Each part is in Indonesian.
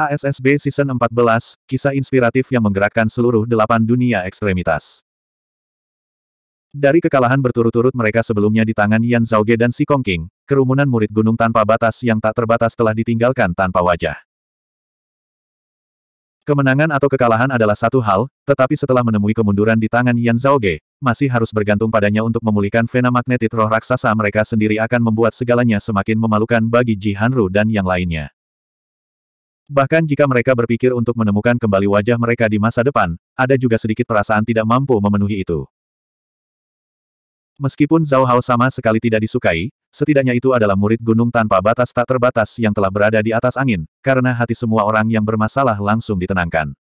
HSSB Season 14, kisah inspiratif yang menggerakkan seluruh delapan dunia ekstremitas. Dari kekalahan berturut-turut mereka sebelumnya di tangan Yan Zhaoge dan Si Kong King, kerumunan murid gunung tanpa batas yang tak terbatas telah ditinggalkan tanpa wajah. Kemenangan atau kekalahan adalah satu hal, tetapi setelah menemui kemunduran di tangan Yan Zhaoge, masih harus bergantung padanya untuk memulihkan vena magnetit roh raksasa mereka sendiri akan membuat segalanya semakin memalukan bagi Ji Hanru dan yang lainnya. Bahkan jika mereka berpikir untuk menemukan kembali wajah mereka di masa depan, ada juga sedikit perasaan tidak mampu memenuhi itu. Meskipun Zhao Hao sama sekali tidak disukai, setidaknya itu adalah murid gunung tanpa batas tak terbatas yang telah berada di atas angin, karena hati semua orang yang bermasalah langsung ditenangkan.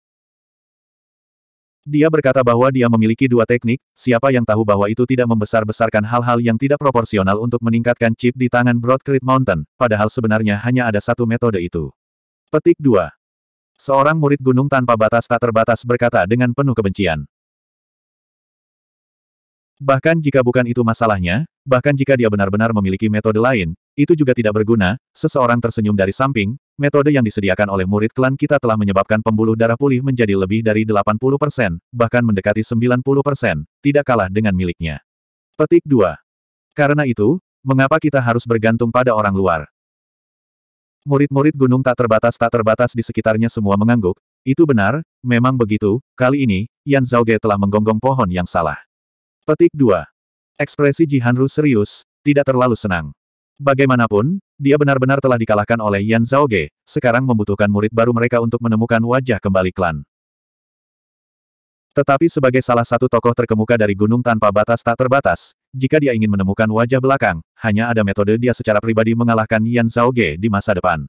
Dia berkata bahwa dia memiliki dua teknik, siapa yang tahu bahwa itu tidak membesar-besarkan hal-hal yang tidak proporsional untuk meningkatkan chip di tangan Broadcreet Mountain, padahal sebenarnya hanya ada satu metode itu. Petik 2. Seorang murid gunung tanpa batas tak terbatas berkata dengan penuh kebencian. Bahkan jika bukan itu masalahnya, bahkan jika dia benar-benar memiliki metode lain, itu juga tidak berguna, seseorang tersenyum dari samping, metode yang disediakan oleh murid klan kita telah menyebabkan pembuluh darah pulih menjadi lebih dari 80%, bahkan mendekati 90%, tidak kalah dengan miliknya. Petik 2. Karena itu, mengapa kita harus bergantung pada orang luar? Murid-murid gunung tak terbatas tak terbatas di sekitarnya semua mengangguk, itu benar, memang begitu, kali ini, Yan Ge telah menggonggong pohon yang salah. Petik 2. Ekspresi Jihanru serius, tidak terlalu senang. Bagaimanapun, dia benar-benar telah dikalahkan oleh Yan Ge. sekarang membutuhkan murid baru mereka untuk menemukan wajah kembali klan. Tetapi sebagai salah satu tokoh terkemuka dari gunung tanpa batas tak terbatas, jika dia ingin menemukan wajah belakang, hanya ada metode dia secara pribadi mengalahkan Yan Ge di masa depan.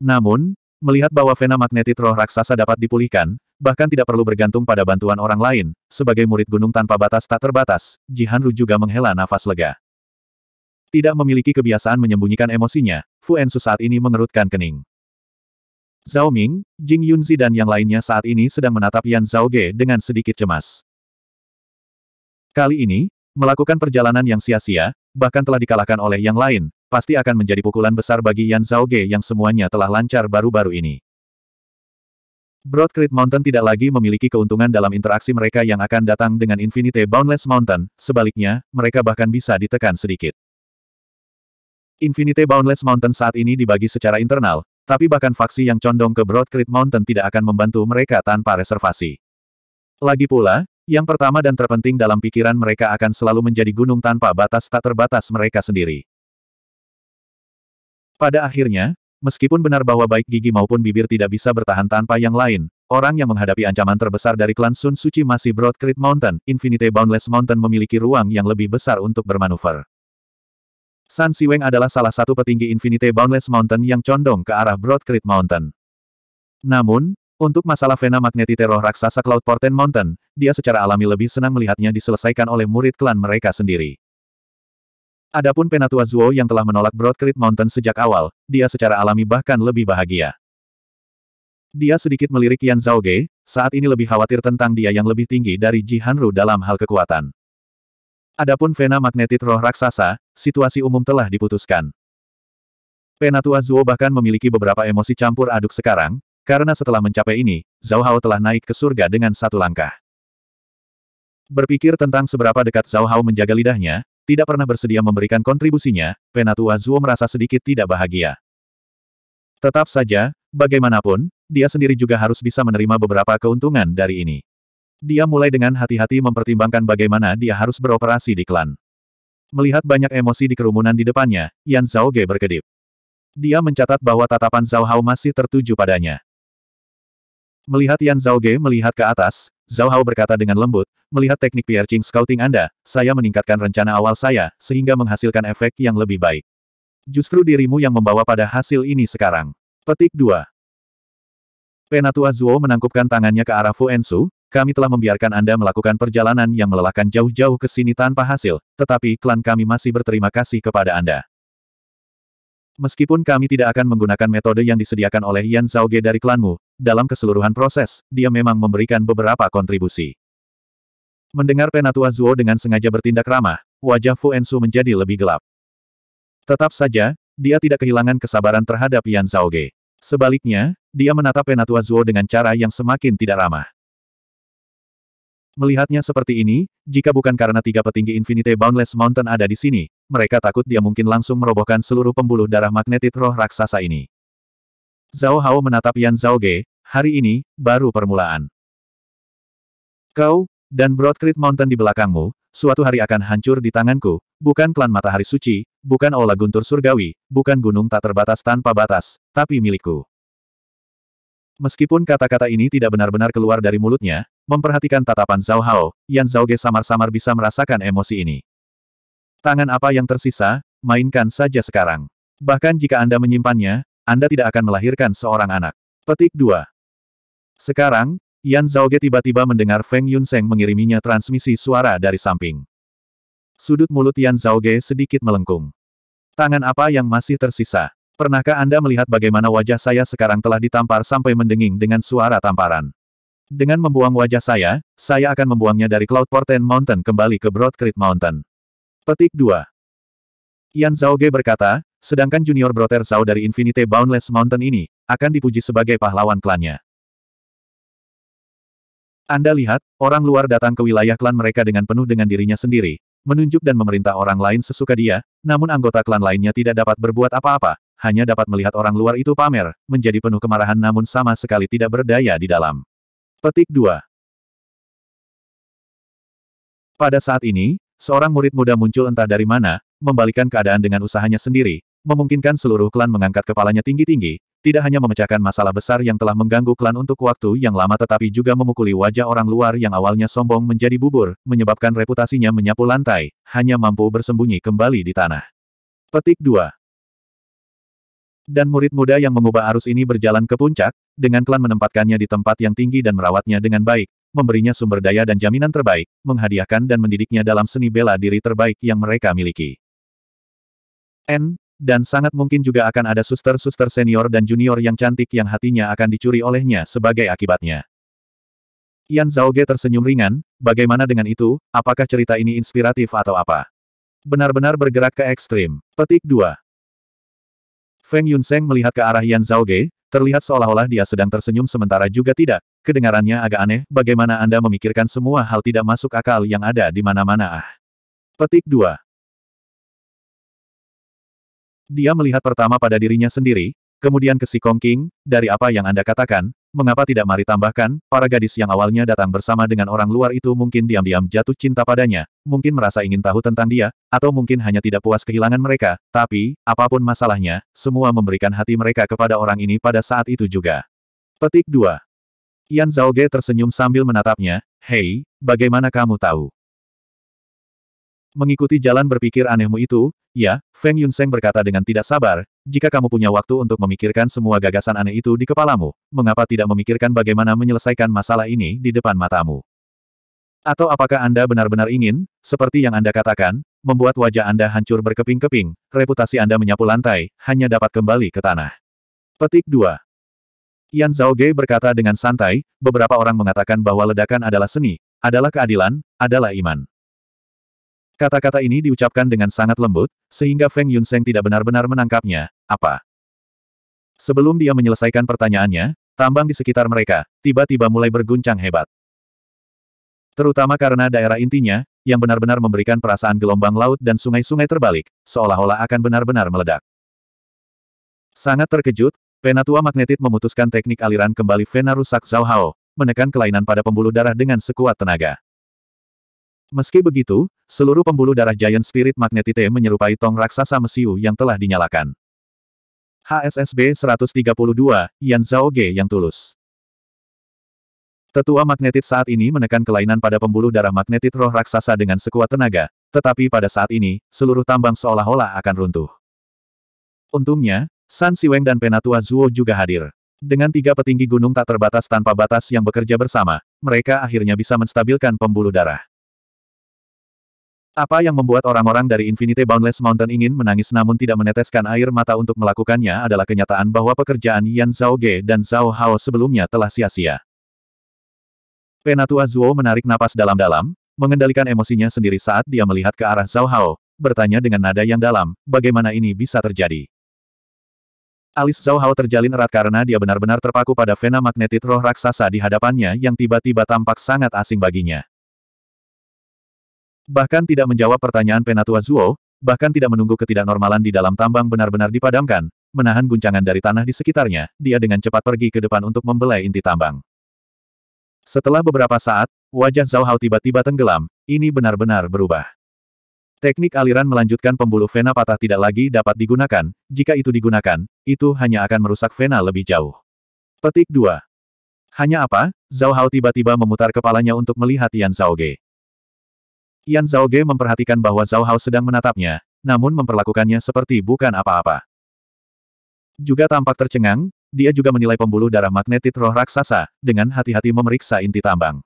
Namun, melihat bahwa vena magnetit roh raksasa dapat dipulihkan, bahkan tidak perlu bergantung pada bantuan orang lain, sebagai murid gunung tanpa batas tak terbatas, Jihan Ru juga menghela nafas lega. Tidak memiliki kebiasaan menyembunyikan emosinya, Fu Ensu saat ini mengerutkan kening. Zhao Ming, Jing Yunzi dan yang lainnya saat ini sedang menatap Yan Zhao Ge dengan sedikit cemas. Kali ini, melakukan perjalanan yang sia-sia, bahkan telah dikalahkan oleh yang lain, pasti akan menjadi pukulan besar bagi Yan Zhao Ge yang semuanya telah lancar baru-baru ini. Broadcrete Mountain tidak lagi memiliki keuntungan dalam interaksi mereka yang akan datang dengan Infinite Boundless Mountain, sebaliknya, mereka bahkan bisa ditekan sedikit. Infinite Boundless Mountain saat ini dibagi secara internal, tapi bahkan faksi yang condong ke Broad Mountain tidak akan membantu mereka tanpa reservasi. Lagi pula, yang pertama dan terpenting dalam pikiran mereka akan selalu menjadi gunung tanpa batas tak terbatas mereka sendiri. Pada akhirnya, meskipun benar bahwa baik gigi maupun bibir tidak bisa bertahan tanpa yang lain, orang yang menghadapi ancaman terbesar dari klan Sun Suci masih Broad Creek Mountain, Infinite Boundless Mountain memiliki ruang yang lebih besar untuk bermanuver. San Siweng adalah salah satu petinggi Infinite Boundless Mountain yang condong ke arah Broad Creek Mountain. Namun, untuk masalah Vena magneti teror raksasa Cloud Porten Mountain, dia secara alami lebih senang melihatnya diselesaikan oleh murid klan mereka sendiri. Adapun Penatua Zuo yang telah menolak Broad Creek Mountain sejak awal, dia secara alami bahkan lebih bahagia. Dia sedikit melirik Yan Zhao Ge. saat ini lebih khawatir tentang dia yang lebih tinggi dari Ji Hanru dalam hal kekuatan. Adapun vena magnetit roh raksasa, situasi umum telah diputuskan. Penatua Zuo bahkan memiliki beberapa emosi campur aduk sekarang, karena setelah mencapai ini, Zhao Hao telah naik ke surga dengan satu langkah. Berpikir tentang seberapa dekat Zhao Hao menjaga lidahnya, tidak pernah bersedia memberikan kontribusinya, Penatua Zuo merasa sedikit tidak bahagia. Tetap saja, bagaimanapun, dia sendiri juga harus bisa menerima beberapa keuntungan dari ini. Dia mulai dengan hati-hati mempertimbangkan bagaimana dia harus beroperasi di klan. Melihat banyak emosi di kerumunan di depannya, Yan Zhao Ge berkedip. Dia mencatat bahwa tatapan Zhao Hao masih tertuju padanya. Melihat Yan Zhao Ge melihat ke atas, Zhao Hao berkata dengan lembut, melihat teknik piercing scouting Anda, saya meningkatkan rencana awal saya, sehingga menghasilkan efek yang lebih baik. Justru dirimu yang membawa pada hasil ini sekarang. Petik 2. Penatua Zuo menangkupkan tangannya ke arah Fu Ensu, kami telah membiarkan Anda melakukan perjalanan yang melelahkan jauh-jauh ke sini tanpa hasil, tetapi klan kami masih berterima kasih kepada Anda. Meskipun kami tidak akan menggunakan metode yang disediakan oleh Yan Ge dari klanmu, dalam keseluruhan proses, dia memang memberikan beberapa kontribusi. Mendengar Penatua Zuo dengan sengaja bertindak ramah, wajah Fu Ensu menjadi lebih gelap. Tetap saja, dia tidak kehilangan kesabaran terhadap Yan Ge. Sebaliknya, dia menatap Penatua Zuo dengan cara yang semakin tidak ramah. Melihatnya seperti ini, jika bukan karena tiga petinggi Infinite Boundless Mountain ada di sini, mereka takut dia mungkin langsung merobohkan seluruh pembuluh darah magnetit roh raksasa ini. Zhao Hao menatap Yan Zhao Ge. hari ini, baru permulaan. Kau, dan Broadcrete Mountain di belakangmu, suatu hari akan hancur di tanganku, bukan klan matahari suci, bukan Ola guntur surgawi, bukan gunung tak terbatas tanpa batas, tapi milikku. Meskipun kata-kata ini tidak benar-benar keluar dari mulutnya, memperhatikan tatapan Zhao Hao, Yan Zhao Ge samar-samar bisa merasakan emosi ini. Tangan apa yang tersisa, mainkan saja sekarang. Bahkan jika Anda menyimpannya, Anda tidak akan melahirkan seorang anak. Petik 2. Sekarang, Yan Zhao Ge tiba-tiba mendengar Feng Yun Yunseng mengiriminya transmisi suara dari samping. Sudut mulut Yan Zhao Ge sedikit melengkung. Tangan apa yang masih tersisa? Pernahkah Anda melihat bagaimana wajah saya sekarang telah ditampar sampai mendenging dengan suara tamparan? Dengan membuang wajah saya, saya akan membuangnya dari Cloud Portain Mountain kembali ke Broad Mountain. Petik 2. Yan Zhaoge berkata, sedangkan junior brother Zhao dari Infinite Boundless Mountain ini, akan dipuji sebagai pahlawan klannya. Anda lihat, orang luar datang ke wilayah klan mereka dengan penuh dengan dirinya sendiri, menunjuk dan memerintah orang lain sesuka dia, namun anggota klan lainnya tidak dapat berbuat apa-apa, hanya dapat melihat orang luar itu pamer, menjadi penuh kemarahan namun sama sekali tidak berdaya di dalam. Petik 2 Pada saat ini, seorang murid muda muncul entah dari mana, membalikan keadaan dengan usahanya sendiri, memungkinkan seluruh klan mengangkat kepalanya tinggi-tinggi, tidak hanya memecahkan masalah besar yang telah mengganggu klan untuk waktu yang lama tetapi juga memukuli wajah orang luar yang awalnya sombong menjadi bubur, menyebabkan reputasinya menyapu lantai, hanya mampu bersembunyi kembali di tanah. Petik 2 dan murid muda yang mengubah arus ini berjalan ke puncak, dengan klan menempatkannya di tempat yang tinggi dan merawatnya dengan baik, memberinya sumber daya dan jaminan terbaik, menghadiahkan dan mendidiknya dalam seni bela diri terbaik yang mereka miliki. N, dan sangat mungkin juga akan ada suster-suster senior dan junior yang cantik yang hatinya akan dicuri olehnya sebagai akibatnya. Yan Zhao Zhaoge tersenyum ringan, bagaimana dengan itu, apakah cerita ini inspiratif atau apa? Benar-benar bergerak ke ekstrim. Petik 2. Feng Yunseng melihat ke arah Yan Zhaoge, terlihat seolah-olah dia sedang tersenyum sementara juga tidak. Kedengarannya agak aneh, bagaimana Anda memikirkan semua hal tidak masuk akal yang ada di mana-mana ah. Petik 2. Dia melihat pertama pada dirinya sendiri, Kemudian ke si Kong King, dari apa yang Anda katakan, mengapa tidak mari tambahkan, para gadis yang awalnya datang bersama dengan orang luar itu mungkin diam-diam jatuh cinta padanya, mungkin merasa ingin tahu tentang dia, atau mungkin hanya tidak puas kehilangan mereka, tapi, apapun masalahnya, semua memberikan hati mereka kepada orang ini pada saat itu juga. Petik 2. Yan Ge tersenyum sambil menatapnya, Hei, bagaimana kamu tahu? Mengikuti jalan berpikir anehmu itu, ya, Feng Yunseng berkata dengan tidak sabar, jika kamu punya waktu untuk memikirkan semua gagasan aneh itu di kepalamu, mengapa tidak memikirkan bagaimana menyelesaikan masalah ini di depan matamu? Atau apakah Anda benar-benar ingin, seperti yang Anda katakan, membuat wajah Anda hancur berkeping-keping, reputasi Anda menyapu lantai, hanya dapat kembali ke tanah. Petik 2. Yan Zhaoge berkata dengan santai, beberapa orang mengatakan bahwa ledakan adalah seni, adalah keadilan, adalah iman. Kata-kata ini diucapkan dengan sangat lembut, sehingga Feng Yunseng tidak benar-benar menangkapnya, apa. Sebelum dia menyelesaikan pertanyaannya, tambang di sekitar mereka, tiba-tiba mulai berguncang hebat. Terutama karena daerah intinya, yang benar-benar memberikan perasaan gelombang laut dan sungai-sungai terbalik, seolah-olah akan benar-benar meledak. Sangat terkejut, Penatua Magnetit memutuskan teknik aliran kembali Vena rusak Zhao Hao, menekan kelainan pada pembuluh darah dengan sekuat tenaga. Meski begitu, seluruh pembuluh darah Giant Spirit Magnetite menyerupai tong raksasa mesiu yang telah dinyalakan. HSSB 132, Yan Zhaoge yang tulus. Tetua magnetit saat ini menekan kelainan pada pembuluh darah magnetit roh raksasa dengan sekuat tenaga, tetapi pada saat ini, seluruh tambang seolah-olah akan runtuh. Untungnya, San Siweng dan Penatua Zuo juga hadir. Dengan tiga petinggi gunung tak terbatas tanpa batas yang bekerja bersama, mereka akhirnya bisa menstabilkan pembuluh darah. Apa yang membuat orang-orang dari Infinity Boundless Mountain ingin menangis namun tidak meneteskan air mata untuk melakukannya adalah kenyataan bahwa pekerjaan Yan Zhao Ge dan Zhao Hao sebelumnya telah sia-sia. Penatua Zuo menarik napas dalam-dalam, mengendalikan emosinya sendiri saat dia melihat ke arah Zhao Hao, bertanya dengan nada yang dalam, bagaimana ini bisa terjadi. Alis Zhao Hao terjalin erat karena dia benar-benar terpaku pada vena magnetit roh raksasa di hadapannya yang tiba-tiba tampak sangat asing baginya. Bahkan tidak menjawab pertanyaan Penatua Zuo, bahkan tidak menunggu ketidaknormalan di dalam tambang benar-benar dipadamkan, menahan guncangan dari tanah di sekitarnya, dia dengan cepat pergi ke depan untuk membelai inti tambang. Setelah beberapa saat, wajah Zhao Hao tiba-tiba tenggelam, ini benar-benar berubah. Teknik aliran melanjutkan pembuluh vena patah tidak lagi dapat digunakan, jika itu digunakan, itu hanya akan merusak vena lebih jauh. Petik 2. Hanya apa? Zhao Hao tiba-tiba memutar kepalanya untuk melihat Yan Ge. Yan Zhao Ge memperhatikan bahwa Zhao Hao sedang menatapnya, namun memperlakukannya seperti bukan apa-apa. Juga tampak tercengang, dia juga menilai pembuluh darah magnetit roh raksasa, dengan hati-hati memeriksa inti tambang.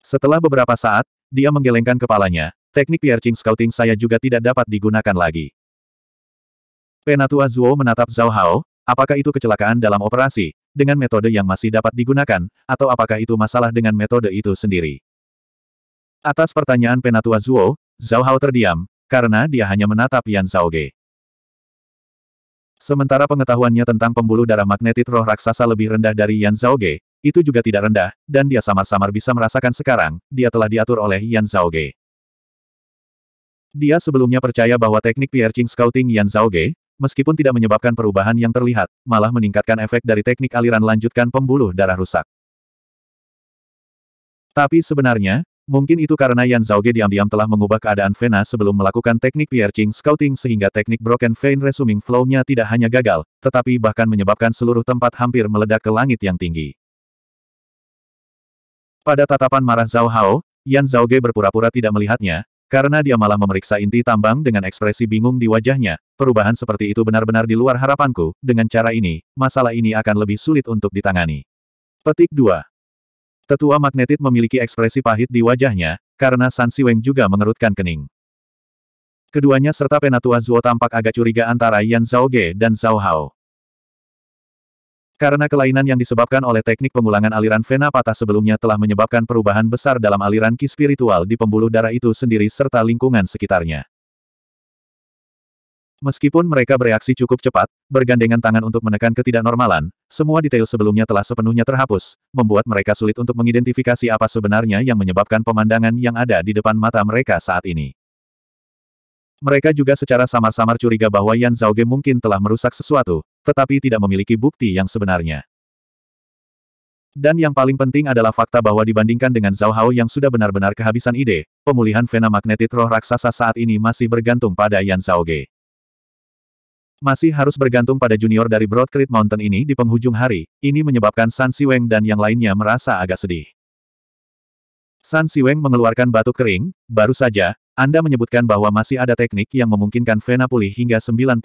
Setelah beberapa saat, dia menggelengkan kepalanya, teknik piercing scouting saya juga tidak dapat digunakan lagi. Penatua Zuo menatap Zhao Hao, apakah itu kecelakaan dalam operasi, dengan metode yang masih dapat digunakan, atau apakah itu masalah dengan metode itu sendiri. Atas pertanyaan penatua Zuo, Zhao Hao terdiam, karena dia hanya menatap Yan Zhao Ge. Sementara pengetahuannya tentang pembuluh darah magnetit roh raksasa lebih rendah dari Yan Zhao Ge, itu juga tidak rendah, dan dia samar-samar bisa merasakan sekarang, dia telah diatur oleh Yan Zhao Ge. Dia sebelumnya percaya bahwa teknik piercing scouting Yan Zhao Ge, meskipun tidak menyebabkan perubahan yang terlihat, malah meningkatkan efek dari teknik aliran lanjutkan pembuluh darah rusak. Tapi sebenarnya, Mungkin itu karena Yan Ge diam-diam telah mengubah keadaan Vena sebelum melakukan teknik piercing scouting sehingga teknik broken vein resuming flow-nya tidak hanya gagal, tetapi bahkan menyebabkan seluruh tempat hampir meledak ke langit yang tinggi. Pada tatapan marah Zhao Hao, Yan Ge berpura-pura tidak melihatnya, karena dia malah memeriksa inti tambang dengan ekspresi bingung di wajahnya, perubahan seperti itu benar-benar di luar harapanku, dengan cara ini, masalah ini akan lebih sulit untuk ditangani. Petik 2. Tetua magnetit memiliki ekspresi pahit di wajahnya, karena San Siweng juga mengerutkan kening. Keduanya serta Penatua Zuo tampak agak curiga antara Yan Zhao Ge dan Zhao Hao. Karena kelainan yang disebabkan oleh teknik pengulangan aliran vena patah sebelumnya telah menyebabkan perubahan besar dalam aliran ki spiritual di pembuluh darah itu sendiri serta lingkungan sekitarnya. Meskipun mereka bereaksi cukup cepat, bergandengan tangan untuk menekan ketidaknormalan, semua detail sebelumnya telah sepenuhnya terhapus, membuat mereka sulit untuk mengidentifikasi apa sebenarnya yang menyebabkan pemandangan yang ada di depan mata mereka saat ini. Mereka juga secara samar-samar curiga bahwa Yan Zhaoge mungkin telah merusak sesuatu, tetapi tidak memiliki bukti yang sebenarnya. Dan yang paling penting adalah fakta bahwa dibandingkan dengan Zhao Hao yang sudah benar-benar kehabisan ide, pemulihan vena magnetit roh raksasa saat ini masih bergantung pada Yan Zhaoge. Masih harus bergantung pada junior dari Broad Creek Mountain ini di penghujung hari, ini menyebabkan San Siweng dan yang lainnya merasa agak sedih. San Siweng mengeluarkan batu kering, baru saja, Anda menyebutkan bahwa masih ada teknik yang memungkinkan Vena pulih hingga 90%.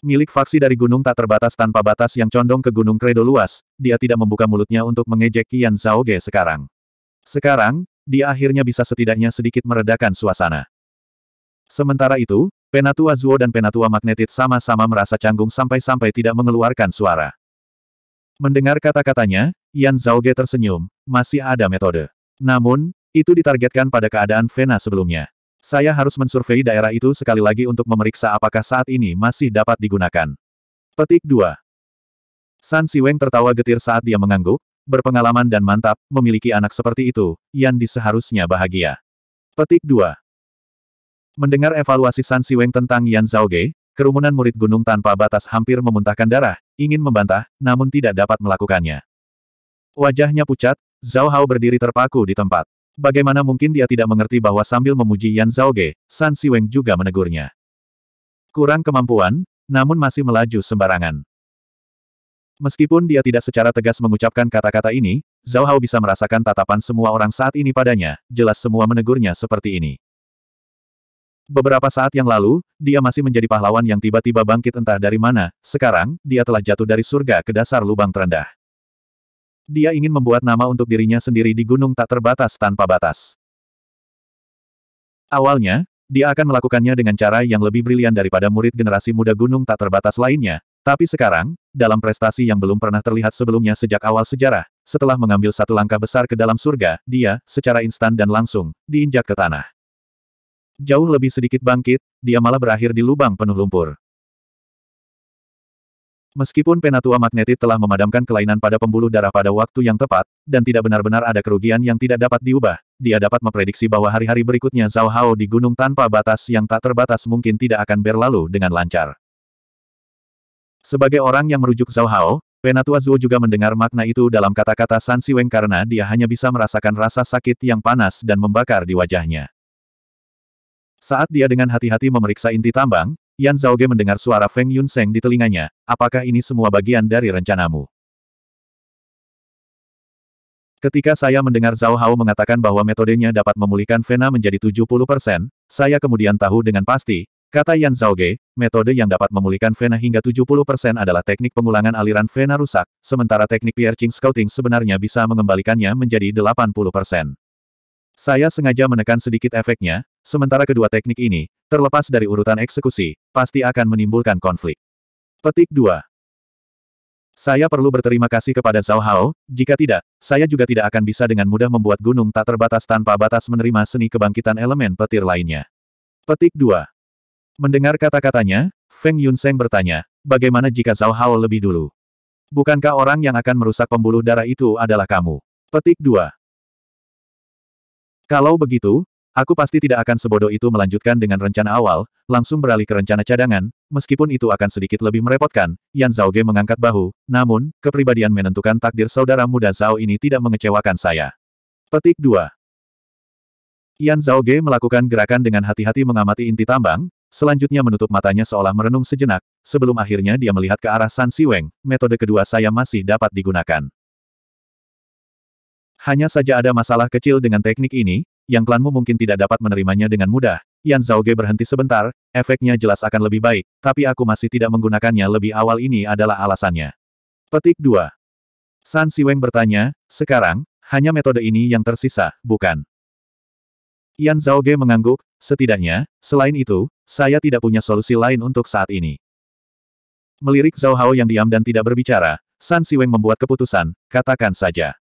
Milik faksi dari gunung tak terbatas tanpa batas yang condong ke gunung kredo luas, dia tidak membuka mulutnya untuk mengejek Zhao Ge sekarang. Sekarang, dia akhirnya bisa setidaknya sedikit meredakan suasana. Sementara itu, Penatua Zuo dan Penatua Magnetit sama-sama merasa canggung sampai-sampai tidak mengeluarkan suara. Mendengar kata-katanya, Yan Zhao Ge tersenyum, masih ada metode. Namun, itu ditargetkan pada keadaan Vena sebelumnya. Saya harus mensurvei daerah itu sekali lagi untuk memeriksa apakah saat ini masih dapat digunakan. Petik 2. San Siweng tertawa getir saat dia mengangguk, berpengalaman dan mantap, memiliki anak seperti itu, Yan Di seharusnya bahagia. Petik 2. Mendengar evaluasi San Siweng tentang Yan Zhao Ge, kerumunan murid gunung tanpa batas hampir memuntahkan darah, ingin membantah, namun tidak dapat melakukannya. Wajahnya pucat, Zhao Hao berdiri terpaku di tempat. Bagaimana mungkin dia tidak mengerti bahwa sambil memuji Yan Zhao Ge, San Siweng juga menegurnya. Kurang kemampuan, namun masih melaju sembarangan. Meskipun dia tidak secara tegas mengucapkan kata-kata ini, Zhao Hao bisa merasakan tatapan semua orang saat ini padanya, jelas semua menegurnya seperti ini. Beberapa saat yang lalu, dia masih menjadi pahlawan yang tiba-tiba bangkit entah dari mana, sekarang, dia telah jatuh dari surga ke dasar lubang terendah. Dia ingin membuat nama untuk dirinya sendiri di gunung tak terbatas tanpa batas. Awalnya, dia akan melakukannya dengan cara yang lebih brilian daripada murid generasi muda gunung tak terbatas lainnya, tapi sekarang, dalam prestasi yang belum pernah terlihat sebelumnya sejak awal sejarah, setelah mengambil satu langkah besar ke dalam surga, dia, secara instan dan langsung, diinjak ke tanah. Jauh lebih sedikit bangkit, dia malah berakhir di lubang penuh lumpur. Meskipun penatua magnetit telah memadamkan kelainan pada pembuluh darah pada waktu yang tepat, dan tidak benar-benar ada kerugian yang tidak dapat diubah, dia dapat memprediksi bahwa hari-hari berikutnya Zhao Hao di gunung tanpa batas yang tak terbatas mungkin tidak akan berlalu dengan lancar. Sebagai orang yang merujuk Zhao Hao, penatua Zhuo juga mendengar makna itu dalam kata-kata San Siweng karena dia hanya bisa merasakan rasa sakit yang panas dan membakar di wajahnya. Saat dia dengan hati-hati memeriksa inti tambang, Yan Zhaoge mendengar suara Feng Yun Seng di telinganya, apakah ini semua bagian dari rencanamu? Ketika saya mendengar Zhao Hao mengatakan bahwa metodenya dapat memulihkan Vena menjadi 70%, saya kemudian tahu dengan pasti, kata Yan Zhaoge, metode yang dapat memulihkan Vena hingga 70% adalah teknik pengulangan aliran Vena rusak, sementara teknik piercing scouting sebenarnya bisa mengembalikannya menjadi 80%. Saya sengaja menekan sedikit efeknya, sementara kedua teknik ini, terlepas dari urutan eksekusi, pasti akan menimbulkan konflik. Petik 2. Saya perlu berterima kasih kepada Zhao Hao, jika tidak, saya juga tidak akan bisa dengan mudah membuat gunung tak terbatas tanpa batas menerima seni kebangkitan elemen petir lainnya. Petik 2. Mendengar kata-katanya, Feng Yunseng bertanya, bagaimana jika Zhao Hao lebih dulu? Bukankah orang yang akan merusak pembuluh darah itu adalah kamu? Petik 2. Kalau begitu, aku pasti tidak akan sebodoh itu melanjutkan dengan rencana awal, langsung beralih ke rencana cadangan, meskipun itu akan sedikit lebih merepotkan, Yan Ge mengangkat bahu, namun, kepribadian menentukan takdir saudara muda Zhao ini tidak mengecewakan saya. Petik 2 Yan Zhaoge melakukan gerakan dengan hati-hati mengamati inti tambang, Selanjutnya menutup matanya seolah merenung sejenak, sebelum akhirnya dia melihat ke arah San Siweng, metode kedua saya masih dapat digunakan. Hanya saja ada masalah kecil dengan teknik ini, yang klanmu mungkin tidak dapat menerimanya dengan mudah. Yan Zhaoge berhenti sebentar, efeknya jelas akan lebih baik, tapi aku masih tidak menggunakannya lebih awal ini adalah alasannya. Petik 2. San Siweng bertanya, sekarang, hanya metode ini yang tersisa, bukan? Yan Zhaoge mengangguk, setidaknya, selain itu, saya tidak punya solusi lain untuk saat ini. Melirik Zhao Hao yang diam dan tidak berbicara, San Siweng membuat keputusan, katakan saja.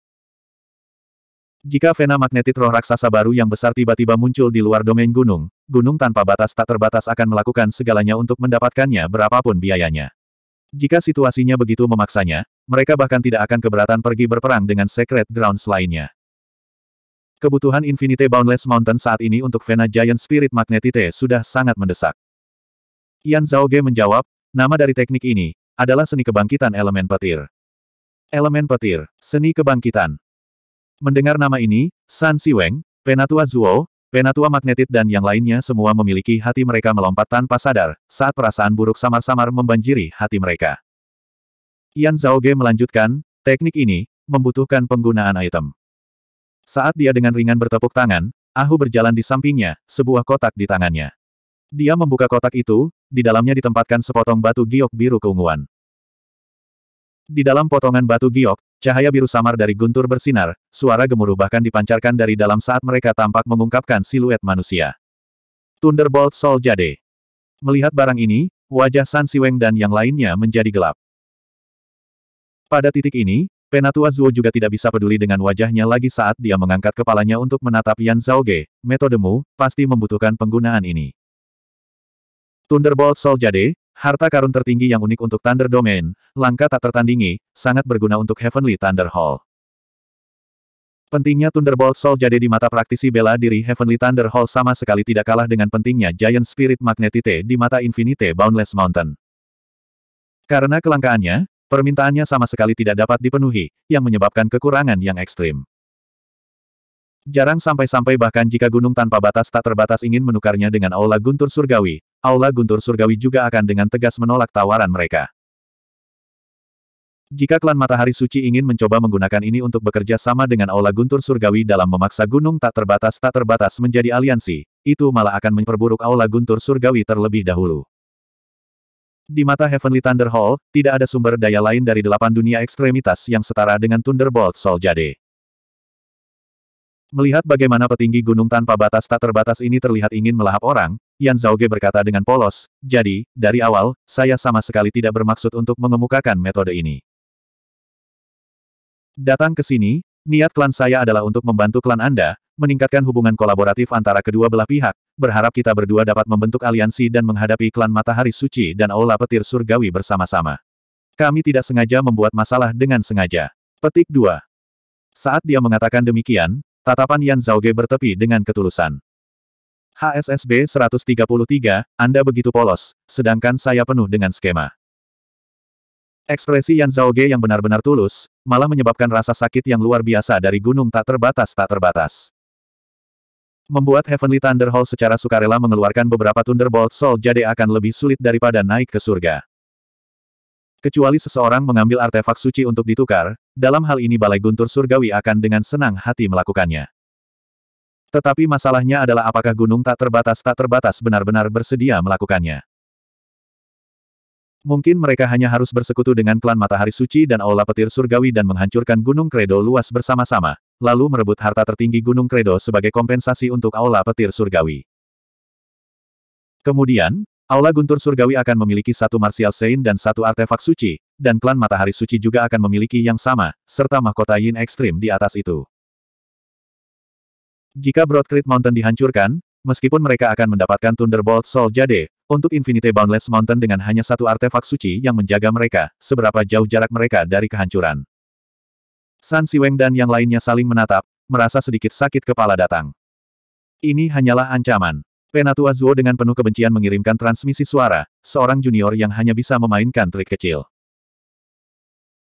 Jika vena magnetit roh raksasa baru yang besar tiba-tiba muncul di luar domain gunung, gunung tanpa batas tak terbatas akan melakukan segalanya untuk mendapatkannya berapapun biayanya. Jika situasinya begitu memaksanya, mereka bahkan tidak akan keberatan pergi berperang dengan Secret Grounds lainnya. Kebutuhan Infinite Boundless Mountain saat ini untuk Vena Giant Spirit Magnetite sudah sangat mendesak. Yan Ge menjawab, nama dari teknik ini adalah seni kebangkitan elemen petir. Elemen petir, seni kebangkitan. Mendengar nama ini, San Siweng, Penatua Zuo, Penatua Magnetit dan yang lainnya semua memiliki hati mereka melompat tanpa sadar, saat perasaan buruk samar-samar membanjiri hati mereka. Yan Zhao Ge melanjutkan, teknik ini, membutuhkan penggunaan item. Saat dia dengan ringan bertepuk tangan, Ahu berjalan di sampingnya, sebuah kotak di tangannya. Dia membuka kotak itu, di dalamnya ditempatkan sepotong batu giok biru keunguan. Di dalam potongan batu giok, cahaya biru samar dari guntur bersinar, suara gemuruh bahkan dipancarkan dari dalam saat mereka tampak mengungkapkan siluet manusia. Thunderbolt Sol Jade. Melihat barang ini, wajah San Siweng dan yang lainnya menjadi gelap. Pada titik ini, Penatua Zuo juga tidak bisa peduli dengan wajahnya lagi saat dia mengangkat kepalanya untuk menatap Yan Zhao Zhaoge, metodemu, pasti membutuhkan penggunaan ini. Thunderbolt Sol Jade, Harta karun tertinggi yang unik untuk Thunder Domain, langkah tak tertandingi, sangat berguna untuk Heavenly Thunder Hall. Pentingnya Thunderbolt Soul jadi di mata praktisi bela diri Heavenly Thunder Hall sama sekali tidak kalah dengan pentingnya Giant Spirit Magnetite di mata Infinite Boundless Mountain. Karena kelangkaannya, permintaannya sama sekali tidak dapat dipenuhi, yang menyebabkan kekurangan yang ekstrim. Jarang sampai-sampai bahkan jika gunung tanpa batas tak terbatas ingin menukarnya dengan aula guntur surgawi, Aula Guntur Surgawi juga akan dengan tegas menolak tawaran mereka. Jika klan Matahari Suci ingin mencoba menggunakan ini untuk bekerja sama dengan Aula Guntur Surgawi dalam memaksa gunung tak terbatas tak terbatas menjadi aliansi, itu malah akan memperburuk Aula Guntur Surgawi terlebih dahulu. Di mata Heavenly Thunder Hall, tidak ada sumber daya lain dari delapan dunia ekstremitas yang setara dengan Thunderbolt Sol Jade. Melihat bagaimana petinggi gunung tanpa batas tak terbatas ini terlihat ingin melahap orang, Yan Zhaoge berkata dengan polos, jadi, dari awal, saya sama sekali tidak bermaksud untuk mengemukakan metode ini. Datang ke sini, niat klan saya adalah untuk membantu klan Anda, meningkatkan hubungan kolaboratif antara kedua belah pihak, berharap kita berdua dapat membentuk aliansi dan menghadapi klan Matahari Suci dan Aula Petir Surgawi bersama-sama. Kami tidak sengaja membuat masalah dengan sengaja. Petik 2. Saat dia mengatakan demikian, tatapan Yan Zhaoge bertepi dengan ketulusan. HSSB 133, Anda begitu polos, sedangkan saya penuh dengan skema. Ekspresi Yan Zhaoge yang benar-benar tulus, malah menyebabkan rasa sakit yang luar biasa dari gunung tak terbatas tak terbatas. Membuat Heavenly Thunder Hall secara sukarela mengeluarkan beberapa Thunderbolt Soul jadi akan lebih sulit daripada naik ke surga. Kecuali seseorang mengambil artefak suci untuk ditukar, dalam hal ini Balai Guntur Surgawi akan dengan senang hati melakukannya. Tetapi masalahnya adalah apakah gunung tak terbatas tak terbatas benar-benar bersedia melakukannya. Mungkin mereka hanya harus bersekutu dengan klan Matahari Suci dan Aula Petir Surgawi dan menghancurkan Gunung Kredo luas bersama-sama, lalu merebut harta tertinggi Gunung Kredo sebagai kompensasi untuk Aula Petir Surgawi. Kemudian, Aula Guntur Surgawi akan memiliki satu Martial Saint dan satu artefak suci, dan klan Matahari Suci juga akan memiliki yang sama, serta mahkota Yin Ekstrim di atas itu. Jika Broadcrit Mountain dihancurkan, meskipun mereka akan mendapatkan Thunderbolt Soul Jade, untuk Infinity Boundless Mountain dengan hanya satu artefak suci yang menjaga mereka, seberapa jauh jarak mereka dari kehancuran. San Siweng dan yang lainnya saling menatap, merasa sedikit sakit kepala datang. Ini hanyalah ancaman. Penatua Zuo dengan penuh kebencian mengirimkan transmisi suara, seorang junior yang hanya bisa memainkan trik kecil.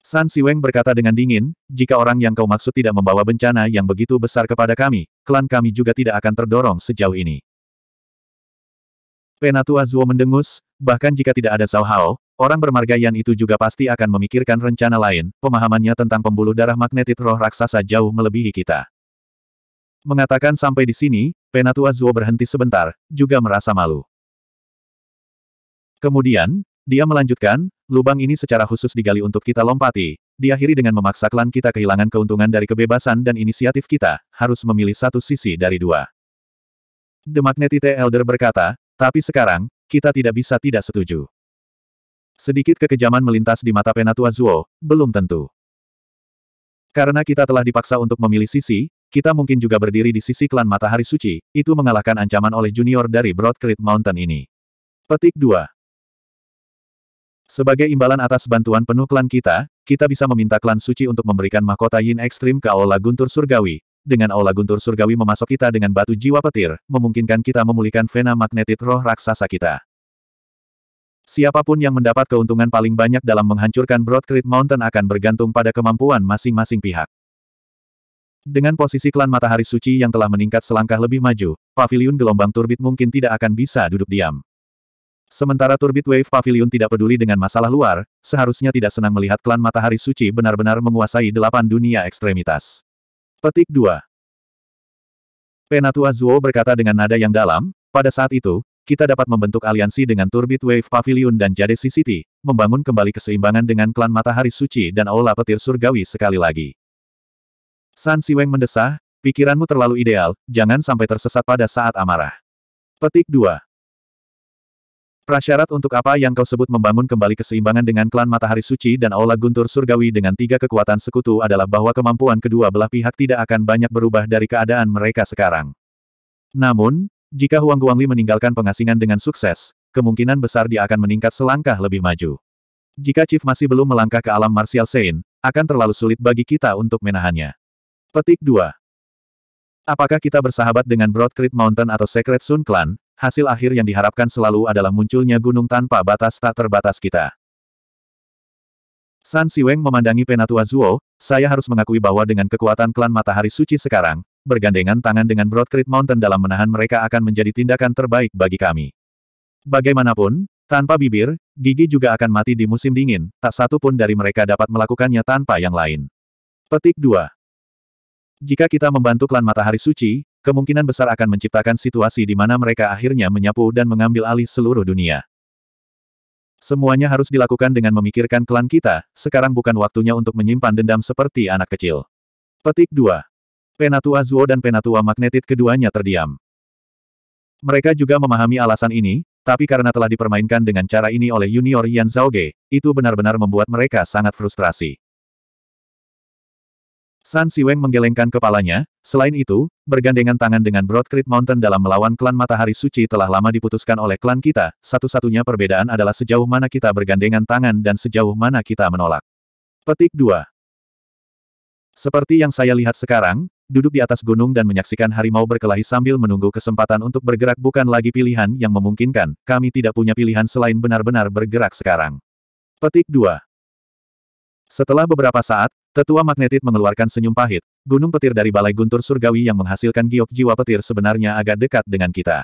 San Siweng berkata dengan dingin, jika orang yang kau maksud tidak membawa bencana yang begitu besar kepada kami, klan kami juga tidak akan terdorong sejauh ini. Penatua Zuo mendengus, bahkan jika tidak ada Zhao Hao, orang bermarga Yan itu juga pasti akan memikirkan rencana lain, pemahamannya tentang pembuluh darah magnetit roh raksasa jauh melebihi kita. Mengatakan sampai di sini, Penatua Zuo berhenti sebentar, juga merasa malu. Kemudian, dia melanjutkan, lubang ini secara khusus digali untuk kita lompati, diakhiri dengan memaksa klan kita kehilangan keuntungan dari kebebasan dan inisiatif kita, harus memilih satu sisi dari dua. The Magnetite Elder berkata, tapi sekarang, kita tidak bisa tidak setuju. Sedikit kekejaman melintas di mata Penatua Zuo, belum tentu. Karena kita telah dipaksa untuk memilih sisi, kita mungkin juga berdiri di sisi klan Matahari Suci, itu mengalahkan ancaman oleh junior dari Broad Creek Mountain ini. Petik 2. Sebagai imbalan atas bantuan penuh klan kita, kita bisa meminta klan suci untuk memberikan mahkota Yin Ekstrim ke Aula Guntur Surgawi. Dengan Aula Guntur Surgawi memasok kita dengan batu jiwa petir, memungkinkan kita memulihkan vena magnetit roh raksasa kita. Siapapun yang mendapat keuntungan paling banyak dalam menghancurkan Broadcrete Mountain akan bergantung pada kemampuan masing-masing pihak. Dengan posisi klan Matahari Suci yang telah meningkat selangkah lebih maju, paviliun gelombang turbit mungkin tidak akan bisa duduk diam. Sementara Turbit Wave Pavilion tidak peduli dengan masalah luar, seharusnya tidak senang melihat klan Matahari Suci benar-benar menguasai delapan dunia ekstremitas. Petik 2 Penatua Zuo berkata dengan nada yang dalam, pada saat itu, kita dapat membentuk aliansi dengan Turbit Wave Pavilion dan Jade City, membangun kembali keseimbangan dengan klan Matahari Suci dan Aula Petir Surgawi sekali lagi. San Siweng mendesah, pikiranmu terlalu ideal, jangan sampai tersesat pada saat amarah. Petik 2 Prasyarat untuk apa yang kau sebut membangun kembali keseimbangan dengan klan Matahari Suci dan Aula Guntur Surgawi dengan tiga kekuatan sekutu adalah bahwa kemampuan kedua belah pihak tidak akan banyak berubah dari keadaan mereka sekarang. Namun, jika Huang Guangli meninggalkan pengasingan dengan sukses, kemungkinan besar dia akan meningkat selangkah lebih maju. Jika Chief masih belum melangkah ke alam Martial Sein, akan terlalu sulit bagi kita untuk menahannya. Petik 2. Apakah kita bersahabat dengan Broadcreek Mountain atau Secret Sun Clan, hasil akhir yang diharapkan selalu adalah munculnya gunung tanpa batas tak terbatas kita. San Siweng memandangi Penatua Zuo, saya harus mengakui bahwa dengan kekuatan klan Matahari Suci sekarang, bergandengan tangan dengan Broadcrete Mountain dalam menahan mereka akan menjadi tindakan terbaik bagi kami. Bagaimanapun, tanpa bibir, gigi juga akan mati di musim dingin, tak satu pun dari mereka dapat melakukannya tanpa yang lain. Petik 2. Jika kita membantu klan Matahari Suci, kemungkinan besar akan menciptakan situasi di mana mereka akhirnya menyapu dan mengambil alih seluruh dunia. Semuanya harus dilakukan dengan memikirkan klan kita, sekarang bukan waktunya untuk menyimpan dendam seperti anak kecil. Petik 2. Penatua Zuo dan Penatua Magnetit keduanya terdiam. Mereka juga memahami alasan ini, tapi karena telah dipermainkan dengan cara ini oleh Junior Yan Zhaoge, itu benar-benar membuat mereka sangat frustrasi. San Siweng menggelengkan kepalanya, selain itu, bergandengan tangan dengan Broadcrete Mountain dalam melawan klan Matahari Suci telah lama diputuskan oleh klan kita, satu-satunya perbedaan adalah sejauh mana kita bergandengan tangan dan sejauh mana kita menolak. Petik 2 Seperti yang saya lihat sekarang, duduk di atas gunung dan menyaksikan harimau berkelahi sambil menunggu kesempatan untuk bergerak bukan lagi pilihan yang memungkinkan, kami tidak punya pilihan selain benar-benar bergerak sekarang. Petik 2 setelah beberapa saat, tetua magnetit mengeluarkan senyum pahit, gunung petir dari balai guntur surgawi yang menghasilkan giok jiwa petir sebenarnya agak dekat dengan kita.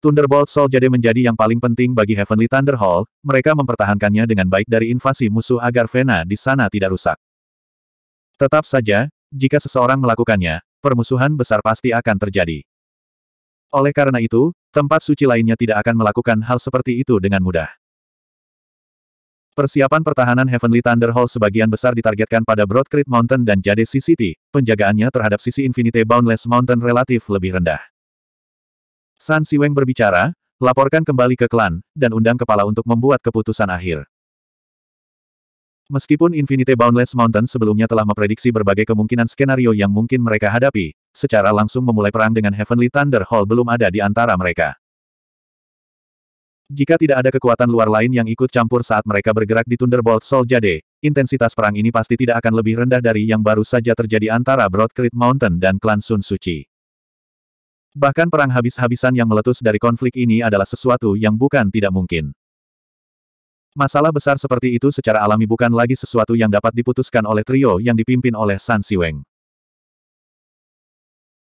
Thunderbolt Soul jadi menjadi yang paling penting bagi Heavenly Thunder Hall, mereka mempertahankannya dengan baik dari invasi musuh agar Vena di sana tidak rusak. Tetap saja, jika seseorang melakukannya, permusuhan besar pasti akan terjadi. Oleh karena itu, tempat suci lainnya tidak akan melakukan hal seperti itu dengan mudah. Persiapan pertahanan Heavenly Thunder Hall sebagian besar ditargetkan pada Broad Creek Mountain dan Jade City, penjagaannya terhadap sisi Infinite Boundless Mountain relatif lebih rendah. San Siweng berbicara, laporkan kembali ke klan, dan undang kepala untuk membuat keputusan akhir. Meskipun Infinite Boundless Mountain sebelumnya telah memprediksi berbagai kemungkinan skenario yang mungkin mereka hadapi, secara langsung memulai perang dengan Heavenly Thunder Hall belum ada di antara mereka. Jika tidak ada kekuatan luar lain yang ikut campur saat mereka bergerak di Thunderbolt Soul Jade, intensitas perang ini pasti tidak akan lebih rendah dari yang baru saja terjadi antara Broad Mountain dan klan Sun Suci. Bahkan perang habis-habisan yang meletus dari konflik ini adalah sesuatu yang bukan tidak mungkin. Masalah besar seperti itu secara alami bukan lagi sesuatu yang dapat diputuskan oleh trio yang dipimpin oleh San Siweng.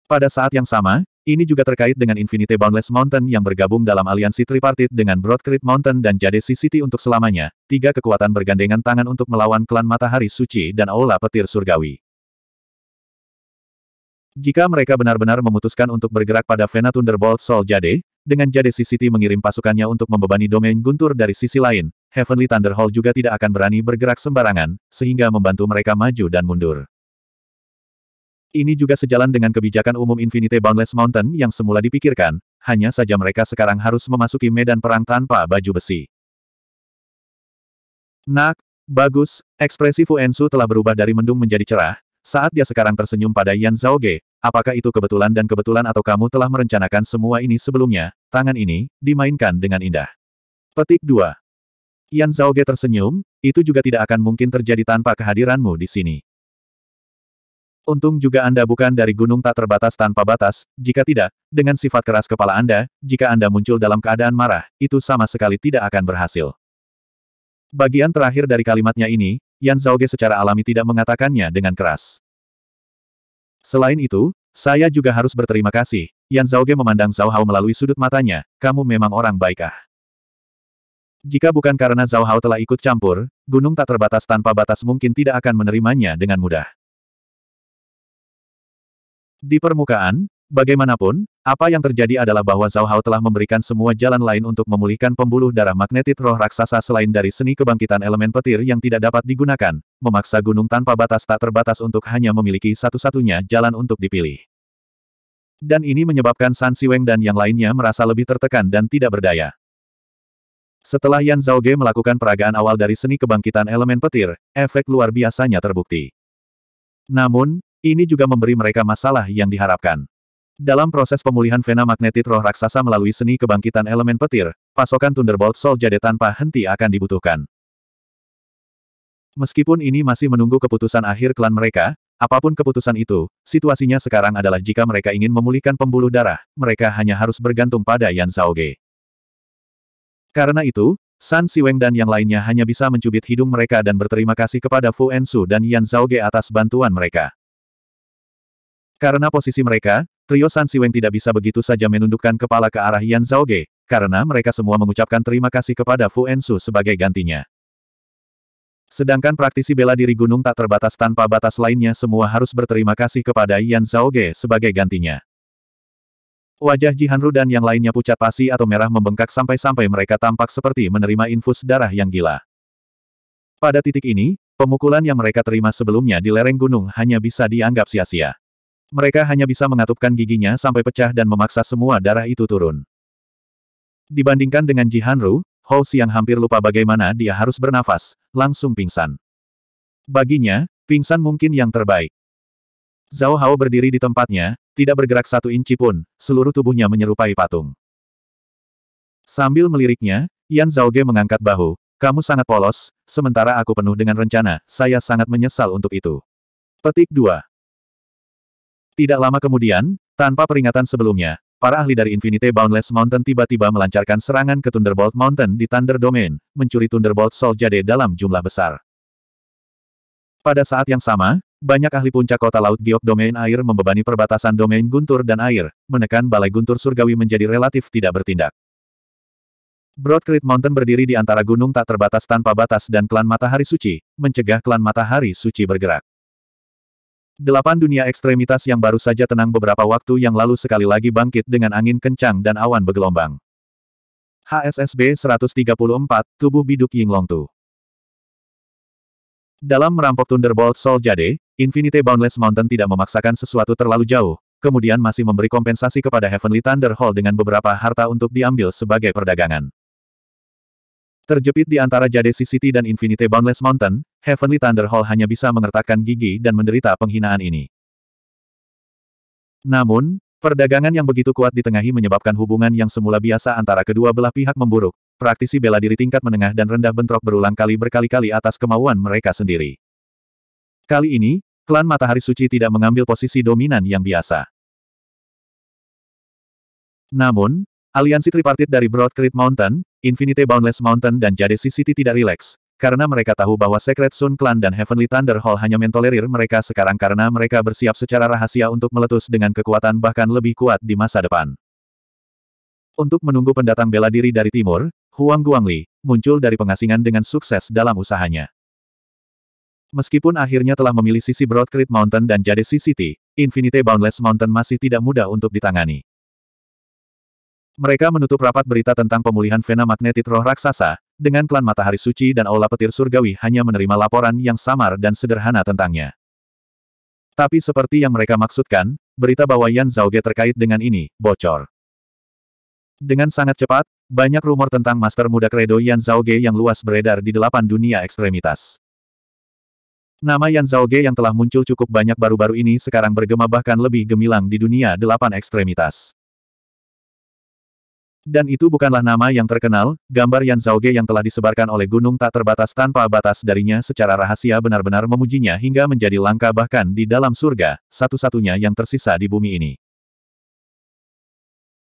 Pada saat yang sama, ini juga terkait dengan Infinite Boundless Mountain yang bergabung dalam aliansi tripartit dengan Broad Mountain dan Jade City untuk selamanya, tiga kekuatan bergandengan tangan untuk melawan klan Matahari Suci dan Aula Petir Surgawi. Jika mereka benar-benar memutuskan untuk bergerak pada Vena Thunderbolt Soul Jade, dengan Jade City mengirim pasukannya untuk membebani domain guntur dari sisi lain, Heavenly Thunder juga tidak akan berani bergerak sembarangan, sehingga membantu mereka maju dan mundur. Ini juga sejalan dengan kebijakan umum Infinite Boundless Mountain yang semula dipikirkan, hanya saja mereka sekarang harus memasuki medan perang tanpa baju besi. Nak, bagus, ekspresi Fu Ensu telah berubah dari mendung menjadi cerah, saat dia sekarang tersenyum pada Yan Ge. apakah itu kebetulan dan kebetulan atau kamu telah merencanakan semua ini sebelumnya, tangan ini, dimainkan dengan indah. Petik 2. Yan Ge tersenyum, itu juga tidak akan mungkin terjadi tanpa kehadiranmu di sini. Untung juga Anda bukan dari gunung tak terbatas tanpa batas, jika tidak, dengan sifat keras kepala Anda, jika Anda muncul dalam keadaan marah, itu sama sekali tidak akan berhasil. Bagian terakhir dari kalimatnya ini, Yan Zhaoge secara alami tidak mengatakannya dengan keras. Selain itu, saya juga harus berterima kasih. Yan Zhaoge memandang Zhao Hao melalui sudut matanya, kamu memang orang baikah? Jika bukan karena Zhao Hao telah ikut campur, gunung tak terbatas tanpa batas mungkin tidak akan menerimanya dengan mudah. Di permukaan, bagaimanapun, apa yang terjadi adalah bahwa Zhao Hao telah memberikan semua jalan lain untuk memulihkan pembuluh darah magnetit roh raksasa selain dari seni kebangkitan elemen petir yang tidak dapat digunakan, memaksa gunung tanpa batas tak terbatas untuk hanya memiliki satu-satunya jalan untuk dipilih. Dan ini menyebabkan San Siweng dan yang lainnya merasa lebih tertekan dan tidak berdaya. Setelah Yan Zhao Zhaoge melakukan peragaan awal dari seni kebangkitan elemen petir, efek luar biasanya terbukti. Namun, ini juga memberi mereka masalah yang diharapkan. Dalam proses pemulihan vena magnetit roh raksasa melalui seni kebangkitan elemen petir, pasokan Thunderbolt Soul Jade tanpa henti akan dibutuhkan. Meskipun ini masih menunggu keputusan akhir klan mereka, apapun keputusan itu, situasinya sekarang adalah jika mereka ingin memulihkan pembuluh darah, mereka hanya harus bergantung pada Yan Ge. Karena itu, San Siweng dan yang lainnya hanya bisa mencubit hidung mereka dan berterima kasih kepada Fu Ensu dan Yan Ge atas bantuan mereka. Karena posisi mereka, trio San Siwen tidak bisa begitu saja menundukkan kepala ke arah Yan Ge. karena mereka semua mengucapkan terima kasih kepada Fu Ensu sebagai gantinya. Sedangkan praktisi bela diri gunung tak terbatas tanpa batas lainnya semua harus berterima kasih kepada Yan Ge sebagai gantinya. Wajah Jihanru dan yang lainnya pucat pasi atau merah membengkak sampai-sampai mereka tampak seperti menerima infus darah yang gila. Pada titik ini, pemukulan yang mereka terima sebelumnya di lereng gunung hanya bisa dianggap sia-sia. Mereka hanya bisa mengatupkan giginya sampai pecah dan memaksa semua darah itu turun. Dibandingkan dengan Jihanru, Hanru, Hou Xiang hampir lupa bagaimana dia harus bernafas, langsung pingsan. Baginya, pingsan mungkin yang terbaik. Zhao Hao berdiri di tempatnya, tidak bergerak satu inci pun, seluruh tubuhnya menyerupai patung. Sambil meliriknya, Yan Ge mengangkat bahu, kamu sangat polos, sementara aku penuh dengan rencana, saya sangat menyesal untuk itu. Petik 2. Tidak lama kemudian, tanpa peringatan sebelumnya, para ahli dari Infinite Boundless Mountain tiba-tiba melancarkan serangan ke Thunderbolt Mountain di Thunder Domain, mencuri Thunderbolt Soul Jade dalam jumlah besar. Pada saat yang sama, banyak ahli puncak kota laut Giok Domain Air membebani perbatasan domain Guntur dan Air, menekan Balai Guntur Surgawi menjadi relatif tidak bertindak. Broadcreek Mountain berdiri di antara gunung tak terbatas tanpa batas dan klan Matahari Suci, mencegah klan Matahari Suci bergerak. Delapan dunia ekstremitas yang baru saja tenang beberapa waktu yang lalu sekali lagi bangkit dengan angin kencang dan awan bergelombang. HSSB 134, Tubuh Biduk Yinglongtu. Tu. Dalam merampok Thunderbolt Soul Jade, Infinite Boundless Mountain tidak memaksakan sesuatu terlalu jauh, kemudian masih memberi kompensasi kepada Heavenly Thunder Hall dengan beberapa harta untuk diambil sebagai perdagangan. Terjepit di antara Jadesi City dan Infinite Boundless Mountain, Heavenly Thunder Hall hanya bisa mengertakkan gigi dan menderita penghinaan ini. Namun, perdagangan yang begitu kuat di ditengahi menyebabkan hubungan yang semula biasa antara kedua belah pihak memburuk, praktisi bela diri tingkat menengah dan rendah bentrok berulang kali berkali-kali atas kemauan mereka sendiri. Kali ini, klan Matahari Suci tidak mengambil posisi dominan yang biasa. Namun, aliansi tripartit dari Broad Creek Mountain, Infinite Boundless Mountain dan Jade City tidak rileks, karena mereka tahu bahwa Secret Sun Clan dan Heavenly Thunder Hall hanya mentolerir mereka sekarang karena mereka bersiap secara rahasia untuk meletus dengan kekuatan bahkan lebih kuat di masa depan. Untuk menunggu pendatang bela diri dari timur, Huang Guangli muncul dari pengasingan dengan sukses dalam usahanya. Meskipun akhirnya telah memilih sisi Broad Creek Mountain dan Jade City, Infinite Boundless Mountain masih tidak mudah untuk ditangani. Mereka menutup rapat berita tentang pemulihan vena magnetit roh raksasa, dengan klan matahari suci dan aula petir surgawi hanya menerima laporan yang samar dan sederhana tentangnya. Tapi seperti yang mereka maksudkan, berita bahwa Yan Zhaoge terkait dengan ini, bocor. Dengan sangat cepat, banyak rumor tentang master muda kredo Yan Zhaoge yang luas beredar di delapan dunia ekstremitas. Nama Yan Zhaoge yang telah muncul cukup banyak baru-baru ini sekarang bergema bahkan lebih gemilang di dunia delapan ekstremitas. Dan itu bukanlah nama yang terkenal, gambar Yan Zhaoge yang telah disebarkan oleh gunung tak terbatas tanpa batas darinya secara rahasia benar-benar memujinya hingga menjadi langka bahkan di dalam surga, satu-satunya yang tersisa di bumi ini.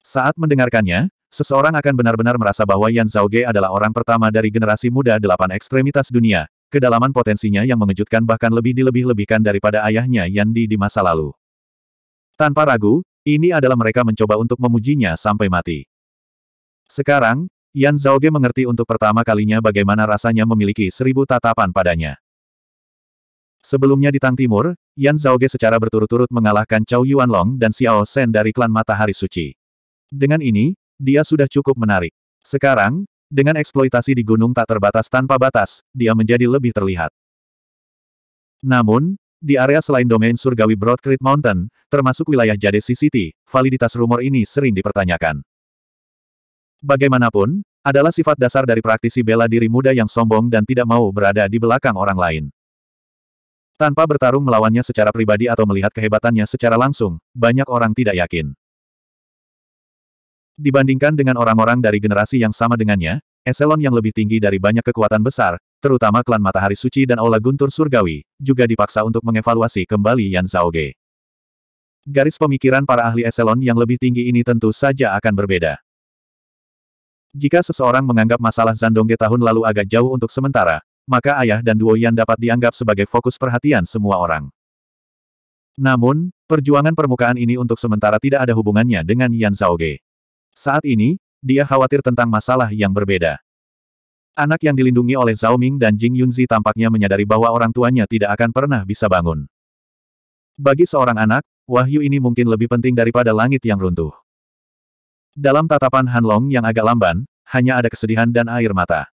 Saat mendengarkannya, seseorang akan benar-benar merasa bahwa Yan Zhaoge adalah orang pertama dari generasi muda delapan ekstremitas dunia, kedalaman potensinya yang mengejutkan bahkan lebih dilebih-lebihkan daripada ayahnya Yan Di di masa lalu. Tanpa ragu, ini adalah mereka mencoba untuk memujinya sampai mati. Sekarang, Yan Zhaoge mengerti untuk pertama kalinya bagaimana rasanya memiliki seribu tatapan padanya. Sebelumnya di Tang Timur, Yan Zhaoge secara berturut-turut mengalahkan Cao Yuanlong dan Xiao Shen dari klan Matahari Suci. Dengan ini, dia sudah cukup menarik. Sekarang, dengan eksploitasi di gunung tak terbatas tanpa batas, dia menjadi lebih terlihat. Namun, di area selain domain surgawi Broad Mountain, termasuk wilayah Jade City, validitas rumor ini sering dipertanyakan. Bagaimanapun, adalah sifat dasar dari praktisi bela diri muda yang sombong dan tidak mau berada di belakang orang lain. Tanpa bertarung melawannya secara pribadi atau melihat kehebatannya secara langsung, banyak orang tidak yakin. Dibandingkan dengan orang-orang dari generasi yang sama dengannya, eselon yang lebih tinggi dari banyak kekuatan besar, terutama klan Matahari Suci dan Ola Guntur Surgawi, juga dipaksa untuk mengevaluasi kembali Yan Zaoge. Garis pemikiran para ahli eselon yang lebih tinggi ini tentu saja akan berbeda. Jika seseorang menganggap masalah Zandongge tahun lalu agak jauh untuk sementara, maka ayah dan Duo Yan dapat dianggap sebagai fokus perhatian semua orang. Namun, perjuangan permukaan ini untuk sementara tidak ada hubungannya dengan Yan Zaoge. Saat ini, dia khawatir tentang masalah yang berbeda. Anak yang dilindungi oleh Zhao Ming dan Jing Yunzi tampaknya menyadari bahwa orang tuanya tidak akan pernah bisa bangun. Bagi seorang anak, wahyu ini mungkin lebih penting daripada langit yang runtuh. Dalam tatapan Hanlong yang agak lamban, hanya ada kesedihan dan air mata.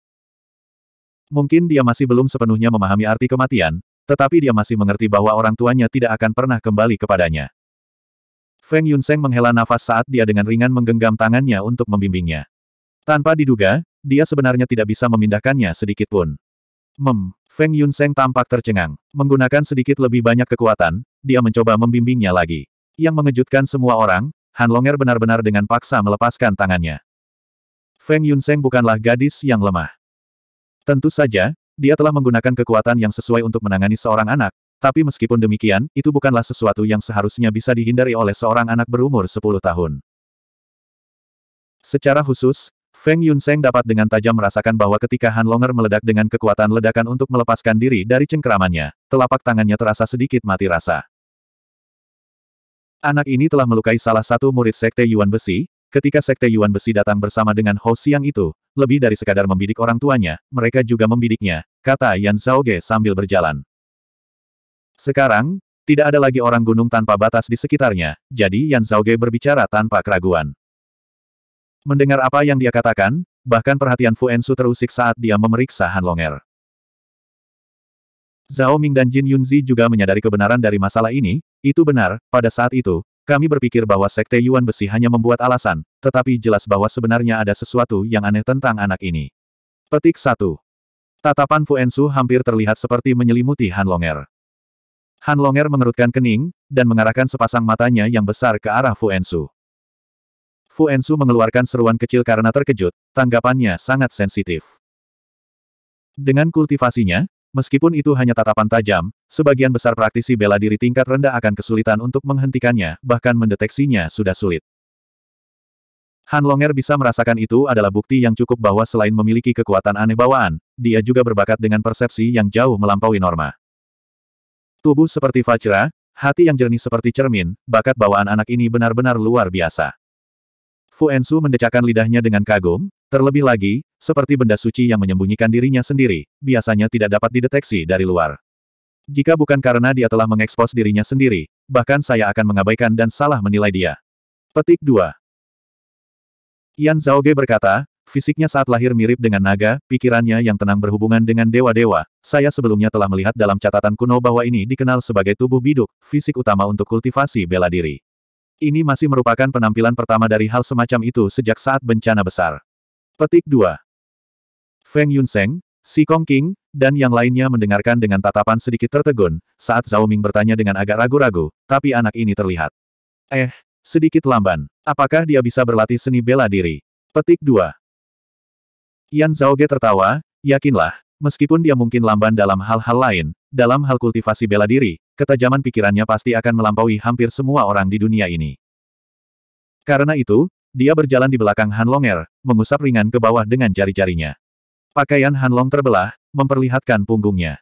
Mungkin dia masih belum sepenuhnya memahami arti kematian, tetapi dia masih mengerti bahwa orang tuanya tidak akan pernah kembali kepadanya. Feng Yunseng menghela nafas saat dia dengan ringan menggenggam tangannya untuk membimbingnya. Tanpa diduga, dia sebenarnya tidak bisa memindahkannya sedikit pun. Mem, Feng Yunseng tampak tercengang. Menggunakan sedikit lebih banyak kekuatan, dia mencoba membimbingnya lagi. Yang mengejutkan semua orang, Han Longer benar-benar dengan paksa melepaskan tangannya. Feng Yunseng bukanlah gadis yang lemah. Tentu saja, dia telah menggunakan kekuatan yang sesuai untuk menangani seorang anak, tapi meskipun demikian, itu bukanlah sesuatu yang seharusnya bisa dihindari oleh seorang anak berumur 10 tahun. Secara khusus, Feng Yunseng dapat dengan tajam merasakan bahwa ketika Han Longer meledak dengan kekuatan ledakan untuk melepaskan diri dari cengkeramannya, telapak tangannya terasa sedikit mati rasa. Anak ini telah melukai salah satu murid Sekte Yuan Besi, ketika Sekte Yuan Besi datang bersama dengan Hou Siang itu, lebih dari sekadar membidik orang tuanya, mereka juga membidiknya, kata Yan Ge sambil berjalan. Sekarang, tidak ada lagi orang gunung tanpa batas di sekitarnya, jadi Yan Ge berbicara tanpa keraguan. Mendengar apa yang dia katakan, bahkan perhatian Fu Ensu terusik saat dia memeriksa Han Longer. Zhao Ming dan Jin Yunzi juga menyadari kebenaran dari masalah ini, itu benar, pada saat itu, kami berpikir bahwa Sekte Yuan Besi hanya membuat alasan, tetapi jelas bahwa sebenarnya ada sesuatu yang aneh tentang anak ini. Petik 1. Tatapan Fuensu hampir terlihat seperti menyelimuti Han Longer. Han Longer mengerutkan kening, dan mengarahkan sepasang matanya yang besar ke arah Fuensu. Fuensu mengeluarkan seruan kecil karena terkejut, tanggapannya sangat sensitif. Dengan kultivasinya, Meskipun itu hanya tatapan tajam, sebagian besar praktisi bela diri tingkat rendah akan kesulitan untuk menghentikannya, bahkan mendeteksinya sudah sulit. Han Longer bisa merasakan itu adalah bukti yang cukup bahwa selain memiliki kekuatan aneh bawaan, dia juga berbakat dengan persepsi yang jauh melampaui norma. Tubuh seperti Fajra, hati yang jernih seperti cermin, bakat bawaan anak ini benar-benar luar biasa. Fu Ensu mendecakkan lidahnya dengan kagum, Terlebih lagi, seperti benda suci yang menyembunyikan dirinya sendiri, biasanya tidak dapat dideteksi dari luar. Jika bukan karena dia telah mengekspos dirinya sendiri, bahkan saya akan mengabaikan dan salah menilai dia. Petik 2 Yan Ge berkata, fisiknya saat lahir mirip dengan naga, pikirannya yang tenang berhubungan dengan dewa-dewa, saya sebelumnya telah melihat dalam catatan kuno bahwa ini dikenal sebagai tubuh biduk, fisik utama untuk kultivasi bela diri. Ini masih merupakan penampilan pertama dari hal semacam itu sejak saat bencana besar. Petik 2. Feng Yunseng, Si Kong King, dan yang lainnya mendengarkan dengan tatapan sedikit tertegun, saat Zhao Ming bertanya dengan agak ragu-ragu, tapi anak ini terlihat. Eh, sedikit lamban. Apakah dia bisa berlatih seni bela diri? Petik 2. Yan Zhaoge tertawa, yakinlah, meskipun dia mungkin lamban dalam hal-hal lain, dalam hal kultivasi bela diri, ketajaman pikirannya pasti akan melampaui hampir semua orang di dunia ini. Karena itu, dia berjalan di belakang Han Longer, mengusap ringan ke bawah dengan jari-jarinya. Pakaian Han Long terbelah, memperlihatkan punggungnya.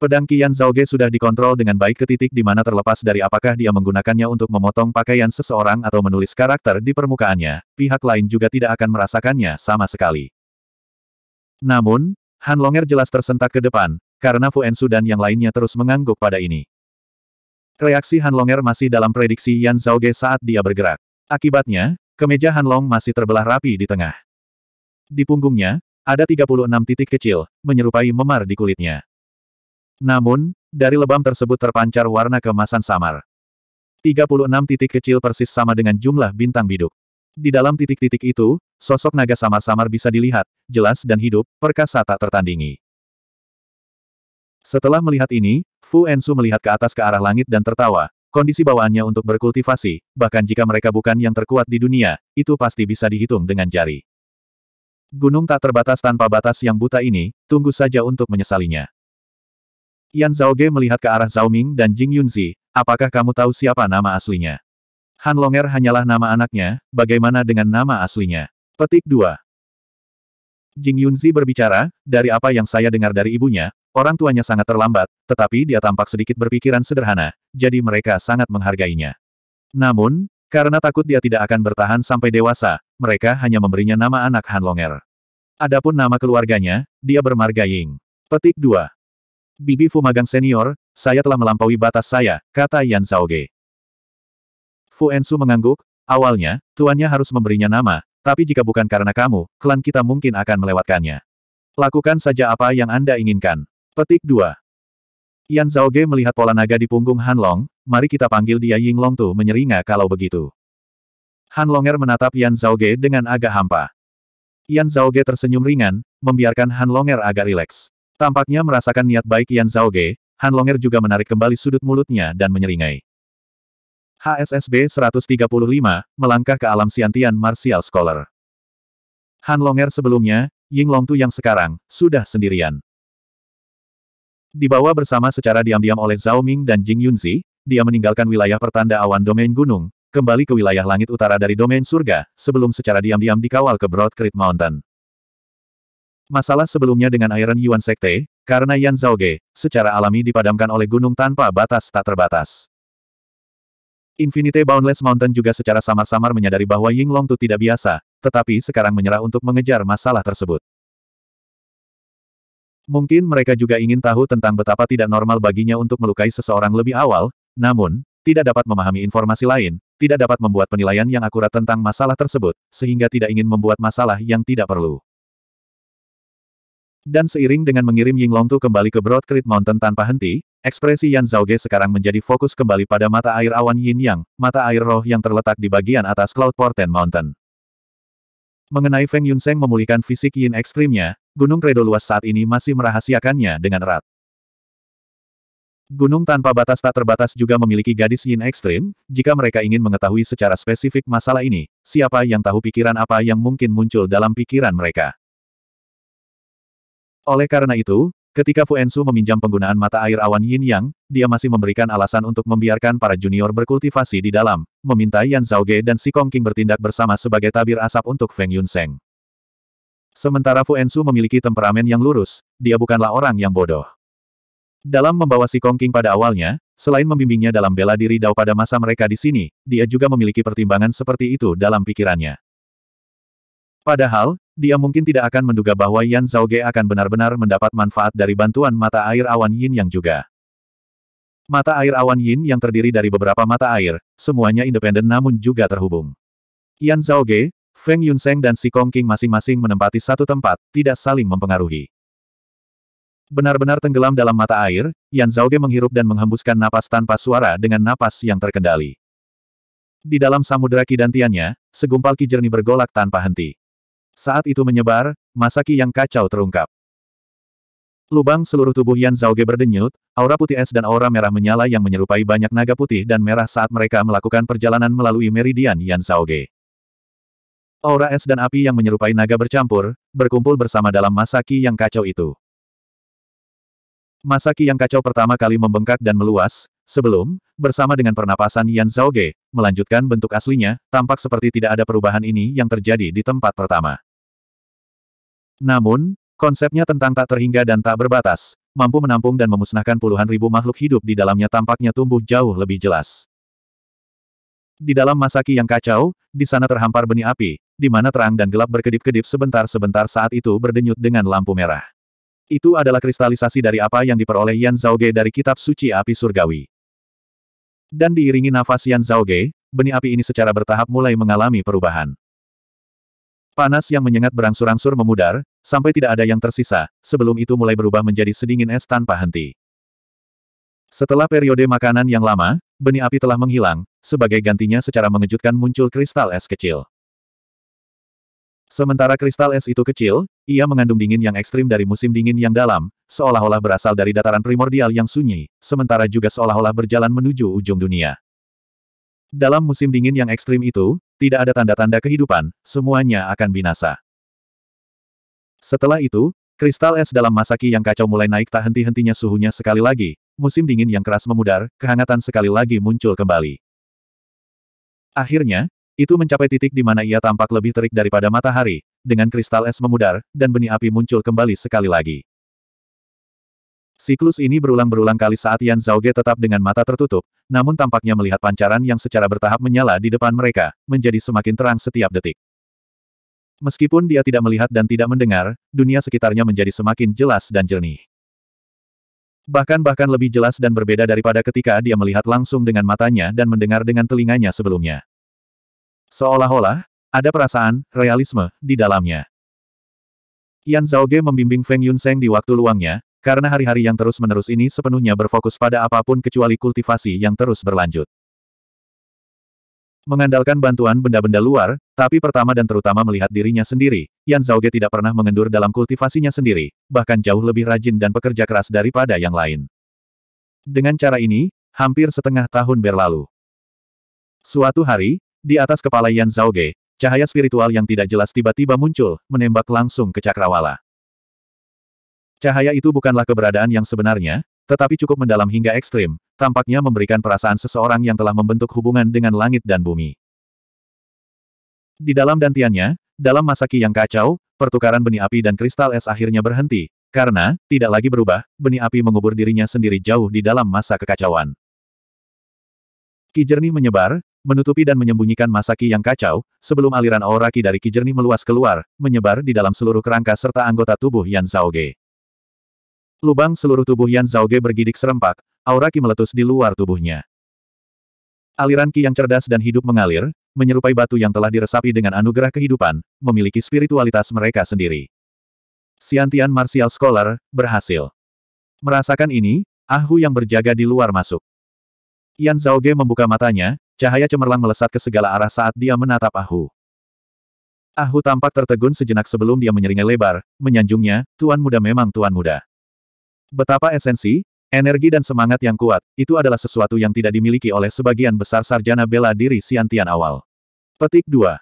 Pedang Qian Ge sudah dikontrol dengan baik ke titik di mana terlepas dari apakah dia menggunakannya untuk memotong pakaian seseorang atau menulis karakter di permukaannya, pihak lain juga tidak akan merasakannya sama sekali. Namun, Han Longer jelas tersentak ke depan, karena Fu Ensu dan yang lainnya terus mengangguk pada ini. Reaksi Han Longer masih dalam prediksi Yan Ge saat dia bergerak. Akibatnya, kemeja Hanlong masih terbelah rapi di tengah. Di punggungnya, ada 36 titik kecil, menyerupai memar di kulitnya. Namun, dari lebam tersebut terpancar warna kemasan samar. 36 titik kecil persis sama dengan jumlah bintang biduk. Di dalam titik-titik itu, sosok naga samar-samar bisa dilihat, jelas dan hidup, perkasa tak tertandingi. Setelah melihat ini, Fu Ensu melihat ke atas ke arah langit dan tertawa, Kondisi bawaannya untuk berkultivasi, bahkan jika mereka bukan yang terkuat di dunia, itu pasti bisa dihitung dengan jari. Gunung tak terbatas tanpa batas yang buta ini, tunggu saja untuk menyesalinya. Yan Zhao Ge melihat ke arah Zhao Ming dan Jing Yunzi, apakah kamu tahu siapa nama aslinya? Han Longer hanyalah nama anaknya, bagaimana dengan nama aslinya? Petik 2. Jing Yunzi berbicara, dari apa yang saya dengar dari ibunya, Orang tuanya sangat terlambat, tetapi dia tampak sedikit berpikiran sederhana, jadi mereka sangat menghargainya. Namun, karena takut dia tidak akan bertahan sampai dewasa, mereka hanya memberinya nama anak Han Longer. Adapun nama keluarganya, dia bermarga Ying. Petik 2. Bibi Fu Magang Senior, saya telah melampaui batas saya, kata Yan Zaoge. Fu Ensu mengangguk, awalnya, tuannya harus memberinya nama, tapi jika bukan karena kamu, klan kita mungkin akan melewatkannya. Lakukan saja apa yang Anda inginkan. Petik 2. Yan Ge melihat pola naga di punggung Han Long, mari kita panggil dia Ying Long Tu menyeringa kalau begitu. Han Longer menatap Yan Ge dengan agak hampa. Yan Ge tersenyum ringan, membiarkan Han Longer agak rileks. Tampaknya merasakan niat baik Yan Ge, Han Longer juga menarik kembali sudut mulutnya dan menyeringai. HSSB 135, melangkah ke alam siantian Martial Scholar. Han Longer sebelumnya, Ying Long Tu yang sekarang, sudah sendirian. Dibawa bersama secara diam-diam oleh Zhao Ming dan Jing Yunzi, dia meninggalkan wilayah pertanda awan domain gunung, kembali ke wilayah langit utara dari domain surga, sebelum secara diam-diam dikawal ke Broad Creek Mountain. Masalah sebelumnya dengan Iron Yuan Sekte, karena Yan Zhao Ge, secara alami dipadamkan oleh gunung tanpa batas tak terbatas. Infinite Boundless Mountain juga secara samar-samar menyadari bahwa Ying Long Tu tidak biasa, tetapi sekarang menyerah untuk mengejar masalah tersebut. Mungkin mereka juga ingin tahu tentang betapa tidak normal baginya untuk melukai seseorang lebih awal, namun, tidak dapat memahami informasi lain, tidak dapat membuat penilaian yang akurat tentang masalah tersebut, sehingga tidak ingin membuat masalah yang tidak perlu. Dan seiring dengan mengirim Ying Longtu kembali ke Broad Creek Mountain tanpa henti, ekspresi Yan Zhao Ge sekarang menjadi fokus kembali pada mata air awan Yin Yang, mata air roh yang terletak di bagian atas Cloud Porten Mountain. Mengenai Feng Yunseng memulihkan fisik yin ekstrimnya, Gunung Kredo luas saat ini masih merahasiakannya dengan erat. Gunung tanpa batas tak terbatas juga memiliki gadis yin ekstrim, jika mereka ingin mengetahui secara spesifik masalah ini, siapa yang tahu pikiran apa yang mungkin muncul dalam pikiran mereka. Oleh karena itu, Ketika Fu Ensu meminjam penggunaan mata air awan Yin Yang, dia masih memberikan alasan untuk membiarkan para junior berkultivasi di dalam, meminta Yan Zhao Ge dan Si Kong King bertindak bersama sebagai tabir asap untuk Feng Yunseng. Sementara Fu Ensu memiliki temperamen yang lurus, dia bukanlah orang yang bodoh. Dalam membawa Si Kong King pada awalnya, selain membimbingnya dalam bela diri Dao pada masa mereka di sini, dia juga memiliki pertimbangan seperti itu dalam pikirannya. Padahal, dia mungkin tidak akan menduga bahwa Yan Ge akan benar-benar mendapat manfaat dari bantuan mata air awan yin yang juga. Mata air awan yin yang terdiri dari beberapa mata air, semuanya independen namun juga terhubung. Yan Ge, Feng Yun Yunseng dan Si Kong King masing-masing menempati satu tempat, tidak saling mempengaruhi. Benar-benar tenggelam dalam mata air, Yan Ge menghirup dan menghembuskan napas tanpa suara dengan napas yang terkendali. Di dalam samudera kidantiannya, segumpal ki jernih bergolak tanpa henti. Saat itu menyebar, Masaki yang kacau terungkap. Lubang seluruh tubuh Yan Zhaoge berdenyut, aura putih es dan aura merah menyala yang menyerupai banyak naga putih dan merah saat mereka melakukan perjalanan melalui meridian Yan Zhaoge. Aura es dan api yang menyerupai naga bercampur, berkumpul bersama dalam Masaki yang kacau itu. Masaki yang kacau pertama kali membengkak dan meluas, sebelum, bersama dengan pernapasan Yan Zhao Ge melanjutkan bentuk aslinya, tampak seperti tidak ada perubahan ini yang terjadi di tempat pertama. Namun, konsepnya tentang tak terhingga dan tak berbatas, mampu menampung dan memusnahkan puluhan ribu makhluk hidup di dalamnya tampaknya tumbuh jauh lebih jelas. Di dalam Masaki yang kacau, di sana terhampar benih api, di mana terang dan gelap berkedip-kedip sebentar-sebentar saat itu berdenyut dengan lampu merah. Itu adalah kristalisasi dari apa yang diperoleh Yan Zhaoge dari kitab suci api surgawi. Dan diiringi nafas Yan Zhaoge, benih api ini secara bertahap mulai mengalami perubahan. Panas yang menyengat berangsur-angsur memudar, sampai tidak ada yang tersisa, sebelum itu mulai berubah menjadi sedingin es tanpa henti. Setelah periode makanan yang lama, benih api telah menghilang, sebagai gantinya secara mengejutkan muncul kristal es kecil. Sementara kristal es itu kecil, ia mengandung dingin yang ekstrim dari musim dingin yang dalam, seolah-olah berasal dari dataran primordial yang sunyi, sementara juga seolah-olah berjalan menuju ujung dunia. Dalam musim dingin yang ekstrim itu, tidak ada tanda-tanda kehidupan, semuanya akan binasa. Setelah itu, kristal es dalam Masaki yang kacau mulai naik tak henti-hentinya suhunya sekali lagi, musim dingin yang keras memudar, kehangatan sekali lagi muncul kembali. Akhirnya, itu mencapai titik di mana ia tampak lebih terik daripada matahari, dengan kristal es memudar, dan benih api muncul kembali sekali lagi. Siklus ini berulang-berulang kali saat Yan Zhaoge tetap dengan mata tertutup, namun tampaknya melihat pancaran yang secara bertahap menyala di depan mereka, menjadi semakin terang setiap detik. Meskipun dia tidak melihat dan tidak mendengar, dunia sekitarnya menjadi semakin jelas dan jernih. Bahkan-bahkan lebih jelas dan berbeda daripada ketika dia melihat langsung dengan matanya dan mendengar dengan telinganya sebelumnya. Seolah-olah, ada perasaan, realisme, di dalamnya. Yan Ge membimbing Feng Yun Yunseng di waktu luangnya, karena hari-hari yang terus-menerus ini sepenuhnya berfokus pada apapun kecuali kultivasi yang terus berlanjut. Mengandalkan bantuan benda-benda luar, tapi pertama dan terutama melihat dirinya sendiri, Yan Ge tidak pernah mengendur dalam kultivasinya sendiri, bahkan jauh lebih rajin dan pekerja keras daripada yang lain. Dengan cara ini, hampir setengah tahun berlalu. Suatu hari, di atas kepala Yan Zhaoge, cahaya spiritual yang tidak jelas tiba-tiba muncul, menembak langsung ke cakrawala. Cahaya itu bukanlah keberadaan yang sebenarnya, tetapi cukup mendalam hingga ekstrim, tampaknya memberikan perasaan seseorang yang telah membentuk hubungan dengan langit dan bumi. Di dalam dantiannya, dalam masa ki yang kacau, pertukaran benih api dan kristal es akhirnya berhenti, karena, tidak lagi berubah, benih api mengubur dirinya sendiri jauh di dalam masa kekacauan. Kijerni menyebar, menutupi dan menyembunyikan masa Ki yang kacau, sebelum aliran aura Ki dari Kijerni meluas keluar, menyebar di dalam seluruh kerangka serta anggota tubuh Yan Zhaoge. Lubang seluruh tubuh Yan Zhaoge bergidik serempak, aura Ki meletus di luar tubuhnya. Aliran Ki yang cerdas dan hidup mengalir, menyerupai batu yang telah diresapi dengan anugerah kehidupan, memiliki spiritualitas mereka sendiri. Siantian Martial Scholar, berhasil. Merasakan ini, Ahu yang berjaga di luar masuk. Yan Zhao Ge membuka matanya, cahaya cemerlang melesat ke segala arah saat dia menatap Ahu. Ahu tampak tertegun sejenak sebelum dia menyeringai lebar, menyanjungnya, Tuan Muda memang Tuan Muda. Betapa esensi, energi dan semangat yang kuat, itu adalah sesuatu yang tidak dimiliki oleh sebagian besar sarjana bela diri Siantian awal. Petik 2.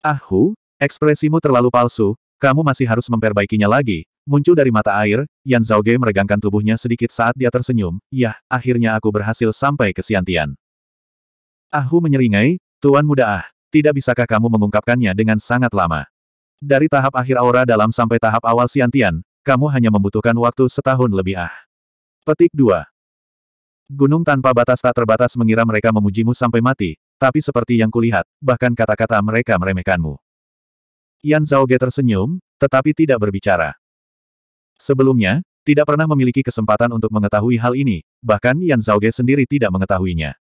Ahu, ekspresimu terlalu palsu, kamu masih harus memperbaikinya lagi, Muncul dari mata air, Yan Zhao Ge meregangkan tubuhnya sedikit saat dia tersenyum, yah, akhirnya aku berhasil sampai ke Siantian. Ahu menyeringai, Tuan Muda Ah, tidak bisakah kamu mengungkapkannya dengan sangat lama. Dari tahap akhir aura dalam sampai tahap awal Siantian, kamu hanya membutuhkan waktu setahun lebih ah. Petik 2. Gunung tanpa batas tak terbatas mengira mereka memujimu sampai mati, tapi seperti yang kulihat, bahkan kata-kata mereka meremehkanmu. Yan Zhao Ge tersenyum, tetapi tidak berbicara. Sebelumnya, tidak pernah memiliki kesempatan untuk mengetahui hal ini, bahkan Yan Zhaoge sendiri tidak mengetahuinya.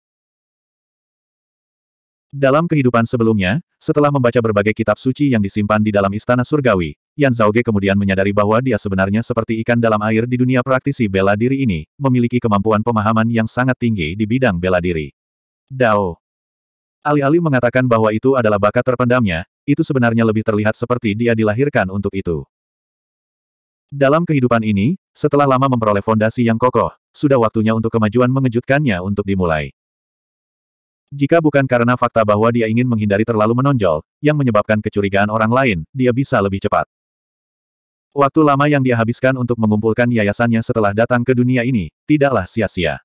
Dalam kehidupan sebelumnya, setelah membaca berbagai kitab suci yang disimpan di dalam istana surgawi, Yan Zhaoge kemudian menyadari bahwa dia sebenarnya seperti ikan dalam air di dunia praktisi bela diri ini, memiliki kemampuan pemahaman yang sangat tinggi di bidang bela diri. Dao. Alih-alih mengatakan bahwa itu adalah bakat terpendamnya, itu sebenarnya lebih terlihat seperti dia dilahirkan untuk itu. Dalam kehidupan ini, setelah lama memperoleh fondasi yang kokoh, sudah waktunya untuk kemajuan mengejutkannya untuk dimulai. Jika bukan karena fakta bahwa dia ingin menghindari terlalu menonjol, yang menyebabkan kecurigaan orang lain, dia bisa lebih cepat. Waktu lama yang dia habiskan untuk mengumpulkan yayasannya setelah datang ke dunia ini, tidaklah sia-sia.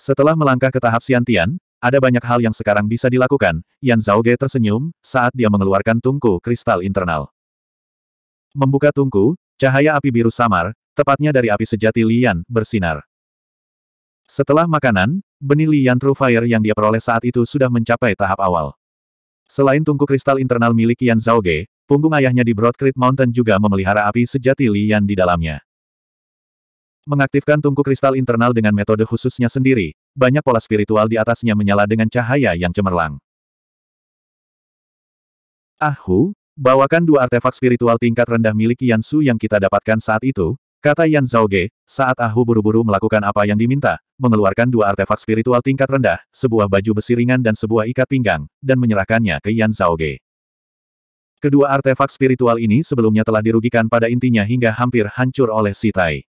Setelah melangkah ke tahap siantian, ada banyak hal yang sekarang bisa dilakukan, Yan Zhao Ge tersenyum, saat dia mengeluarkan tungku kristal internal. Membuka tungku, cahaya api biru samar, tepatnya dari api sejati Lian, bersinar. Setelah makanan, benih Lian True Fire yang dia peroleh saat itu sudah mencapai tahap awal. Selain tungku kristal internal milik Yan Zhaoge, punggung ayahnya di Broad Mountain juga memelihara api sejati Lian di dalamnya. Mengaktifkan tungku kristal internal dengan metode khususnya sendiri, banyak pola spiritual di atasnya menyala dengan cahaya yang cemerlang. Ahu, Bawakan dua artefak spiritual tingkat rendah milik Yan Su yang kita dapatkan saat itu, kata Yan Zhaoge, saat Ahu buru-buru melakukan apa yang diminta, mengeluarkan dua artefak spiritual tingkat rendah, sebuah baju besi ringan dan sebuah ikat pinggang, dan menyerahkannya ke Yan Zhaoge. Kedua artefak spiritual ini sebelumnya telah dirugikan pada intinya hingga hampir hancur oleh Sitai.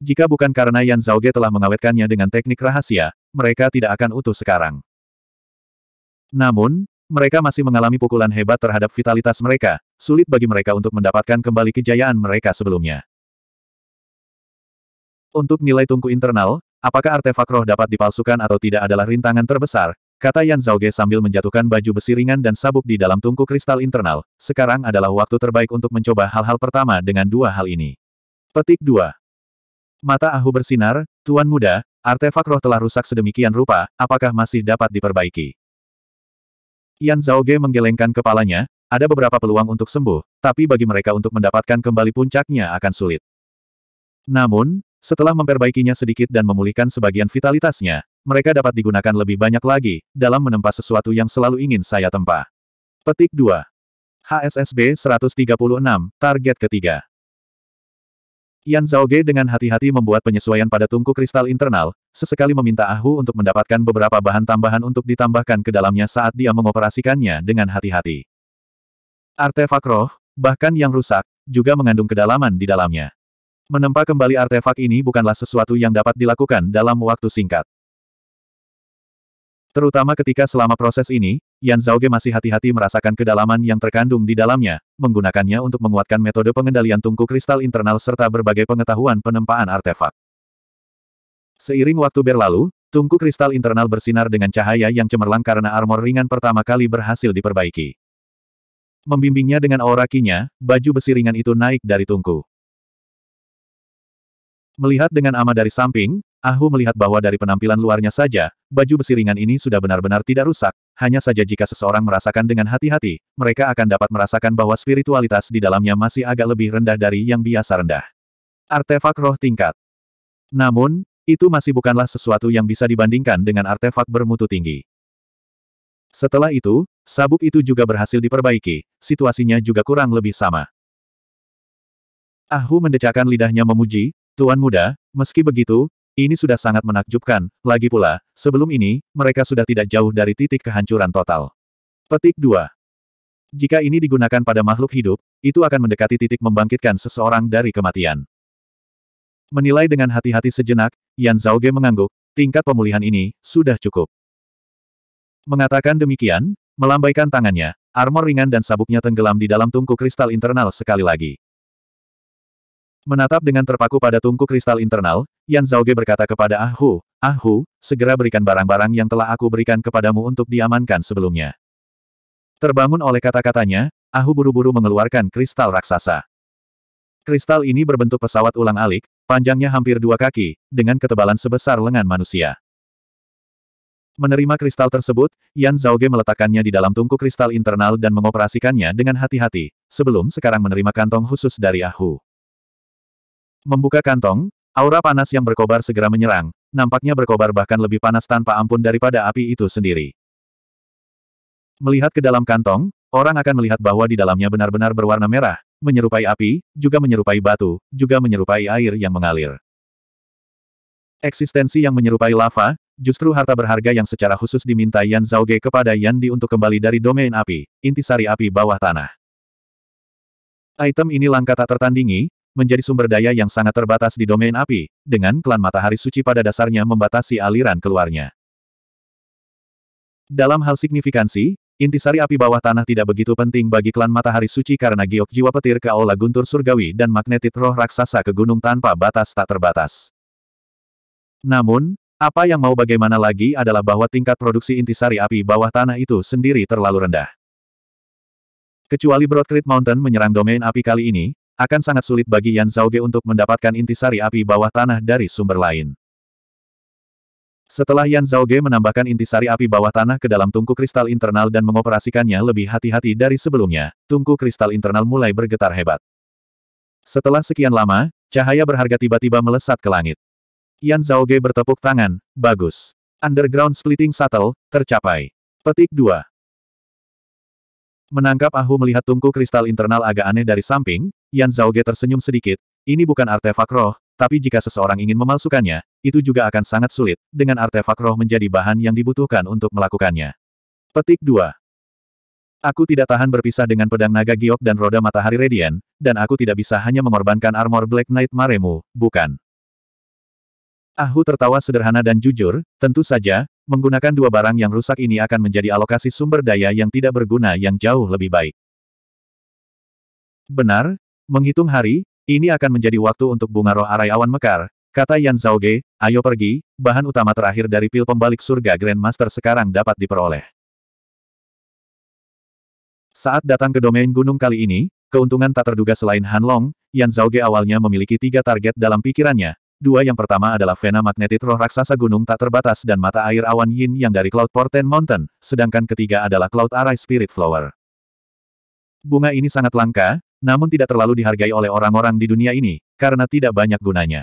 Jika bukan karena Yan Zhaoge telah mengawetkannya dengan teknik rahasia, mereka tidak akan utuh sekarang. Namun, mereka masih mengalami pukulan hebat terhadap vitalitas mereka, sulit bagi mereka untuk mendapatkan kembali kejayaan mereka sebelumnya. Untuk nilai tungku internal, apakah artefak roh dapat dipalsukan atau tidak adalah rintangan terbesar, kata Yan Zhaoge sambil menjatuhkan baju besi ringan dan sabuk di dalam tungku kristal internal, sekarang adalah waktu terbaik untuk mencoba hal-hal pertama dengan dua hal ini. Petik 2. Mata Ahu bersinar, Tuan Muda, artefak roh telah rusak sedemikian rupa, apakah masih dapat diperbaiki? Yan Zhao Ge menggelengkan kepalanya, ada beberapa peluang untuk sembuh, tapi bagi mereka untuk mendapatkan kembali puncaknya akan sulit. Namun, setelah memperbaikinya sedikit dan memulihkan sebagian vitalitasnya, mereka dapat digunakan lebih banyak lagi, dalam menempa sesuatu yang selalu ingin saya tempa. Petik 2. HSSB 136, target ketiga. Yan Zhao Ge dengan hati-hati membuat penyesuaian pada tungku kristal internal, sesekali meminta Ahu untuk mendapatkan beberapa bahan tambahan untuk ditambahkan ke dalamnya saat dia mengoperasikannya dengan hati-hati. Artefak roh, bahkan yang rusak, juga mengandung kedalaman di dalamnya. Menempa kembali artefak ini bukanlah sesuatu yang dapat dilakukan dalam waktu singkat. Terutama ketika selama proses ini, Yan Zhaoge masih hati-hati merasakan kedalaman yang terkandung di dalamnya, menggunakannya untuk menguatkan metode pengendalian tungku kristal internal serta berbagai pengetahuan penempaan artefak. Seiring waktu berlalu, tungku kristal internal bersinar dengan cahaya yang cemerlang karena armor ringan pertama kali berhasil diperbaiki. Membimbingnya dengan aura kinya, baju besi ringan itu naik dari tungku. Melihat dengan Ama dari samping, Ahu melihat bahwa dari penampilan luarnya saja, baju besi ringan ini sudah benar-benar tidak rusak, hanya saja jika seseorang merasakan dengan hati-hati, mereka akan dapat merasakan bahwa spiritualitas di dalamnya masih agak lebih rendah dari yang biasa rendah. Artefak roh tingkat. Namun, itu masih bukanlah sesuatu yang bisa dibandingkan dengan artefak bermutu tinggi. Setelah itu, sabuk itu juga berhasil diperbaiki, situasinya juga kurang lebih sama. Ahu mendecakkan lidahnya memuji, Tuan muda, meski begitu, ini sudah sangat menakjubkan, lagi pula, sebelum ini, mereka sudah tidak jauh dari titik kehancuran total. Petik 2. Jika ini digunakan pada makhluk hidup, itu akan mendekati titik membangkitkan seseorang dari kematian. Menilai dengan hati-hati sejenak, Yan Zhaoge mengangguk, tingkat pemulihan ini, sudah cukup. Mengatakan demikian, melambaikan tangannya, armor ringan dan sabuknya tenggelam di dalam tungku kristal internal sekali lagi. Menatap dengan terpaku pada tungku kristal internal, Yan Ge berkata kepada Ah Hu, Ah Hu, segera berikan barang-barang yang telah aku berikan kepadamu untuk diamankan sebelumnya. Terbangun oleh kata-katanya, Ah Hu buru-buru mengeluarkan kristal raksasa. Kristal ini berbentuk pesawat ulang-alik, panjangnya hampir dua kaki, dengan ketebalan sebesar lengan manusia. Menerima kristal tersebut, Yan Ge meletakkannya di dalam tungku kristal internal dan mengoperasikannya dengan hati-hati, sebelum sekarang menerima kantong khusus dari Ahu. Ah Membuka kantong, aura panas yang berkobar segera menyerang, nampaknya berkobar bahkan lebih panas tanpa ampun daripada api itu sendiri. Melihat ke dalam kantong, orang akan melihat bahwa di dalamnya benar-benar berwarna merah, menyerupai api, juga menyerupai batu, juga menyerupai air yang mengalir. Eksistensi yang menyerupai lava, justru harta berharga yang secara khusus diminta Yan Zhaoge kepada Yan Di untuk kembali dari domain api, intisari api bawah tanah. Item ini langka tak tertandingi, menjadi sumber daya yang sangat terbatas di domain api, dengan klan matahari suci pada dasarnya membatasi aliran keluarnya. Dalam hal signifikansi, intisari api bawah tanah tidak begitu penting bagi klan matahari suci karena giok jiwa petir ke aula guntur surgawi dan magnetit roh raksasa ke gunung tanpa batas tak terbatas. Namun, apa yang mau bagaimana lagi adalah bahwa tingkat produksi intisari api bawah tanah itu sendiri terlalu rendah. Kecuali Broadcrete Mountain menyerang domain api kali ini, akan sangat sulit bagi Yan Zhaoge untuk mendapatkan intisari api bawah tanah dari sumber lain. Setelah Yan Zhaoge menambahkan intisari api bawah tanah ke dalam tungku kristal internal dan mengoperasikannya lebih hati-hati dari sebelumnya, tungku kristal internal mulai bergetar hebat. Setelah sekian lama, cahaya berharga tiba-tiba melesat ke langit. Yan Zhaoge bertepuk tangan, bagus. Underground splitting shuttle, tercapai. Petik 2. Menangkap Ahu melihat tungku kristal internal agak aneh dari samping, Yan Zhao Zhaoge tersenyum sedikit, ini bukan artefak roh, tapi jika seseorang ingin memalsukannya, itu juga akan sangat sulit, dengan artefak roh menjadi bahan yang dibutuhkan untuk melakukannya. Petik 2. Aku tidak tahan berpisah dengan pedang naga giok dan roda matahari radian, dan aku tidak bisa hanya mengorbankan armor Black Knight Maremu, bukan? Ahu tertawa sederhana dan jujur, tentu saja, menggunakan dua barang yang rusak ini akan menjadi alokasi sumber daya yang tidak berguna yang jauh lebih baik. Benar, Menghitung hari, ini akan menjadi waktu untuk bunga roh arai awan mekar, kata Yan Zhaoge, ayo pergi, bahan utama terakhir dari pil pembalik surga Grandmaster sekarang dapat diperoleh. Saat datang ke domain gunung kali ini, keuntungan tak terduga selain Han Long, Yan Zhaoge awalnya memiliki tiga target dalam pikirannya, Dua yang pertama adalah Vena Magnetit Roh Raksasa Gunung Tak Terbatas dan Mata Air Awan Yin yang dari Cloud Porten Mountain, sedangkan ketiga adalah Cloud Arai Spirit Flower. Bunga ini sangat langka, namun tidak terlalu dihargai oleh orang-orang di dunia ini, karena tidak banyak gunanya.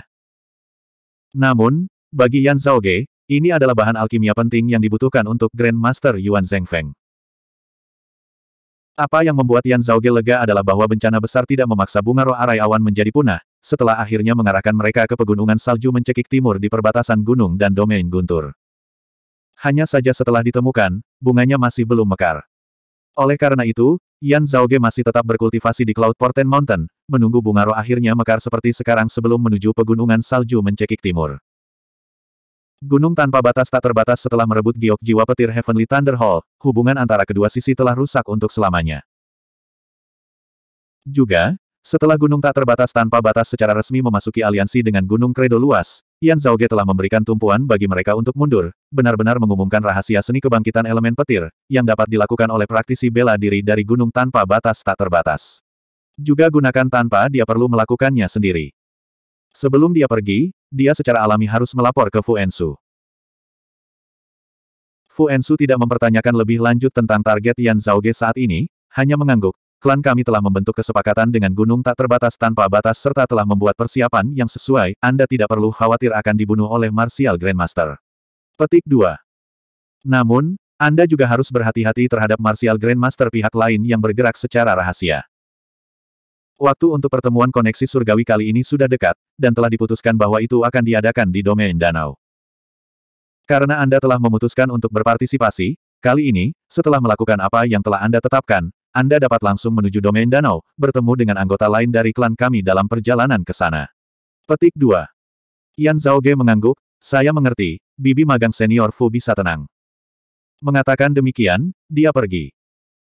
Namun, bagi Yan Zhaoge, ini adalah bahan alkimia penting yang dibutuhkan untuk Grand Master Yuan Zhengfeng. Apa yang membuat Yan Zhaoge lega adalah bahwa bencana besar tidak memaksa bunga roh arai awan menjadi punah, setelah akhirnya mengarahkan mereka ke pegunungan salju mencekik timur di perbatasan gunung dan domain guntur. Hanya saja setelah ditemukan, bunganya masih belum mekar. Oleh karena itu, Yan Zhao Ge masih tetap berkultivasi di Cloud Porten Mountain, menunggu bunga roh akhirnya mekar seperti sekarang sebelum menuju pegunungan salju mencekik timur. Gunung tanpa batas tak terbatas setelah merebut giok jiwa petir Heavenly Thunder Hall, hubungan antara kedua sisi telah rusak untuk selamanya. Juga, setelah gunung tak terbatas tanpa batas secara resmi memasuki aliansi dengan gunung kredo luas, Yan Ge telah memberikan tumpuan bagi mereka untuk mundur, benar-benar mengumumkan rahasia seni kebangkitan elemen petir, yang dapat dilakukan oleh praktisi bela diri dari gunung tanpa batas tak terbatas. Juga gunakan tanpa dia perlu melakukannya sendiri. Sebelum dia pergi, dia secara alami harus melapor ke Fu Ensu. Fu Ensu tidak mempertanyakan lebih lanjut tentang target Yan Ge saat ini, hanya mengangguk, klan kami telah membentuk kesepakatan dengan gunung tak terbatas tanpa batas serta telah membuat persiapan yang sesuai, Anda tidak perlu khawatir akan dibunuh oleh Martial Grandmaster. Petik 2. Namun, Anda juga harus berhati-hati terhadap Martial Grandmaster pihak lain yang bergerak secara rahasia. Waktu untuk pertemuan koneksi surgawi kali ini sudah dekat, dan telah diputuskan bahwa itu akan diadakan di domain danau. Karena Anda telah memutuskan untuk berpartisipasi, kali ini, setelah melakukan apa yang telah Anda tetapkan, anda dapat langsung menuju domain danau, bertemu dengan anggota lain dari klan kami dalam perjalanan ke sana. Petik 2. Yan Zhaoge mengangguk, saya mengerti, bibi magang senior Fu bisa tenang. Mengatakan demikian, dia pergi.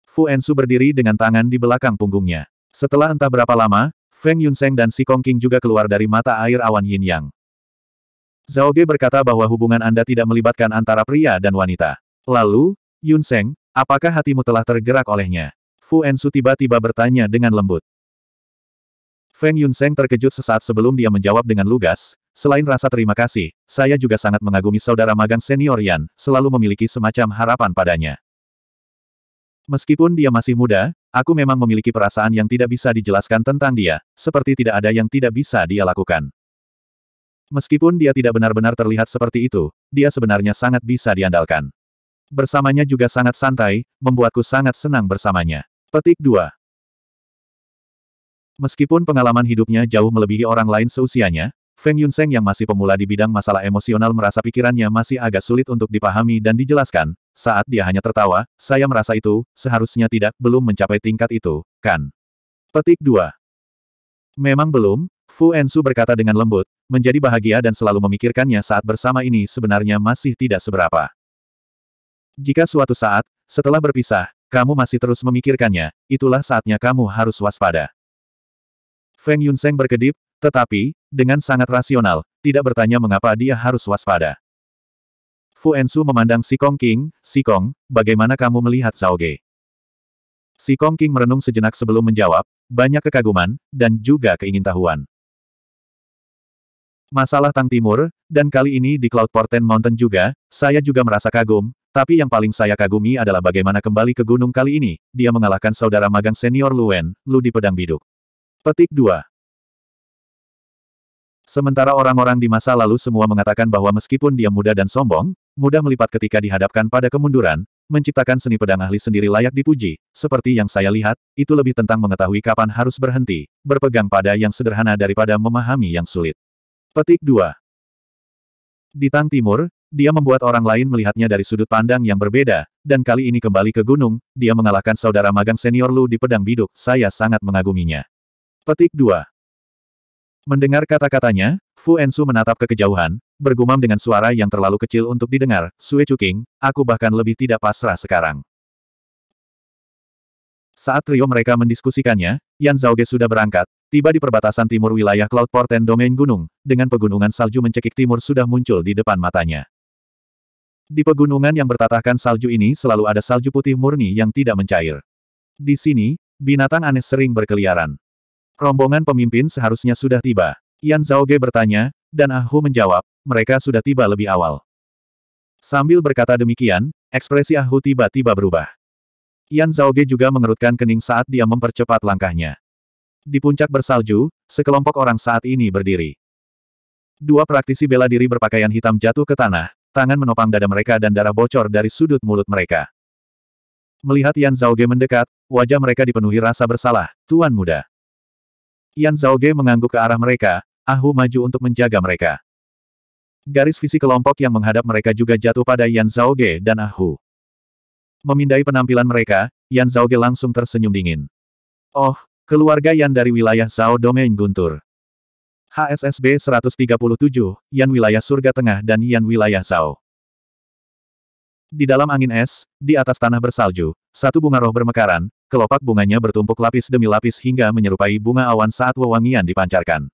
Fu Ensu berdiri dengan tangan di belakang punggungnya. Setelah entah berapa lama, Feng Yunseng dan Si Kong King juga keluar dari mata air awan yin yang. Zhaoge berkata bahwa hubungan Anda tidak melibatkan antara pria dan wanita. Lalu, Yunseng, apakah hatimu telah tergerak olehnya? Fu Ensu tiba-tiba bertanya dengan lembut. Feng Yunseng terkejut sesaat sebelum dia menjawab dengan lugas, selain rasa terima kasih, saya juga sangat mengagumi saudara magang senior Yan, selalu memiliki semacam harapan padanya. Meskipun dia masih muda, aku memang memiliki perasaan yang tidak bisa dijelaskan tentang dia, seperti tidak ada yang tidak bisa dia lakukan. Meskipun dia tidak benar-benar terlihat seperti itu, dia sebenarnya sangat bisa diandalkan. Bersamanya juga sangat santai, membuatku sangat senang bersamanya. Petik 2 Meskipun pengalaman hidupnya jauh melebihi orang lain seusianya, Feng Yunseng yang masih pemula di bidang masalah emosional merasa pikirannya masih agak sulit untuk dipahami dan dijelaskan. Saat dia hanya tertawa, saya merasa itu, seharusnya tidak, belum mencapai tingkat itu, kan? Petik 2. Memang belum, Fu Ensu berkata dengan lembut, menjadi bahagia dan selalu memikirkannya saat bersama ini sebenarnya masih tidak seberapa. Jika suatu saat, setelah berpisah, kamu masih terus memikirkannya, itulah saatnya kamu harus waspada. Feng Yunseng berkedip, tetapi, dengan sangat rasional, tidak bertanya mengapa dia harus waspada. Fu Ensu memandang Si Kong King, Si Kong, bagaimana kamu melihat Zhao Ge? Si Kong King merenung sejenak sebelum menjawab, banyak kekaguman, dan juga keingintahuan. Masalah Tang Timur, dan kali ini di Cloud Porten Mountain juga, saya juga merasa kagum, tapi yang paling saya kagumi adalah bagaimana kembali ke gunung kali ini, dia mengalahkan saudara magang senior Luen, Lu di Pedang Biduk. Petik 2 Sementara orang-orang di masa lalu semua mengatakan bahwa meskipun dia muda dan sombong, mudah melipat ketika dihadapkan pada kemunduran, menciptakan seni pedang ahli sendiri layak dipuji, seperti yang saya lihat, itu lebih tentang mengetahui kapan harus berhenti, berpegang pada yang sederhana daripada memahami yang sulit. Petik 2. Di Tang Timur, dia membuat orang lain melihatnya dari sudut pandang yang berbeda, dan kali ini kembali ke gunung, dia mengalahkan saudara magang senior Lu di pedang biduk, saya sangat mengaguminya. Petik 2. Mendengar kata-katanya, Fu Ensu menatap ke kejauhan, bergumam dengan suara yang terlalu kecil untuk didengar, Sue Chuking, aku bahkan lebih tidak pasrah sekarang. Saat trio mereka mendiskusikannya, Yan Zhaoge sudah berangkat, Tiba di perbatasan timur wilayah Cloud Porten Domain Gunung, dengan pegunungan salju mencekik timur sudah muncul di depan matanya. Di pegunungan yang bertatahkan salju ini selalu ada salju putih murni yang tidak mencair. Di sini, binatang aneh sering berkeliaran. Rombongan pemimpin seharusnya sudah tiba. Yan Zhaoge bertanya, dan Ah Hu menjawab, mereka sudah tiba lebih awal. Sambil berkata demikian, ekspresi Ah Hu tiba-tiba berubah. Yan Zhaoge juga mengerutkan kening saat dia mempercepat langkahnya. Di puncak bersalju, sekelompok orang saat ini berdiri. Dua praktisi bela diri berpakaian hitam jatuh ke tanah, tangan menopang dada mereka dan darah bocor dari sudut mulut mereka. Melihat Yan Ge mendekat, wajah mereka dipenuhi rasa bersalah, Tuan Muda. Yan Ge mengangguk ke arah mereka, Ahu maju untuk menjaga mereka. Garis visi kelompok yang menghadap mereka juga jatuh pada Yan Ge dan Ahu. Memindai penampilan mereka, Yan Ge langsung tersenyum dingin. Oh, Keluarga Yan dari wilayah Zhao Domain Guntur. HSSB 137, Yan wilayah surga tengah dan Yan wilayah Zhao. Di dalam angin es, di atas tanah bersalju, satu bunga roh bermekaran, kelopak bunganya bertumpuk lapis demi lapis hingga menyerupai bunga awan saat wewangian dipancarkan.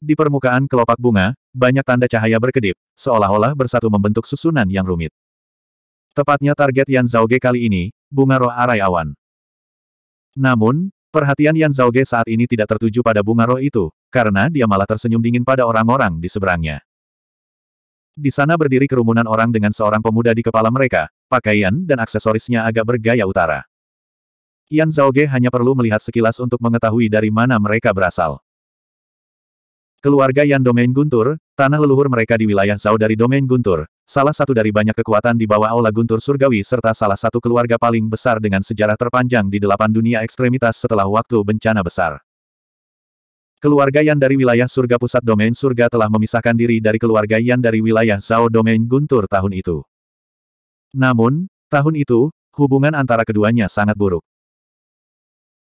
Di permukaan kelopak bunga, banyak tanda cahaya berkedip, seolah-olah bersatu membentuk susunan yang rumit. Tepatnya target Yan Zhao Ge kali ini, bunga roh arai awan. Namun, Perhatian Yan Zhaoge saat ini tidak tertuju pada bunga roh itu, karena dia malah tersenyum dingin pada orang-orang di seberangnya. Di sana berdiri kerumunan orang dengan seorang pemuda di kepala mereka, pakaian dan aksesorisnya agak bergaya utara. Yan Zhaoge hanya perlu melihat sekilas untuk mengetahui dari mana mereka berasal. Keluarga Yan Domain Guntur, tanah leluhur mereka di wilayah Zhao dari Domain Guntur, salah satu dari banyak kekuatan di bawah aula guntur surgawi serta salah satu keluarga paling besar dengan sejarah terpanjang di delapan dunia ekstremitas setelah waktu bencana besar. Keluarga yang dari wilayah surga pusat domain surga telah memisahkan diri dari keluarga yang dari wilayah Zao domain Guntur tahun itu. Namun, tahun itu, hubungan antara keduanya sangat buruk.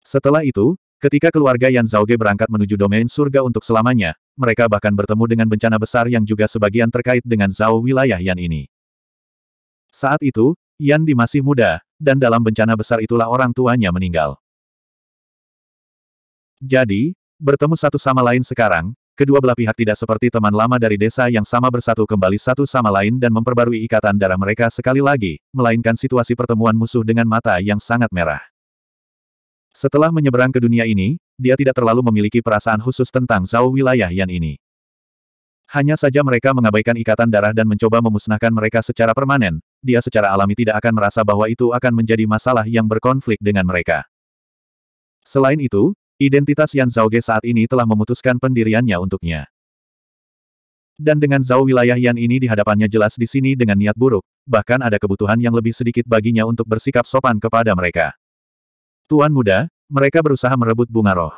Setelah itu, Ketika keluarga Yan Zhaoge berangkat menuju domain surga untuk selamanya, mereka bahkan bertemu dengan bencana besar yang juga sebagian terkait dengan Zhao wilayah Yan ini. Saat itu, Yan Di masih muda, dan dalam bencana besar itulah orang tuanya meninggal. Jadi, bertemu satu sama lain sekarang, kedua belah pihak tidak seperti teman lama dari desa yang sama bersatu kembali satu sama lain dan memperbarui ikatan darah mereka sekali lagi, melainkan situasi pertemuan musuh dengan mata yang sangat merah. Setelah menyeberang ke dunia ini, dia tidak terlalu memiliki perasaan khusus tentang Zhao wilayah Yan ini. Hanya saja mereka mengabaikan ikatan darah dan mencoba memusnahkan mereka secara permanen, dia secara alami tidak akan merasa bahwa itu akan menjadi masalah yang berkonflik dengan mereka. Selain itu, identitas Yan Zhaoge saat ini telah memutuskan pendiriannya untuknya. Dan dengan Zhao wilayah Yan ini di hadapannya jelas di sini dengan niat buruk, bahkan ada kebutuhan yang lebih sedikit baginya untuk bersikap sopan kepada mereka. Tuan muda, mereka berusaha merebut bunga roh.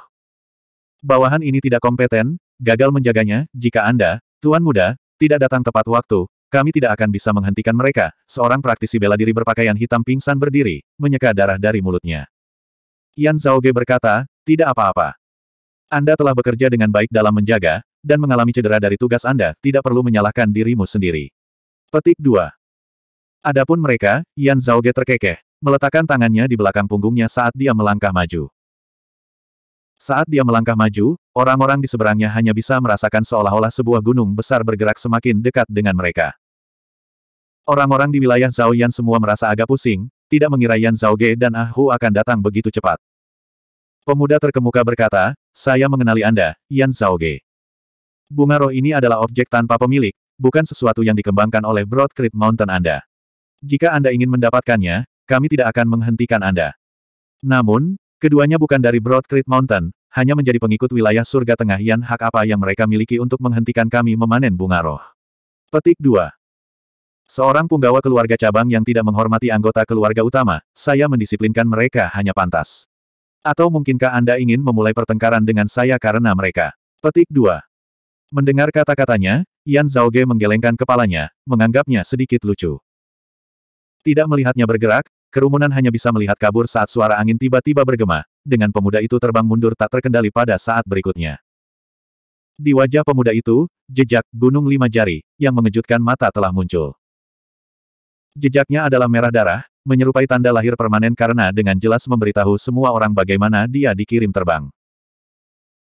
Bawahan ini tidak kompeten, gagal menjaganya, jika Anda, Tuan muda, tidak datang tepat waktu, kami tidak akan bisa menghentikan mereka. Seorang praktisi bela diri berpakaian hitam pingsan berdiri, menyeka darah dari mulutnya. Yan Ge berkata, tidak apa-apa. Anda telah bekerja dengan baik dalam menjaga, dan mengalami cedera dari tugas Anda, tidak perlu menyalahkan dirimu sendiri. Petik 2. Adapun mereka, Yan Ge terkekeh, meletakkan tangannya di belakang punggungnya saat dia melangkah maju. Saat dia melangkah maju, orang-orang di seberangnya hanya bisa merasakan seolah-olah sebuah gunung besar bergerak semakin dekat dengan mereka. Orang-orang di wilayah Zhao Yan semua merasa agak pusing, tidak mengira Yan Zhao Ge dan Ah Hu akan datang begitu cepat. Pemuda terkemuka berkata, saya mengenali Anda, Yan Zhaoge. Bunga roh ini adalah objek tanpa pemilik, bukan sesuatu yang dikembangkan oleh Broad Creek Mountain Anda. Jika Anda ingin mendapatkannya, kami tidak akan menghentikan Anda. Namun, keduanya bukan dari Broad Creek Mountain, hanya menjadi pengikut wilayah surga tengah yang hak apa yang mereka miliki untuk menghentikan kami memanen bunga roh. Petik 2. Seorang punggawa keluarga cabang yang tidak menghormati anggota keluarga utama, saya mendisiplinkan mereka hanya pantas. Atau mungkinkah Anda ingin memulai pertengkaran dengan saya karena mereka? Petik 2. Mendengar kata-katanya, Yan Zhaoge menggelengkan kepalanya, menganggapnya sedikit lucu. Tidak melihatnya bergerak, Kerumunan hanya bisa melihat kabur saat suara angin tiba-tiba bergema, dengan pemuda itu terbang mundur tak terkendali pada saat berikutnya. Di wajah pemuda itu, jejak gunung lima jari, yang mengejutkan mata telah muncul. Jejaknya adalah merah darah, menyerupai tanda lahir permanen karena dengan jelas memberitahu semua orang bagaimana dia dikirim terbang.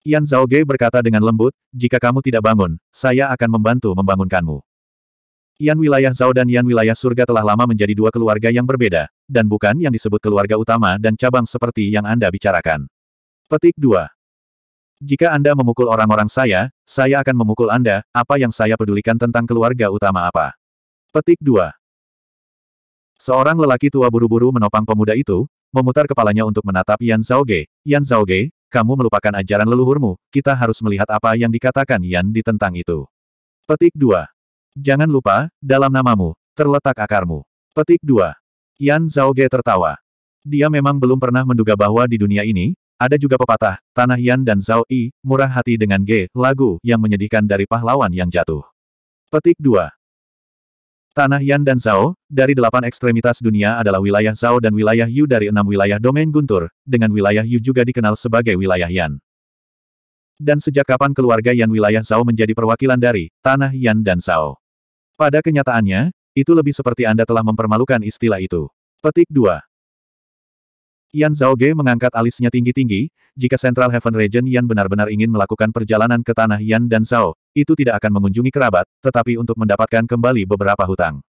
Yan Ge berkata dengan lembut, jika kamu tidak bangun, saya akan membantu membangunkanmu. Yan wilayah Zhao dan Yan wilayah surga telah lama menjadi dua keluarga yang berbeda, dan bukan yang disebut keluarga utama dan cabang seperti yang Anda bicarakan. Petik 2. Jika Anda memukul orang-orang saya, saya akan memukul Anda, apa yang saya pedulikan tentang keluarga utama apa. Petik 2. Seorang lelaki tua buru-buru menopang pemuda itu, memutar kepalanya untuk menatap Yan Zhaoge. Yan Zhaoge, kamu melupakan ajaran leluhurmu, kita harus melihat apa yang dikatakan Yan di tentang itu. Petik 2. Jangan lupa, dalam namamu, terletak akarmu. Petik 2. Yan Zhaoge tertawa. Dia memang belum pernah menduga bahwa di dunia ini, ada juga pepatah, Tanah Yan dan Zhao Yi, murah hati dengan Ge lagu, yang menyedihkan dari pahlawan yang jatuh. Petik 2. Tanah Yan dan Zhao, dari delapan ekstremitas dunia adalah wilayah Zhao dan wilayah Yu dari enam wilayah domain Guntur, dengan wilayah Yu juga dikenal sebagai wilayah Yan. Dan sejak kapan keluarga Yan wilayah Zhao menjadi perwakilan dari Tanah Yan dan Zhao? Pada kenyataannya, itu lebih seperti Anda telah mempermalukan istilah itu. Petik 2. Yan Ge mengangkat alisnya tinggi-tinggi, jika Central Heaven Region Yan benar-benar ingin melakukan perjalanan ke tanah Yan dan Zhao, itu tidak akan mengunjungi kerabat, tetapi untuk mendapatkan kembali beberapa hutang.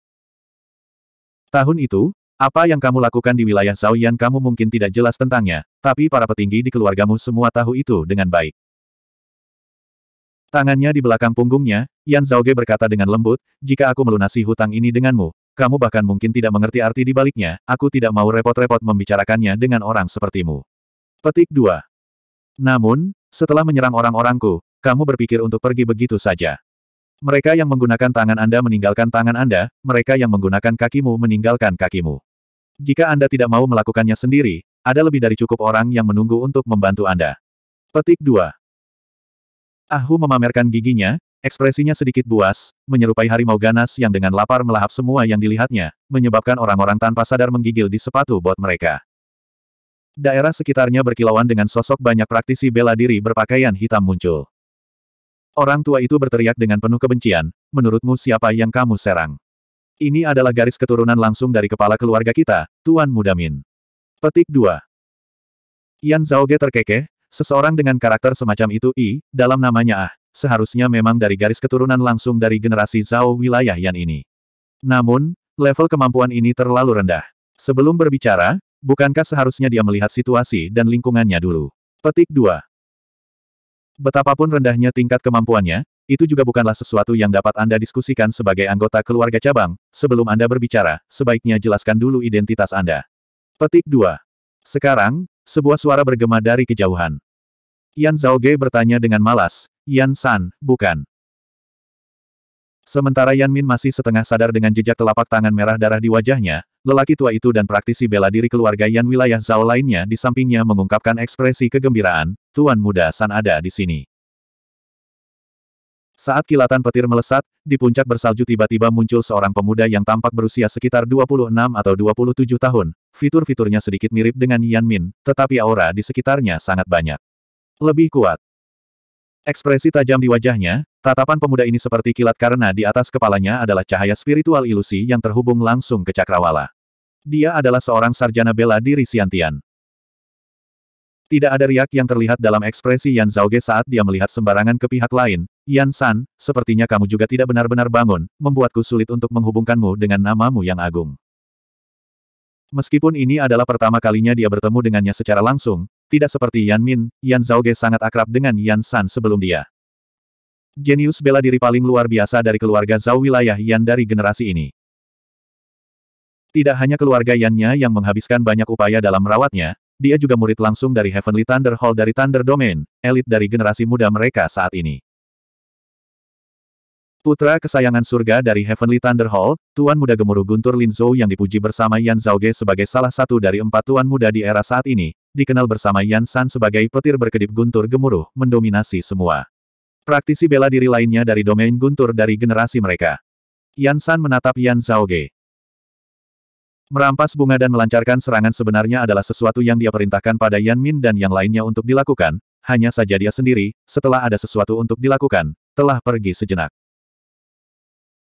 Tahun itu, apa yang kamu lakukan di wilayah Zhao Yan kamu mungkin tidak jelas tentangnya, tapi para petinggi di keluargamu semua tahu itu dengan baik. Tangannya di belakang punggungnya, Yan Ge berkata dengan lembut, jika aku melunasi hutang ini denganmu, kamu bahkan mungkin tidak mengerti arti di baliknya, aku tidak mau repot-repot membicarakannya dengan orang sepertimu. Petik 2. Namun, setelah menyerang orang-orangku, kamu berpikir untuk pergi begitu saja. Mereka yang menggunakan tangan Anda meninggalkan tangan Anda, mereka yang menggunakan kakimu meninggalkan kakimu. Jika Anda tidak mau melakukannya sendiri, ada lebih dari cukup orang yang menunggu untuk membantu Anda. Petik 2. Ahu memamerkan giginya, ekspresinya sedikit buas, menyerupai harimau ganas yang dengan lapar melahap semua yang dilihatnya, menyebabkan orang-orang tanpa sadar menggigil di sepatu bot mereka. Daerah sekitarnya berkilauan dengan sosok banyak praktisi bela diri berpakaian hitam muncul. Orang tua itu berteriak dengan penuh kebencian, menurutmu siapa yang kamu serang? Ini adalah garis keturunan langsung dari kepala keluarga kita, Tuan Mudamin. Petik 2. Yan Zhaoge terkekeh, Seseorang dengan karakter semacam itu I, dalam namanya Ah, seharusnya memang dari garis keturunan langsung dari generasi Zhao wilayah Yan ini. Namun, level kemampuan ini terlalu rendah. Sebelum berbicara, bukankah seharusnya dia melihat situasi dan lingkungannya dulu? Petik 2. Betapapun rendahnya tingkat kemampuannya, itu juga bukanlah sesuatu yang dapat Anda diskusikan sebagai anggota keluarga cabang, sebelum Anda berbicara, sebaiknya jelaskan dulu identitas Anda. Petik 2. Sekarang, sebuah suara bergema dari kejauhan. Yan Zhao Ge bertanya dengan malas, Yan San, bukan. Sementara Yan Min masih setengah sadar dengan jejak telapak tangan merah darah di wajahnya, lelaki tua itu dan praktisi bela diri keluarga Yan wilayah Zhao lainnya di sampingnya mengungkapkan ekspresi kegembiraan, Tuan Muda San ada di sini. Saat kilatan petir melesat, di puncak bersalju tiba-tiba muncul seorang pemuda yang tampak berusia sekitar 26 atau 27 tahun, fitur-fiturnya sedikit mirip dengan Yan Min, tetapi aura di sekitarnya sangat banyak. Lebih kuat. Ekspresi tajam di wajahnya, tatapan pemuda ini seperti kilat karena di atas kepalanya adalah cahaya spiritual ilusi yang terhubung langsung ke cakrawala. Dia adalah seorang sarjana bela diri Siantian. Tidak ada riak yang terlihat dalam ekspresi Yan Zhaoge saat dia melihat sembarangan ke pihak lain. Yan San, sepertinya kamu juga tidak benar-benar bangun, membuatku sulit untuk menghubungkanmu dengan namamu yang agung. Meskipun ini adalah pertama kalinya dia bertemu dengannya secara langsung, tidak seperti Yan Min, Yan Ge sangat akrab dengan Yan San sebelum dia. Jenius bela diri paling luar biasa dari keluarga Zhao wilayah Yan dari generasi ini. Tidak hanya keluarga Yannya yang menghabiskan banyak upaya dalam merawatnya, dia juga murid langsung dari Heavenly Thunder Hall dari Thunder Domain, elit dari generasi muda mereka saat ini. Putra kesayangan surga dari Heavenly Thunder Hall, Tuan Muda Gemuruh Guntur Lin Zhou yang dipuji bersama Yan Ge sebagai salah satu dari empat Tuan Muda di era saat ini, dikenal bersama Yan San sebagai petir berkedip guntur gemuruh, mendominasi semua. Praktisi bela diri lainnya dari domain guntur dari generasi mereka. Yan San menatap Yan Ge. Merampas bunga dan melancarkan serangan sebenarnya adalah sesuatu yang dia perintahkan pada Yan Min dan yang lainnya untuk dilakukan, hanya saja dia sendiri, setelah ada sesuatu untuk dilakukan, telah pergi sejenak.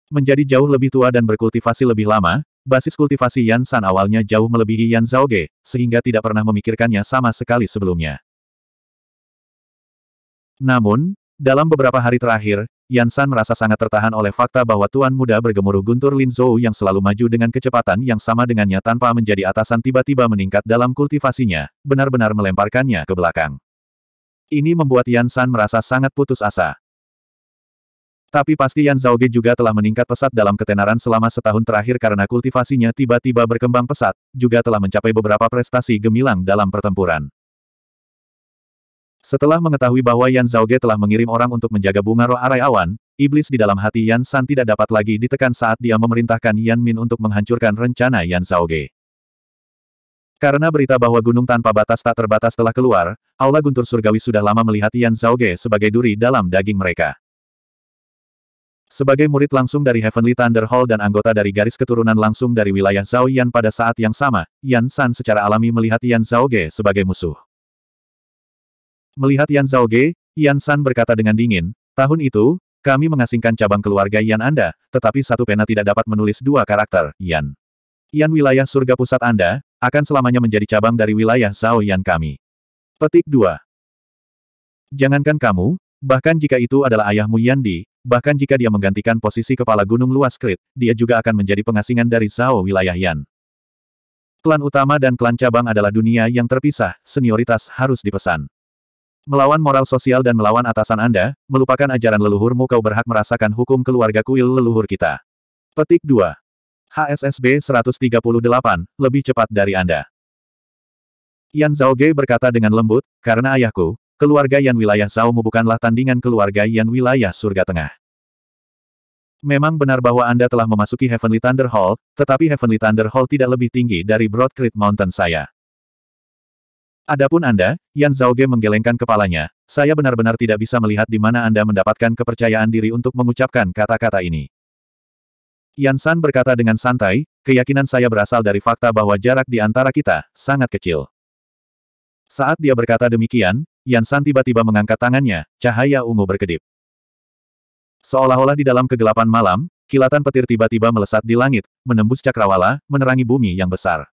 Menjadi jauh lebih tua dan berkultivasi lebih lama, Basis kultivasi Yan San awalnya jauh melebihi Yan Zhaoge, sehingga tidak pernah memikirkannya sama sekali sebelumnya. Namun, dalam beberapa hari terakhir, Yan San merasa sangat tertahan oleh fakta bahwa Tuan Muda bergemuruh Guntur Lin Zhou yang selalu maju dengan kecepatan yang sama dengannya tanpa menjadi atasan tiba-tiba meningkat dalam kultivasinya, benar-benar melemparkannya ke belakang. Ini membuat Yan San merasa sangat putus asa. Tapi pasti Yan Ge juga telah meningkat pesat dalam ketenaran selama setahun terakhir karena kultivasinya tiba-tiba berkembang pesat, juga telah mencapai beberapa prestasi gemilang dalam pertempuran. Setelah mengetahui bahwa Yan Ge telah mengirim orang untuk menjaga bunga roh arai awan, iblis di dalam hati Yan San tidak dapat lagi ditekan saat dia memerintahkan Yan Min untuk menghancurkan rencana Yan Ge. Karena berita bahwa gunung tanpa batas tak terbatas telah keluar, Aula Guntur Surgawi sudah lama melihat Yan Ge sebagai duri dalam daging mereka. Sebagai murid langsung dari Heavenly Thunder Hall dan anggota dari garis keturunan langsung dari wilayah Zhao Yan pada saat yang sama, Yan San secara alami melihat Yan Zhao Ge sebagai musuh. Melihat Yan Zhao Ge, Yan San berkata dengan dingin, tahun itu, kami mengasingkan cabang keluarga Yan Anda, tetapi satu pena tidak dapat menulis dua karakter, Yan. Yan wilayah surga pusat Anda, akan selamanya menjadi cabang dari wilayah Zhao Yan kami. Petik 2. Jangankan kamu, bahkan jika itu adalah ayahmu Yan Di." Bahkan jika dia menggantikan posisi kepala gunung luas Krit, dia juga akan menjadi pengasingan dari Zhao wilayah Yan. Klan utama dan klan cabang adalah dunia yang terpisah, senioritas harus dipesan. Melawan moral sosial dan melawan atasan Anda, melupakan ajaran leluhurmu kau berhak merasakan hukum keluarga kuil leluhur kita. Petik 2. HSSB 138, lebih cepat dari Anda. Yan Zhaoge berkata dengan lembut, karena ayahku, Keluarga Yan wilayah Zaomu bukanlah tandingan keluarga Yan wilayah surga tengah. Memang benar bahwa Anda telah memasuki Heavenly Thunder Hall, tetapi Heavenly Thunder Hall tidak lebih tinggi dari Broad Creek Mountain saya. Adapun Anda, Yan Zauge menggelengkan kepalanya, saya benar-benar tidak bisa melihat di mana Anda mendapatkan kepercayaan diri untuk mengucapkan kata-kata ini. Yan San berkata dengan santai, keyakinan saya berasal dari fakta bahwa jarak di antara kita sangat kecil. Saat dia berkata demikian, Yan San tiba-tiba mengangkat tangannya, cahaya ungu berkedip. Seolah-olah di dalam kegelapan malam, kilatan petir tiba-tiba melesat di langit, menembus cakrawala, menerangi bumi yang besar.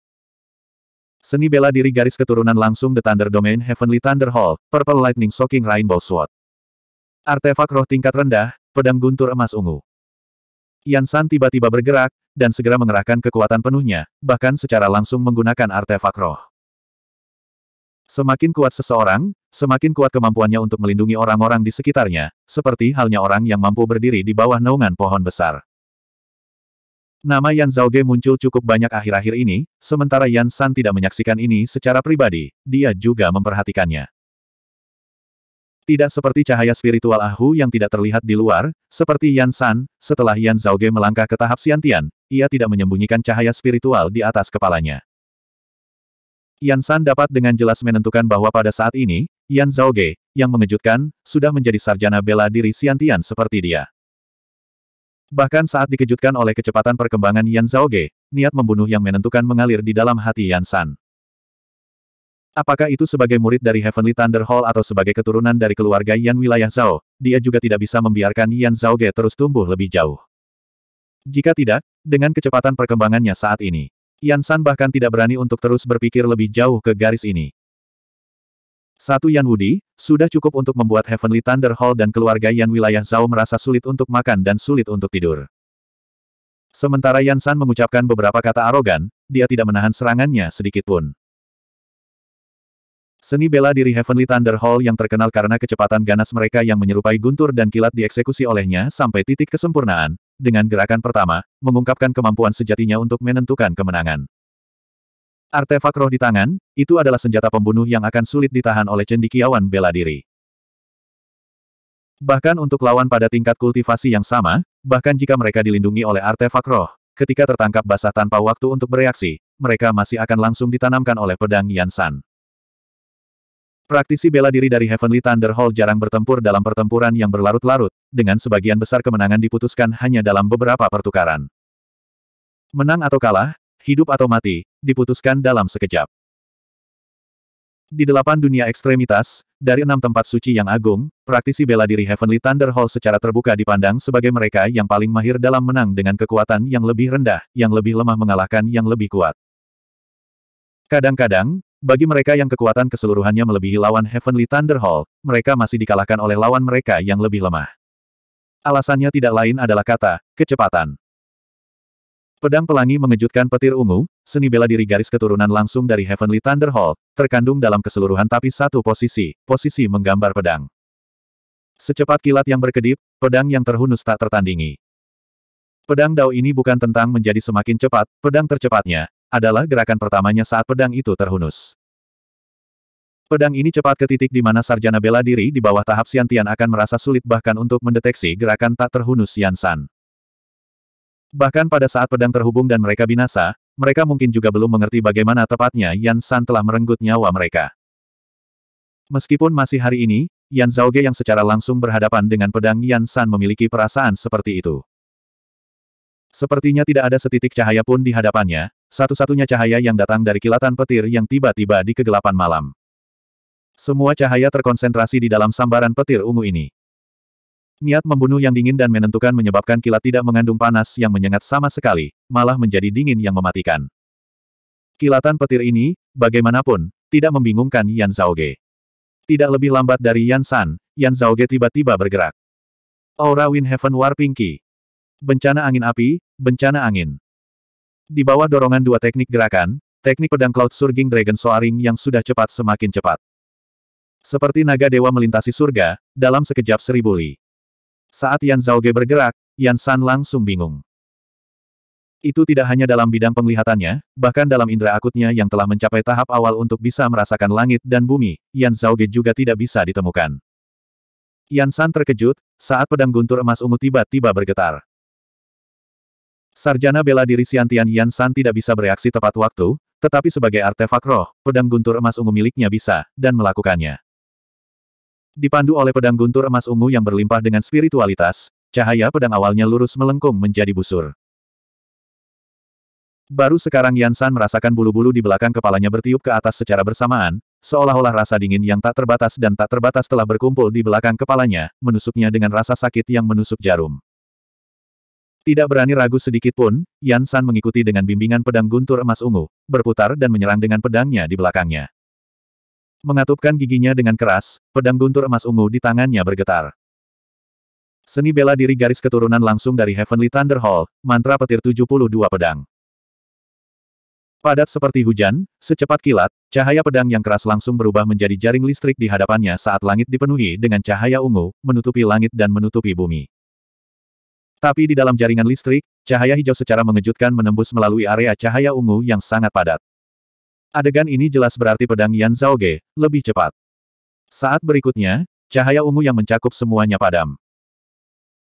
Seni bela diri garis keturunan langsung The Thunder Domain Heavenly Thunder Hall, Purple Lightning Soaking Rainbow Sword. Artefak roh tingkat rendah, pedang guntur emas ungu. Yan San tiba-tiba bergerak, dan segera mengerahkan kekuatan penuhnya, bahkan secara langsung menggunakan artefak roh. Semakin kuat seseorang, semakin kuat kemampuannya untuk melindungi orang-orang di sekitarnya, seperti halnya orang yang mampu berdiri di bawah naungan pohon besar. Nama Yan Ge muncul cukup banyak akhir-akhir ini, sementara Yan San tidak menyaksikan ini secara pribadi, dia juga memperhatikannya. Tidak seperti cahaya spiritual Ahu yang tidak terlihat di luar, seperti Yan San, setelah Yan Ge melangkah ke tahap Siantian, ia tidak menyembunyikan cahaya spiritual di atas kepalanya. Yan San dapat dengan jelas menentukan bahwa pada saat ini, Yan Ge yang mengejutkan, sudah menjadi sarjana bela diri Xiantian seperti dia. Bahkan saat dikejutkan oleh kecepatan perkembangan Yan Ge, niat membunuh yang menentukan mengalir di dalam hati Yan San. Apakah itu sebagai murid dari Heavenly Thunder Hall atau sebagai keturunan dari keluarga Yan wilayah Zhao, dia juga tidak bisa membiarkan Yan Ge terus tumbuh lebih jauh. Jika tidak, dengan kecepatan perkembangannya saat ini, Yan San bahkan tidak berani untuk terus berpikir lebih jauh ke garis ini. Satu Yan Wudi, sudah cukup untuk membuat Heavenly Thunder Hall dan keluarga Yan wilayah Zhao merasa sulit untuk makan dan sulit untuk tidur. Sementara Yan San mengucapkan beberapa kata arogan, dia tidak menahan serangannya sedikitpun. Seni bela diri Heavenly Thunder Hall yang terkenal karena kecepatan ganas mereka yang menyerupai guntur dan kilat dieksekusi olehnya sampai titik kesempurnaan, dengan gerakan pertama, mengungkapkan kemampuan sejatinya untuk menentukan kemenangan. Artefak roh di tangan, itu adalah senjata pembunuh yang akan sulit ditahan oleh cendikiawan bela diri. Bahkan untuk lawan pada tingkat kultivasi yang sama, bahkan jika mereka dilindungi oleh artefak roh, ketika tertangkap basah tanpa waktu untuk bereaksi, mereka masih akan langsung ditanamkan oleh pedang Yansan. Praktisi bela diri dari Heavenly Thunder Hall jarang bertempur dalam pertempuran yang berlarut-larut, dengan sebagian besar kemenangan diputuskan hanya dalam beberapa pertukaran. Menang atau kalah, hidup atau mati, diputuskan dalam sekejap. Di delapan dunia ekstremitas, dari enam tempat suci yang agung, praktisi bela diri Heavenly Thunder Hall secara terbuka dipandang sebagai mereka yang paling mahir dalam menang dengan kekuatan yang lebih rendah, yang lebih lemah mengalahkan yang lebih kuat. Kadang-kadang, bagi mereka yang kekuatan keseluruhannya melebihi lawan Heavenly Thunder Hall, mereka masih dikalahkan oleh lawan mereka yang lebih lemah. Alasannya tidak lain adalah kata, kecepatan. Pedang pelangi mengejutkan petir ungu, seni bela diri garis keturunan langsung dari Heavenly Thunder Hall, terkandung dalam keseluruhan tapi satu posisi, posisi menggambar pedang. Secepat kilat yang berkedip, pedang yang terhunus tak tertandingi. Pedang Dao ini bukan tentang menjadi semakin cepat, pedang tercepatnya, adalah gerakan pertamanya saat pedang itu terhunus. Pedang ini cepat ke titik di mana sarjana bela diri di bawah tahap Siantian akan merasa sulit bahkan untuk mendeteksi gerakan tak terhunus Yansan. Bahkan pada saat pedang terhubung dan mereka binasa, mereka mungkin juga belum mengerti bagaimana tepatnya Yan San telah merenggut nyawa mereka. Meskipun masih hari ini, Yan Zhaoge yang secara langsung berhadapan dengan pedang Yan San memiliki perasaan seperti itu. Sepertinya tidak ada setitik cahaya pun di hadapannya, satu-satunya cahaya yang datang dari kilatan petir yang tiba-tiba di kegelapan malam. Semua cahaya terkonsentrasi di dalam sambaran petir ungu ini. Niat membunuh yang dingin dan menentukan menyebabkan kilat tidak mengandung panas yang menyengat sama sekali, malah menjadi dingin yang mematikan. Kilatan petir ini, bagaimanapun, tidak membingungkan Yan Zhaoge. Tidak lebih lambat dari Yan San, Yan Zhaoge tiba-tiba bergerak. Aura Heaven Warping Key Bencana angin api, bencana angin. Di bawah dorongan dua teknik gerakan, teknik pedang Cloud Surging Dragon Soaring yang sudah cepat semakin cepat. Seperti naga dewa melintasi surga, dalam sekejap seribu li. Saat Yan Zhao Ge bergerak, Yan San langsung bingung. Itu tidak hanya dalam bidang penglihatannya, bahkan dalam indera akutnya yang telah mencapai tahap awal untuk bisa merasakan langit dan bumi, Yan Zhao Ge juga tidak bisa ditemukan. Yan San terkejut, saat pedang guntur emas ungu tiba-tiba bergetar. Sarjana bela diri Siantian Yan San tidak bisa bereaksi tepat waktu, tetapi sebagai artefak roh, pedang guntur emas ungu miliknya bisa, dan melakukannya. Dipandu oleh pedang guntur emas ungu yang berlimpah dengan spiritualitas, cahaya pedang awalnya lurus melengkung menjadi busur. Baru sekarang Yan San merasakan bulu-bulu di belakang kepalanya bertiup ke atas secara bersamaan, seolah-olah rasa dingin yang tak terbatas dan tak terbatas telah berkumpul di belakang kepalanya, menusuknya dengan rasa sakit yang menusuk jarum. Tidak berani ragu sedikit pun, Yan San mengikuti dengan bimbingan pedang guntur emas ungu, berputar dan menyerang dengan pedangnya di belakangnya. Mengatupkan giginya dengan keras, pedang guntur emas ungu di tangannya bergetar. Seni bela diri garis keturunan langsung dari Heavenly Thunder Hall, mantra petir 72 pedang. Padat seperti hujan, secepat kilat, cahaya pedang yang keras langsung berubah menjadi jaring listrik di hadapannya saat langit dipenuhi dengan cahaya ungu, menutupi langit dan menutupi bumi. Tapi di dalam jaringan listrik, cahaya hijau secara mengejutkan menembus melalui area cahaya ungu yang sangat padat. Adegan ini jelas berarti pedang Yan Ge lebih cepat. Saat berikutnya, cahaya ungu yang mencakup semuanya padam.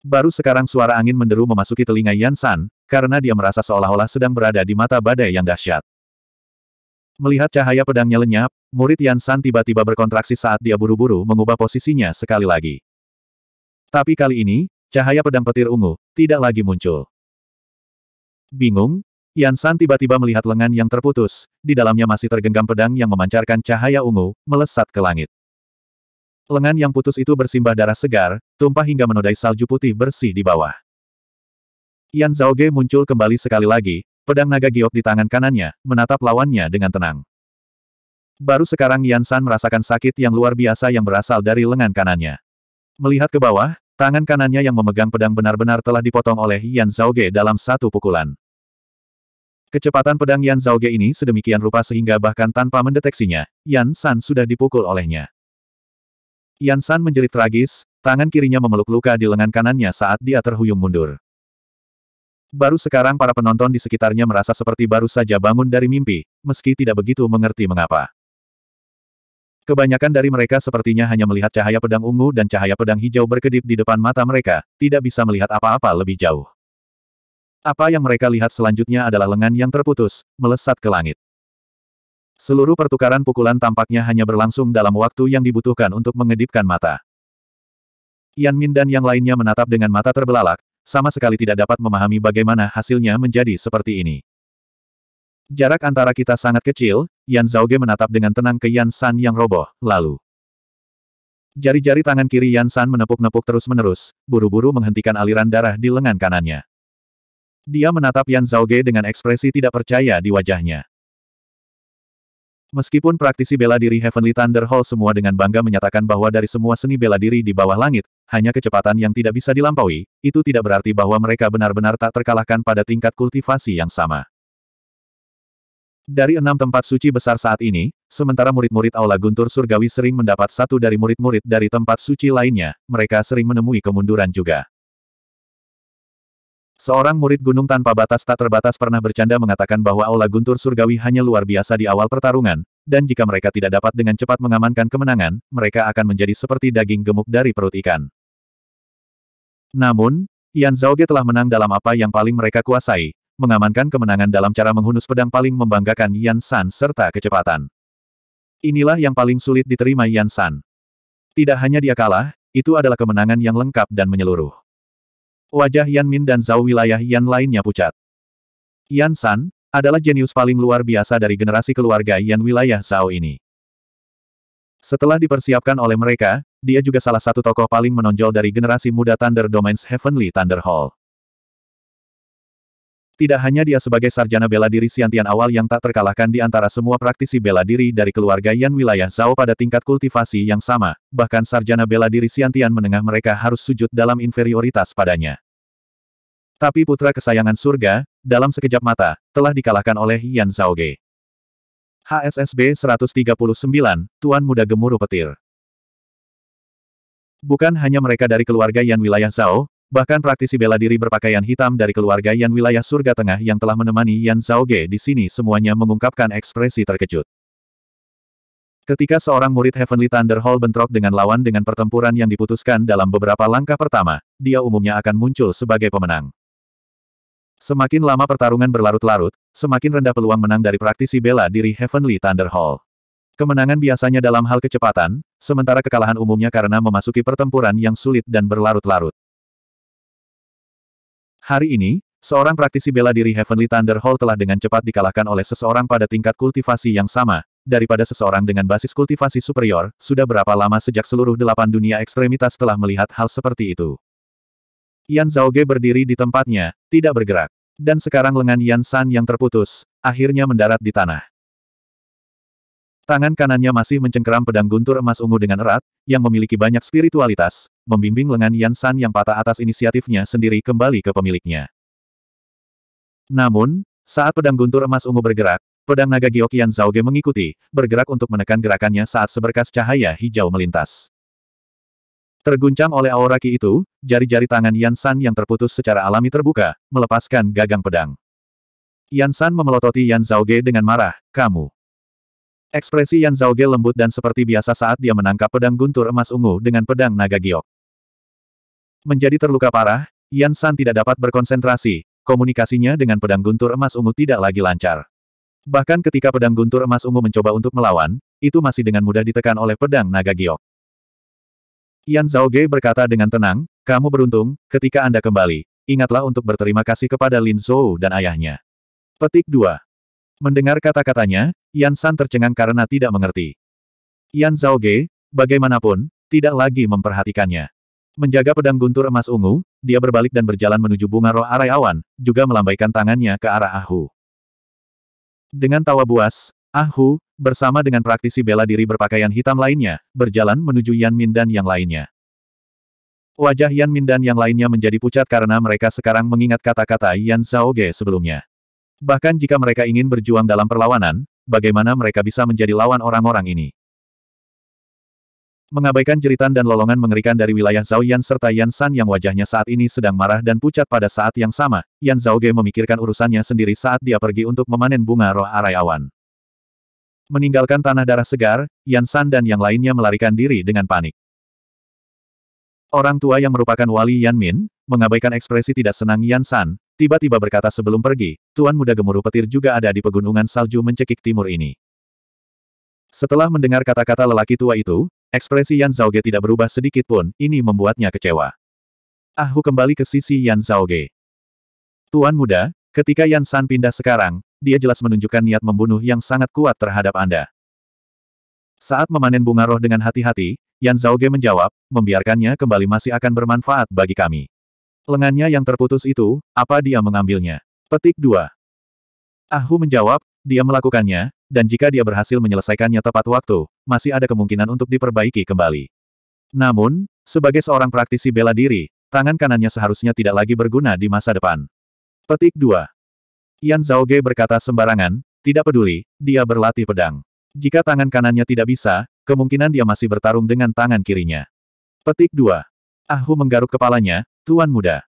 Baru sekarang suara angin menderu memasuki telinga Yan San, karena dia merasa seolah-olah sedang berada di mata badai yang dahsyat. Melihat cahaya pedangnya lenyap, murid Yan San tiba-tiba berkontraksi saat dia buru-buru mengubah posisinya sekali lagi. Tapi kali ini, cahaya pedang petir ungu, tidak lagi muncul. Bingung, Yan San tiba-tiba melihat lengan yang terputus, di dalamnya masih tergenggam pedang yang memancarkan cahaya ungu, melesat ke langit. Lengan yang putus itu bersimbah darah segar, tumpah hingga menodai salju putih bersih di bawah. Yan Ge muncul kembali sekali lagi, pedang naga giok di tangan kanannya, menatap lawannya dengan tenang. Baru sekarang Yan San merasakan sakit yang luar biasa yang berasal dari lengan kanannya. Melihat ke bawah, Tangan kanannya yang memegang pedang benar-benar telah dipotong oleh Yan Zhaoge dalam satu pukulan. Kecepatan pedang Yan Zhaoge ini sedemikian rupa sehingga bahkan tanpa mendeteksinya, Yan San sudah dipukul olehnya. Yan San menjerit tragis, tangan kirinya memeluk luka di lengan kanannya saat dia terhuyung mundur. Baru sekarang para penonton di sekitarnya merasa seperti baru saja bangun dari mimpi, meski tidak begitu mengerti mengapa. Kebanyakan dari mereka sepertinya hanya melihat cahaya pedang ungu dan cahaya pedang hijau berkedip di depan mata mereka, tidak bisa melihat apa-apa lebih jauh. Apa yang mereka lihat selanjutnya adalah lengan yang terputus, melesat ke langit. Seluruh pertukaran pukulan tampaknya hanya berlangsung dalam waktu yang dibutuhkan untuk mengedipkan mata. Yan Min dan yang lainnya menatap dengan mata terbelalak, sama sekali tidak dapat memahami bagaimana hasilnya menjadi seperti ini. Jarak antara kita sangat kecil, Yan Zhaoge menatap dengan tenang ke Yan San yang roboh, lalu. Jari-jari tangan kiri Yan San menepuk-nepuk terus-menerus, buru-buru menghentikan aliran darah di lengan kanannya. Dia menatap Yan Zhaoge dengan ekspresi tidak percaya di wajahnya. Meskipun praktisi bela diri Heavenly Thunder Hall semua dengan bangga menyatakan bahwa dari semua seni bela diri di bawah langit, hanya kecepatan yang tidak bisa dilampaui, itu tidak berarti bahwa mereka benar-benar tak terkalahkan pada tingkat kultivasi yang sama. Dari enam tempat suci besar saat ini, sementara murid-murid Aula Guntur Surgawi sering mendapat satu dari murid-murid dari tempat suci lainnya, mereka sering menemui kemunduran juga. Seorang murid gunung tanpa batas tak terbatas pernah bercanda mengatakan bahwa Aula Guntur Surgawi hanya luar biasa di awal pertarungan, dan jika mereka tidak dapat dengan cepat mengamankan kemenangan, mereka akan menjadi seperti daging gemuk dari perut ikan. Namun, Yan Zhaoge telah menang dalam apa yang paling mereka kuasai, mengamankan kemenangan dalam cara menghunus pedang paling membanggakan Yan San serta kecepatan. Inilah yang paling sulit diterima Yan San. Tidak hanya dia kalah, itu adalah kemenangan yang lengkap dan menyeluruh. Wajah Yan Min dan Zhao wilayah Yan lainnya pucat. Yan San, adalah jenius paling luar biasa dari generasi keluarga Yan wilayah Zhao ini. Setelah dipersiapkan oleh mereka, dia juga salah satu tokoh paling menonjol dari generasi muda Thunder Domains Heavenly Thunder Hall. Tidak hanya dia sebagai sarjana bela diri Siantian awal yang tak terkalahkan di antara semua praktisi bela diri dari keluarga Yan wilayah Zhao pada tingkat kultivasi yang sama, bahkan sarjana bela diri Siantian menengah mereka harus sujud dalam inferioritas padanya. Tapi putra kesayangan surga, dalam sekejap mata, telah dikalahkan oleh Yan Zhaoge. HSSB 139, Tuan Muda Gemuruh Petir. Bukan hanya mereka dari keluarga Yan wilayah Zhao, Bahkan praktisi bela diri berpakaian hitam dari keluarga Yan wilayah surga tengah yang telah menemani Yan Zhaoge di sini semuanya mengungkapkan ekspresi terkejut. Ketika seorang murid Heavenly Thunder Hall bentrok dengan lawan dengan pertempuran yang diputuskan dalam beberapa langkah pertama, dia umumnya akan muncul sebagai pemenang. Semakin lama pertarungan berlarut-larut, semakin rendah peluang menang dari praktisi bela diri Heavenly Thunder Hall. Kemenangan biasanya dalam hal kecepatan, sementara kekalahan umumnya karena memasuki pertempuran yang sulit dan berlarut-larut. Hari ini, seorang praktisi bela diri Heavenly Thunder Hall telah dengan cepat dikalahkan oleh seseorang pada tingkat kultivasi yang sama, daripada seseorang dengan basis kultivasi superior, sudah berapa lama sejak seluruh delapan dunia ekstremitas telah melihat hal seperti itu. Yan Ge berdiri di tempatnya, tidak bergerak. Dan sekarang lengan Yan San yang terputus, akhirnya mendarat di tanah. Tangan kanannya masih mencengkeram pedang guntur emas ungu dengan erat, yang memiliki banyak spiritualitas, membimbing lengan Yan San yang patah atas inisiatifnya sendiri kembali ke pemiliknya. Namun, saat pedang guntur emas ungu bergerak, pedang naga Giok Yan mengikuti, bergerak untuk menekan gerakannya saat seberkas cahaya hijau melintas. Terguncang oleh aura ki itu, jari-jari tangan Yan San yang terputus secara alami terbuka, melepaskan gagang pedang. Yan San memelototi Yan dengan marah, kamu. Ekspresi Yan Zhaoge lembut dan seperti biasa saat dia menangkap pedang guntur emas ungu dengan pedang naga giok. Menjadi terluka parah, Yan San tidak dapat berkonsentrasi, komunikasinya dengan pedang guntur emas ungu tidak lagi lancar. Bahkan ketika pedang guntur emas ungu mencoba untuk melawan, itu masih dengan mudah ditekan oleh pedang naga giok. Yan Zhao Ge berkata dengan tenang, kamu beruntung, ketika Anda kembali, ingatlah untuk berterima kasih kepada Lin Zhou dan ayahnya. Petik 2. Mendengar kata-katanya, Yan San tercengang karena tidak mengerti. Yan Zhao Ge, bagaimanapun, tidak lagi memperhatikannya. Menjaga pedang guntur emas ungu, dia berbalik dan berjalan menuju bunga roh arai awan, juga melambaikan tangannya ke arah Ahu. Dengan tawa buas, Ahu, bersama dengan praktisi bela diri berpakaian hitam lainnya, berjalan menuju Yan Min dan yang lainnya. Wajah Yan Min dan yang lainnya menjadi pucat karena mereka sekarang mengingat kata-kata Yan Zhao Ge sebelumnya. Bahkan jika mereka ingin berjuang dalam perlawanan, bagaimana mereka bisa menjadi lawan orang-orang ini? Mengabaikan jeritan dan lolongan mengerikan dari wilayah Zhao Yan serta Yan San yang wajahnya saat ini sedang marah dan pucat pada saat yang sama, Yan Zhaoge memikirkan urusannya sendiri saat dia pergi untuk memanen bunga roh arai awan. Meninggalkan tanah darah segar, Yan San dan yang lainnya melarikan diri dengan panik. Orang tua yang merupakan wali Yan Min, mengabaikan ekspresi tidak senang Yan San, tiba-tiba berkata sebelum pergi, Tuan Muda Gemuruh Petir juga ada di pegunungan salju mencekik timur ini. Setelah mendengar kata-kata lelaki tua itu, ekspresi Yan Zhao Ge tidak berubah sedikit pun, ini membuatnya kecewa. Ahu kembali ke sisi Yan Zhao Ge. Tuan Muda, ketika Yan San pindah sekarang, dia jelas menunjukkan niat membunuh yang sangat kuat terhadap Anda. Saat memanen bunga roh dengan hati-hati, Yan Zhao Ge menjawab, membiarkannya kembali masih akan bermanfaat bagi kami. Lengannya yang terputus itu, apa dia mengambilnya? Petik 2. Ahu menjawab, dia melakukannya, dan jika dia berhasil menyelesaikannya tepat waktu, masih ada kemungkinan untuk diperbaiki kembali. Namun, sebagai seorang praktisi bela diri, tangan kanannya seharusnya tidak lagi berguna di masa depan. Petik 2. Yan Zhaoge berkata sembarangan, tidak peduli, dia berlatih pedang. Jika tangan kanannya tidak bisa, kemungkinan dia masih bertarung dengan tangan kirinya. Petik 2. Ahu menggaruk kepalanya, Tuan Muda.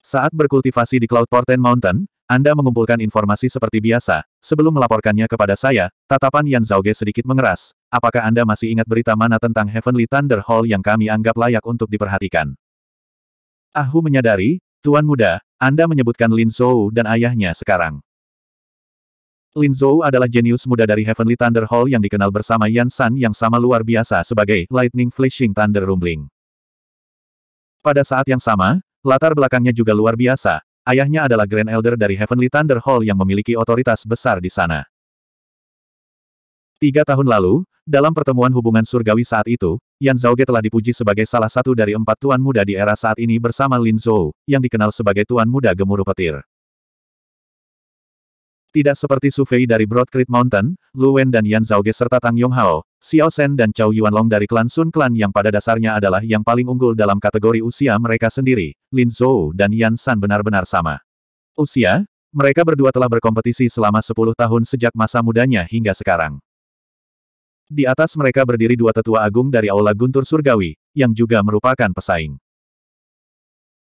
Saat berkultivasi di Cloud Porten Mountain, Anda mengumpulkan informasi seperti biasa, sebelum melaporkannya kepada saya, tatapan Yan Ge sedikit mengeras, apakah Anda masih ingat berita mana tentang Heavenly Thunder Hall yang kami anggap layak untuk diperhatikan? Ahu menyadari, Tuan Muda, Anda menyebutkan Lin Zhou dan ayahnya sekarang. Lin Zhou adalah jenius muda dari Heavenly Thunder Hall yang dikenal bersama Yan San yang sama luar biasa sebagai Lightning Flashing Thunder Rumbling. Pada saat yang sama, latar belakangnya juga luar biasa, ayahnya adalah Grand Elder dari Heavenly Thunder Hall yang memiliki otoritas besar di sana. Tiga tahun lalu, dalam pertemuan hubungan surgawi saat itu, Yan Zhaoge telah dipuji sebagai salah satu dari empat tuan muda di era saat ini bersama Lin Zhou, yang dikenal sebagai tuan muda gemuruh petir. Tidak seperti Sufei dari Broad Creek Mountain, Lu Wen dan Yan Zhaoge serta Tang Yonghao, Xiao Shen dan Chao Yuanlong dari klan Sun Klan yang pada dasarnya adalah yang paling unggul dalam kategori usia mereka sendiri, Lin Zhou dan Yan San benar-benar sama. Usia? Mereka berdua telah berkompetisi selama 10 tahun sejak masa mudanya hingga sekarang. Di atas mereka berdiri dua tetua agung dari Aula Guntur Surgawi, yang juga merupakan pesaing.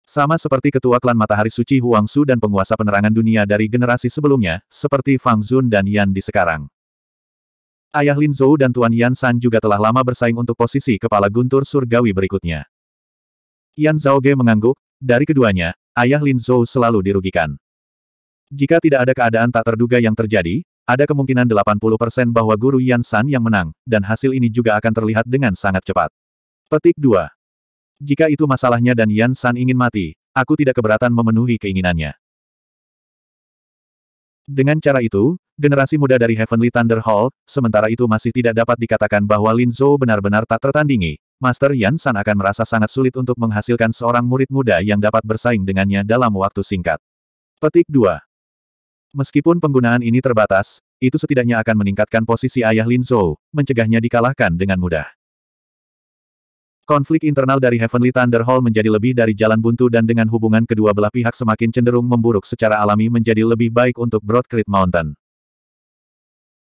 Sama seperti ketua klan Matahari Suci Huang Su dan penguasa penerangan dunia dari generasi sebelumnya, seperti Fang Zun dan Yan di sekarang. Ayah Lin Zhou dan Tuan Yan San juga telah lama bersaing untuk posisi kepala guntur surgawi berikutnya. Yan Zhao Ge mengangguk, dari keduanya, ayah Lin Zhou selalu dirugikan. Jika tidak ada keadaan tak terduga yang terjadi, ada kemungkinan 80% bahwa guru Yan San yang menang, dan hasil ini juga akan terlihat dengan sangat cepat. Petik 2. Jika itu masalahnya dan Yan San ingin mati, aku tidak keberatan memenuhi keinginannya. Dengan cara itu, generasi muda dari Heavenly Thunder Hall, sementara itu masih tidak dapat dikatakan bahwa Lin Zhou benar-benar tak tertandingi, Master Yan San akan merasa sangat sulit untuk menghasilkan seorang murid muda yang dapat bersaing dengannya dalam waktu singkat. Petik 2. Meskipun penggunaan ini terbatas, itu setidaknya akan meningkatkan posisi ayah Lin Zhou, mencegahnya dikalahkan dengan mudah. Konflik internal dari Heavenly Thunder Hall menjadi lebih dari jalan buntu dan dengan hubungan kedua belah pihak semakin cenderung memburuk secara alami menjadi lebih baik untuk Broadcrete Mountain.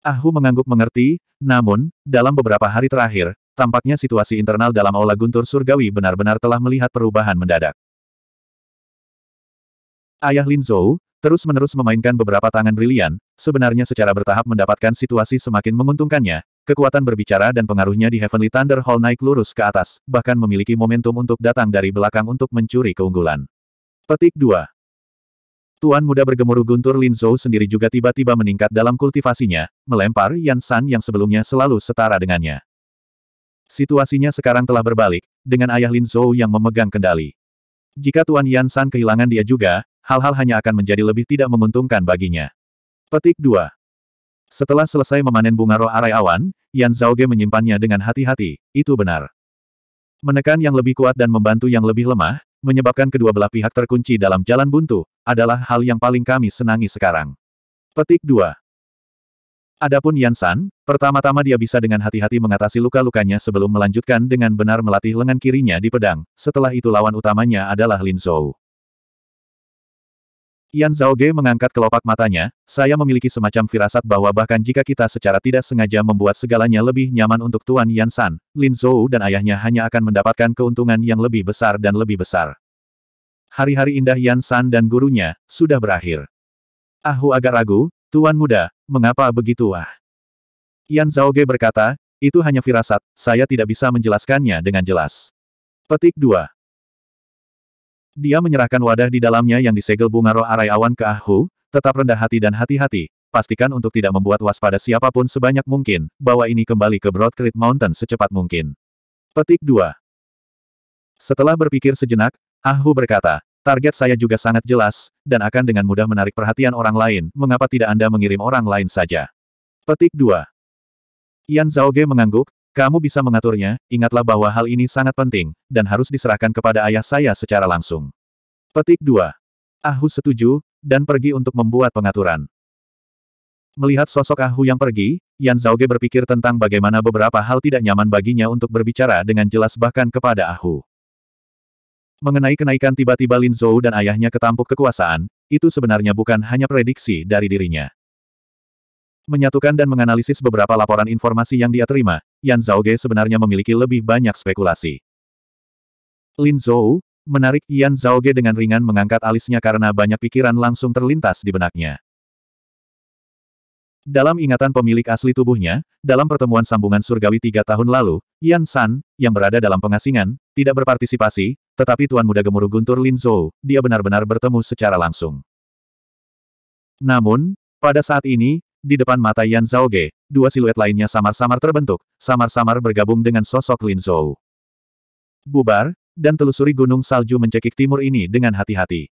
Ahu mengangguk mengerti, namun, dalam beberapa hari terakhir, tampaknya situasi internal dalam Aula Guntur Surgawi benar-benar telah melihat perubahan mendadak. Ayah Lin Zhou, terus-menerus memainkan beberapa tangan brilian, sebenarnya secara bertahap mendapatkan situasi semakin menguntungkannya, Kekuatan berbicara dan pengaruhnya di Heavenly Thunder Hall naik lurus ke atas, bahkan memiliki momentum untuk datang dari belakang untuk mencuri keunggulan. Petik 2. Tuan muda bergemuruh guntur Lin Zhou sendiri juga tiba-tiba meningkat dalam kultivasinya, melempar Yan San yang sebelumnya selalu setara dengannya. Situasinya sekarang telah berbalik, dengan ayah Lin Zhou yang memegang kendali. Jika Tuan Yan San kehilangan dia juga, hal-hal hanya akan menjadi lebih tidak menguntungkan baginya. Petik 2. Setelah selesai memanen bunga roh arai awan, Yan Zhao Ge menyimpannya dengan hati-hati, itu benar. Menekan yang lebih kuat dan membantu yang lebih lemah, menyebabkan kedua belah pihak terkunci dalam jalan buntu, adalah hal yang paling kami senangi sekarang. Petik 2. Adapun Yan San, pertama-tama dia bisa dengan hati-hati mengatasi luka-lukanya sebelum melanjutkan dengan benar melatih lengan kirinya di pedang, setelah itu lawan utamanya adalah Lin Zhou. Yan Zhao Ge mengangkat kelopak matanya, saya memiliki semacam firasat bahwa bahkan jika kita secara tidak sengaja membuat segalanya lebih nyaman untuk Tuan Yan San, Lin Zhou dan ayahnya hanya akan mendapatkan keuntungan yang lebih besar dan lebih besar. Hari-hari indah Yan San dan gurunya, sudah berakhir. Ahu agak ragu, Tuan Muda, mengapa begitu ah? Yan Ge berkata, itu hanya firasat, saya tidak bisa menjelaskannya dengan jelas. Petik 2. Dia menyerahkan wadah di dalamnya yang disegel bunga roh arai awan ke Ahu. tetap rendah hati dan hati-hati, pastikan untuk tidak membuat waspada siapapun sebanyak mungkin, bawa ini kembali ke Broad Creek Mountain secepat mungkin. Petik 2 Setelah berpikir sejenak, Ahu berkata, Target saya juga sangat jelas, dan akan dengan mudah menarik perhatian orang lain, mengapa tidak Anda mengirim orang lain saja? Petik 2. Yan Zhaoge mengangguk, kamu bisa mengaturnya, ingatlah bahwa hal ini sangat penting, dan harus diserahkan kepada ayah saya secara langsung. Petik 2. Ahu setuju, dan pergi untuk membuat pengaturan. Melihat sosok Ahu yang pergi, Yan Zhaoge berpikir tentang bagaimana beberapa hal tidak nyaman baginya untuk berbicara dengan jelas bahkan kepada Ahu. Mengenai kenaikan tiba-tiba Lin Zhou dan ayahnya ketampuk kekuasaan, itu sebenarnya bukan hanya prediksi dari dirinya menyatukan dan menganalisis beberapa laporan informasi yang dia terima, Yan Zhaoge sebenarnya memiliki lebih banyak spekulasi. Lin Zhou, menarik Yan Zhaoge dengan ringan mengangkat alisnya karena banyak pikiran langsung terlintas di benaknya. Dalam ingatan pemilik asli tubuhnya, dalam pertemuan sambungan surgawi tiga tahun lalu, Yan San, yang berada dalam pengasingan, tidak berpartisipasi, tetapi Tuan Muda Gemuruh Guntur Lin Zhou, dia benar-benar bertemu secara langsung. Namun, pada saat ini, di depan mata Yan Ge, dua siluet lainnya samar-samar terbentuk, samar-samar bergabung dengan sosok Lin Zhou. Bubar, dan telusuri gunung salju mencekik timur ini dengan hati-hati.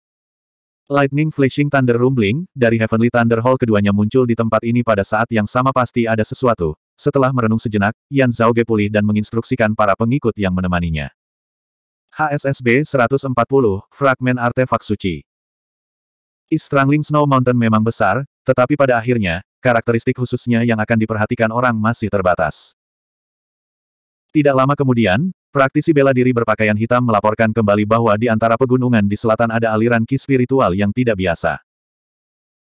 Lightning Flashing Thunder Rumbling, dari Heavenly Thunder Hall keduanya muncul di tempat ini pada saat yang sama pasti ada sesuatu. Setelah merenung sejenak, Yan Ge pulih dan menginstruksikan para pengikut yang menemaninya. HSSB 140, Fragmen Artefak Suci East Strangling Snow Mountain memang besar, tetapi pada akhirnya, karakteristik khususnya yang akan diperhatikan orang masih terbatas. Tidak lama kemudian, praktisi bela diri berpakaian hitam melaporkan kembali bahwa di antara pegunungan di selatan ada aliran ki spiritual yang tidak biasa.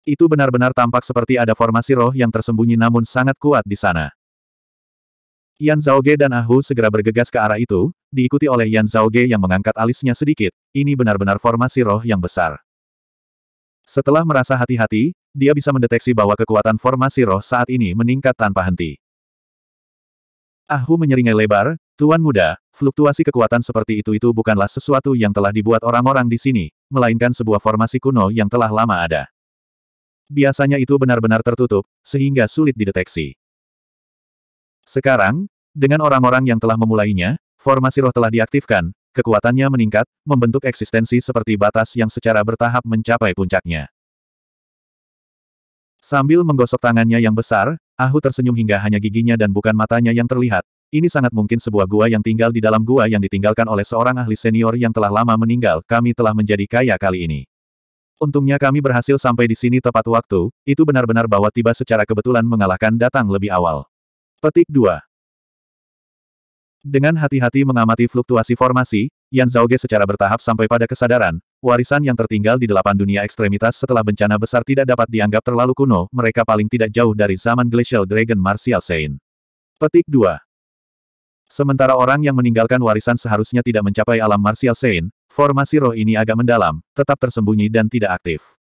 Itu benar-benar tampak seperti ada formasi roh yang tersembunyi namun sangat kuat di sana. Yan Zhaoge dan Ahu segera bergegas ke arah itu, diikuti oleh Yan Zhaoge yang mengangkat alisnya sedikit, ini benar-benar formasi roh yang besar. Setelah merasa hati-hati, dia bisa mendeteksi bahwa kekuatan formasi roh saat ini meningkat tanpa henti. Ahu menyeringai lebar, Tuan muda, fluktuasi kekuatan seperti itu-itu bukanlah sesuatu yang telah dibuat orang-orang di sini, melainkan sebuah formasi kuno yang telah lama ada. Biasanya itu benar-benar tertutup, sehingga sulit dideteksi. Sekarang, dengan orang-orang yang telah memulainya, formasi roh telah diaktifkan, kekuatannya meningkat, membentuk eksistensi seperti batas yang secara bertahap mencapai puncaknya. Sambil menggosok tangannya yang besar, Ahu tersenyum hingga hanya giginya dan bukan matanya yang terlihat. Ini sangat mungkin sebuah gua yang tinggal di dalam gua yang ditinggalkan oleh seorang ahli senior yang telah lama meninggal. Kami telah menjadi kaya kali ini. Untungnya kami berhasil sampai di sini tepat waktu, itu benar-benar bahwa tiba secara kebetulan mengalahkan datang lebih awal. Petik 2 Dengan hati-hati mengamati fluktuasi formasi, Yan Zhaoge secara bertahap sampai pada kesadaran, Warisan yang tertinggal di delapan dunia ekstremitas setelah bencana besar tidak dapat dianggap terlalu kuno, mereka paling tidak jauh dari zaman Glacial Dragon Martial Saint. Petik 2. Sementara orang yang meninggalkan warisan seharusnya tidak mencapai alam Martial Saint, formasi roh ini agak mendalam, tetap tersembunyi dan tidak aktif.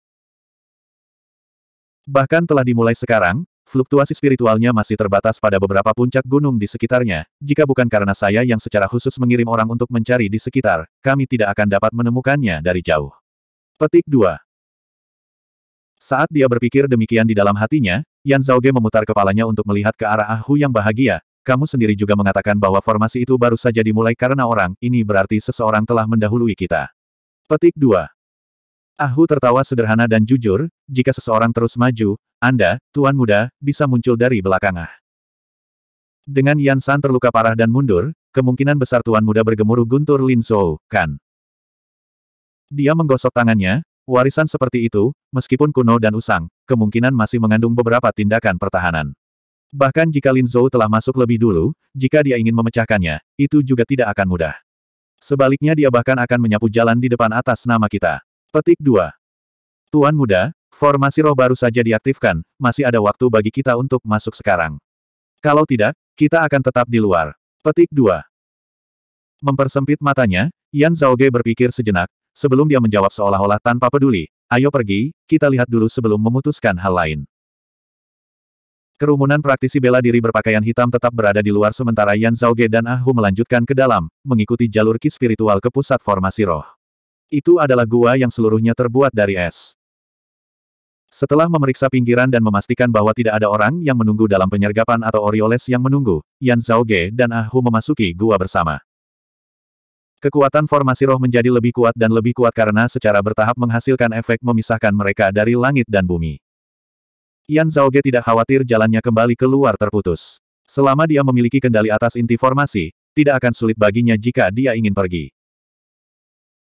Bahkan telah dimulai sekarang, fluktuasi spiritualnya masih terbatas pada beberapa puncak gunung di sekitarnya, jika bukan karena saya yang secara khusus mengirim orang untuk mencari di sekitar, kami tidak akan dapat menemukannya dari jauh. Petik 2 Saat dia berpikir demikian di dalam hatinya, Yan Zhao Ge memutar kepalanya untuk melihat ke arah Ah Hu yang bahagia, kamu sendiri juga mengatakan bahwa formasi itu baru saja dimulai karena orang, ini berarti seseorang telah mendahului kita. Petik 2 Ahu tertawa sederhana dan jujur, jika seseorang terus maju, Anda, Tuan Muda, bisa muncul dari belakangah. Dengan Yan San terluka parah dan mundur, kemungkinan besar Tuan Muda bergemuruh guntur Lin Zhou, kan? Dia menggosok tangannya, warisan seperti itu, meskipun kuno dan usang, kemungkinan masih mengandung beberapa tindakan pertahanan. Bahkan jika Lin Zhou telah masuk lebih dulu, jika dia ingin memecahkannya, itu juga tidak akan mudah. Sebaliknya dia bahkan akan menyapu jalan di depan atas nama kita. Petik 2. Tuan muda, formasi roh baru saja diaktifkan, masih ada waktu bagi kita untuk masuk sekarang. Kalau tidak, kita akan tetap di luar. Petik 2. Mempersempit matanya, Yan Zhaoge berpikir sejenak, sebelum dia menjawab seolah-olah tanpa peduli, ayo pergi, kita lihat dulu sebelum memutuskan hal lain. Kerumunan praktisi bela diri berpakaian hitam tetap berada di luar sementara Yan Zhaoge dan Ah Hu melanjutkan ke dalam, mengikuti jalur ki spiritual ke pusat formasi roh. Itu adalah gua yang seluruhnya terbuat dari es. Setelah memeriksa pinggiran dan memastikan bahwa tidak ada orang yang menunggu dalam penyergapan atau Orioles yang menunggu, Yan Zhao Ge dan Ah Hu memasuki gua bersama. Kekuatan formasi roh menjadi lebih kuat dan lebih kuat karena secara bertahap menghasilkan efek memisahkan mereka dari langit dan bumi. Yan Zhao Ge tidak khawatir jalannya kembali keluar terputus. Selama dia memiliki kendali atas inti formasi, tidak akan sulit baginya jika dia ingin pergi.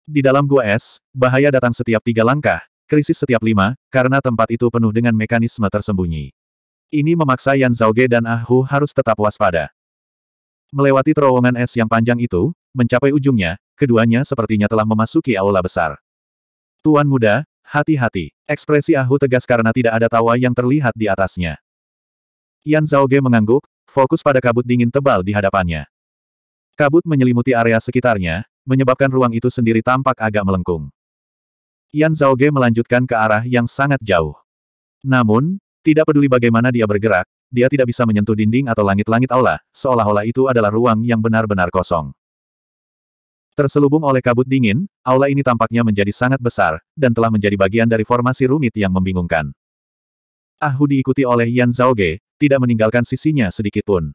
Di dalam gua es, bahaya datang setiap tiga langkah, krisis setiap lima, karena tempat itu penuh dengan mekanisme tersembunyi. Ini memaksa Yan Zhaoge dan Ah Hu harus tetap waspada. Melewati terowongan es yang panjang itu, mencapai ujungnya, keduanya sepertinya telah memasuki aula besar. Tuan muda, hati-hati. Ekspresi Ah Hu tegas karena tidak ada tawa yang terlihat di atasnya. Yan Zhaoge mengangguk, fokus pada kabut dingin tebal di hadapannya. Kabut menyelimuti area sekitarnya, menyebabkan ruang itu sendiri tampak agak melengkung. Yan Ge melanjutkan ke arah yang sangat jauh. Namun, tidak peduli bagaimana dia bergerak, dia tidak bisa menyentuh dinding atau langit-langit aula, seolah-olah itu adalah ruang yang benar-benar kosong. Terselubung oleh kabut dingin, aula ini tampaknya menjadi sangat besar, dan telah menjadi bagian dari formasi rumit yang membingungkan. Ahu ah diikuti oleh Yan Ge, tidak meninggalkan sisinya sedikitpun.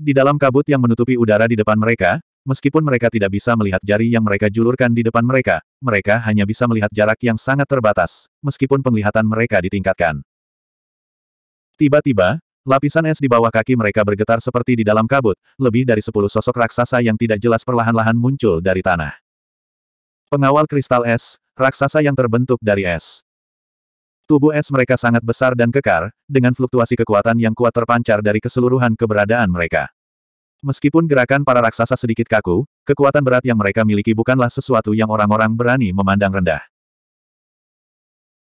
Di dalam kabut yang menutupi udara di depan mereka, Meskipun mereka tidak bisa melihat jari yang mereka julurkan di depan mereka, mereka hanya bisa melihat jarak yang sangat terbatas, meskipun penglihatan mereka ditingkatkan. Tiba-tiba, lapisan es di bawah kaki mereka bergetar seperti di dalam kabut, lebih dari sepuluh sosok raksasa yang tidak jelas perlahan-lahan muncul dari tanah. Pengawal kristal es, raksasa yang terbentuk dari es. Tubuh es mereka sangat besar dan kekar, dengan fluktuasi kekuatan yang kuat terpancar dari keseluruhan keberadaan mereka. Meskipun gerakan para raksasa sedikit kaku, kekuatan berat yang mereka miliki bukanlah sesuatu yang orang-orang berani memandang rendah.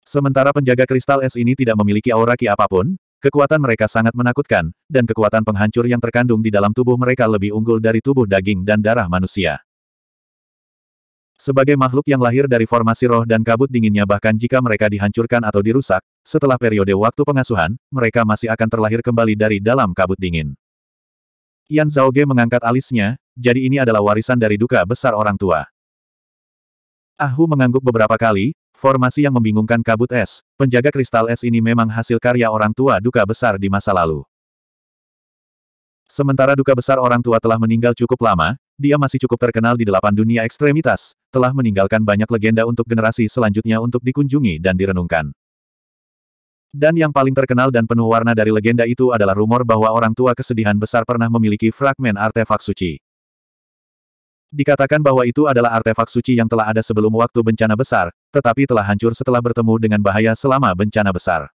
Sementara penjaga kristal es ini tidak memiliki aura ki apapun, kekuatan mereka sangat menakutkan, dan kekuatan penghancur yang terkandung di dalam tubuh mereka lebih unggul dari tubuh daging dan darah manusia. Sebagai makhluk yang lahir dari formasi roh dan kabut dinginnya bahkan jika mereka dihancurkan atau dirusak, setelah periode waktu pengasuhan, mereka masih akan terlahir kembali dari dalam kabut dingin. Yan Zhao Ge mengangkat alisnya, jadi ini adalah warisan dari duka besar orang tua. Ahu mengangguk beberapa kali, formasi yang membingungkan kabut es, penjaga kristal es ini memang hasil karya orang tua duka besar di masa lalu. Sementara duka besar orang tua telah meninggal cukup lama, dia masih cukup terkenal di delapan dunia ekstremitas, telah meninggalkan banyak legenda untuk generasi selanjutnya untuk dikunjungi dan direnungkan. Dan yang paling terkenal dan penuh warna dari legenda itu adalah rumor bahwa orang tua kesedihan besar pernah memiliki fragmen artefak suci. Dikatakan bahwa itu adalah artefak suci yang telah ada sebelum waktu bencana besar, tetapi telah hancur setelah bertemu dengan bahaya selama bencana besar.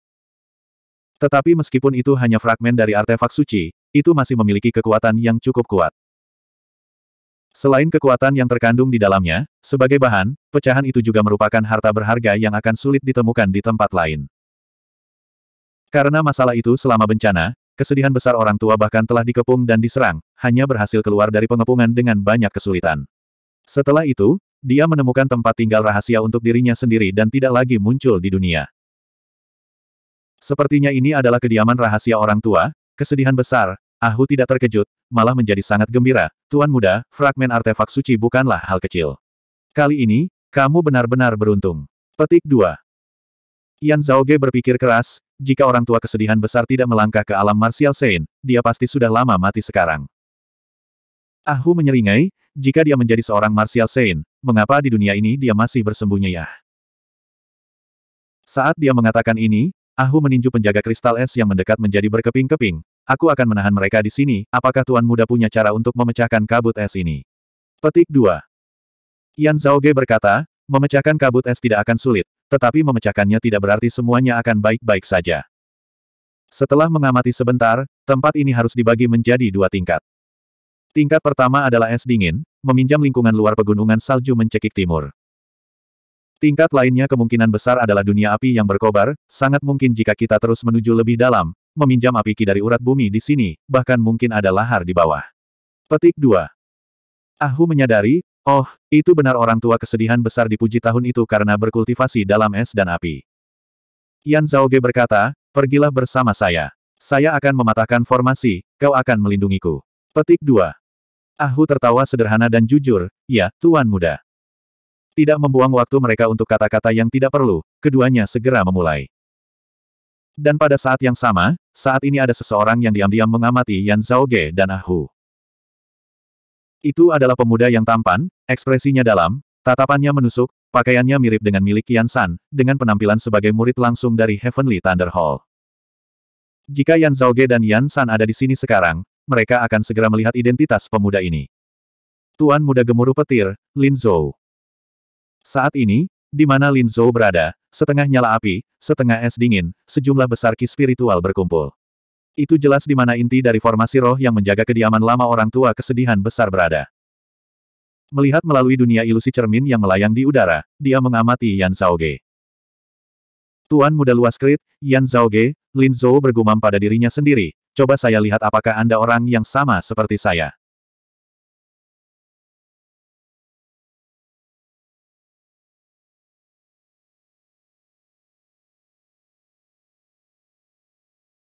Tetapi meskipun itu hanya fragmen dari artefak suci, itu masih memiliki kekuatan yang cukup kuat. Selain kekuatan yang terkandung di dalamnya, sebagai bahan, pecahan itu juga merupakan harta berharga yang akan sulit ditemukan di tempat lain. Karena masalah itu selama bencana, kesedihan besar orang tua bahkan telah dikepung dan diserang, hanya berhasil keluar dari pengepungan dengan banyak kesulitan. Setelah itu, dia menemukan tempat tinggal rahasia untuk dirinya sendiri dan tidak lagi muncul di dunia. Sepertinya ini adalah kediaman rahasia orang tua, kesedihan besar, Ahu tidak terkejut, malah menjadi sangat gembira, Tuan Muda, fragmen artefak suci bukanlah hal kecil. Kali ini, kamu benar-benar beruntung. Petik 2. Yan Zhao Ge berpikir keras, jika orang tua kesedihan besar tidak melangkah ke alam marsial Sein, dia pasti sudah lama mati sekarang. Ahu menyeringai, jika dia menjadi seorang marsial Sein, mengapa di dunia ini dia masih bersembunyi ya? Saat dia mengatakan ini, Ahu meninju penjaga kristal es yang mendekat menjadi berkeping-keping. Aku akan menahan mereka di sini, apakah Tuan Muda punya cara untuk memecahkan kabut es ini? Petik 2. Yan Zhaoge berkata, memecahkan kabut es tidak akan sulit, tetapi memecahkannya tidak berarti semuanya akan baik-baik saja. Setelah mengamati sebentar, tempat ini harus dibagi menjadi dua tingkat. Tingkat pertama adalah es dingin, meminjam lingkungan luar pegunungan salju mencekik timur. Tingkat lainnya kemungkinan besar adalah dunia api yang berkobar, sangat mungkin jika kita terus menuju lebih dalam, meminjam api ki dari urat bumi di sini, bahkan mungkin ada lahar di bawah. Petik 2. Ahu menyadari, Oh, itu benar orang tua kesedihan besar dipuji tahun itu karena berkultivasi dalam es dan api. Yan Zhao Ge berkata, pergilah bersama saya. Saya akan mematahkan formasi, kau akan melindungiku. Petik 2. Ahu tertawa sederhana dan jujur, ya, tuan muda. Tidak membuang waktu mereka untuk kata-kata yang tidak perlu, keduanya segera memulai. Dan pada saat yang sama, saat ini ada seseorang yang diam-diam mengamati Yan Zhao Ge dan Ahu. Itu adalah pemuda yang tampan, Ekspresinya dalam, tatapannya menusuk, pakaiannya mirip dengan milik Yan San, dengan penampilan sebagai murid langsung dari Heavenly Thunder Hall. Jika Yan Zhao Ge dan Yan San ada di sini sekarang, mereka akan segera melihat identitas pemuda ini. Tuan muda gemuruh petir, Lin Zhou. Saat ini, di mana Lin Zhou berada, setengah nyala api, setengah es dingin, sejumlah besar ki spiritual berkumpul. Itu jelas di mana inti dari formasi roh yang menjaga kediaman lama orang tua kesedihan besar berada. Melihat melalui dunia ilusi cermin yang melayang di udara, dia mengamati Yan Zhao Ge. Tuan muda luas krit, Yan Zhao Ge Lin Zhou bergumam pada dirinya sendiri, coba saya lihat apakah Anda orang yang sama seperti saya.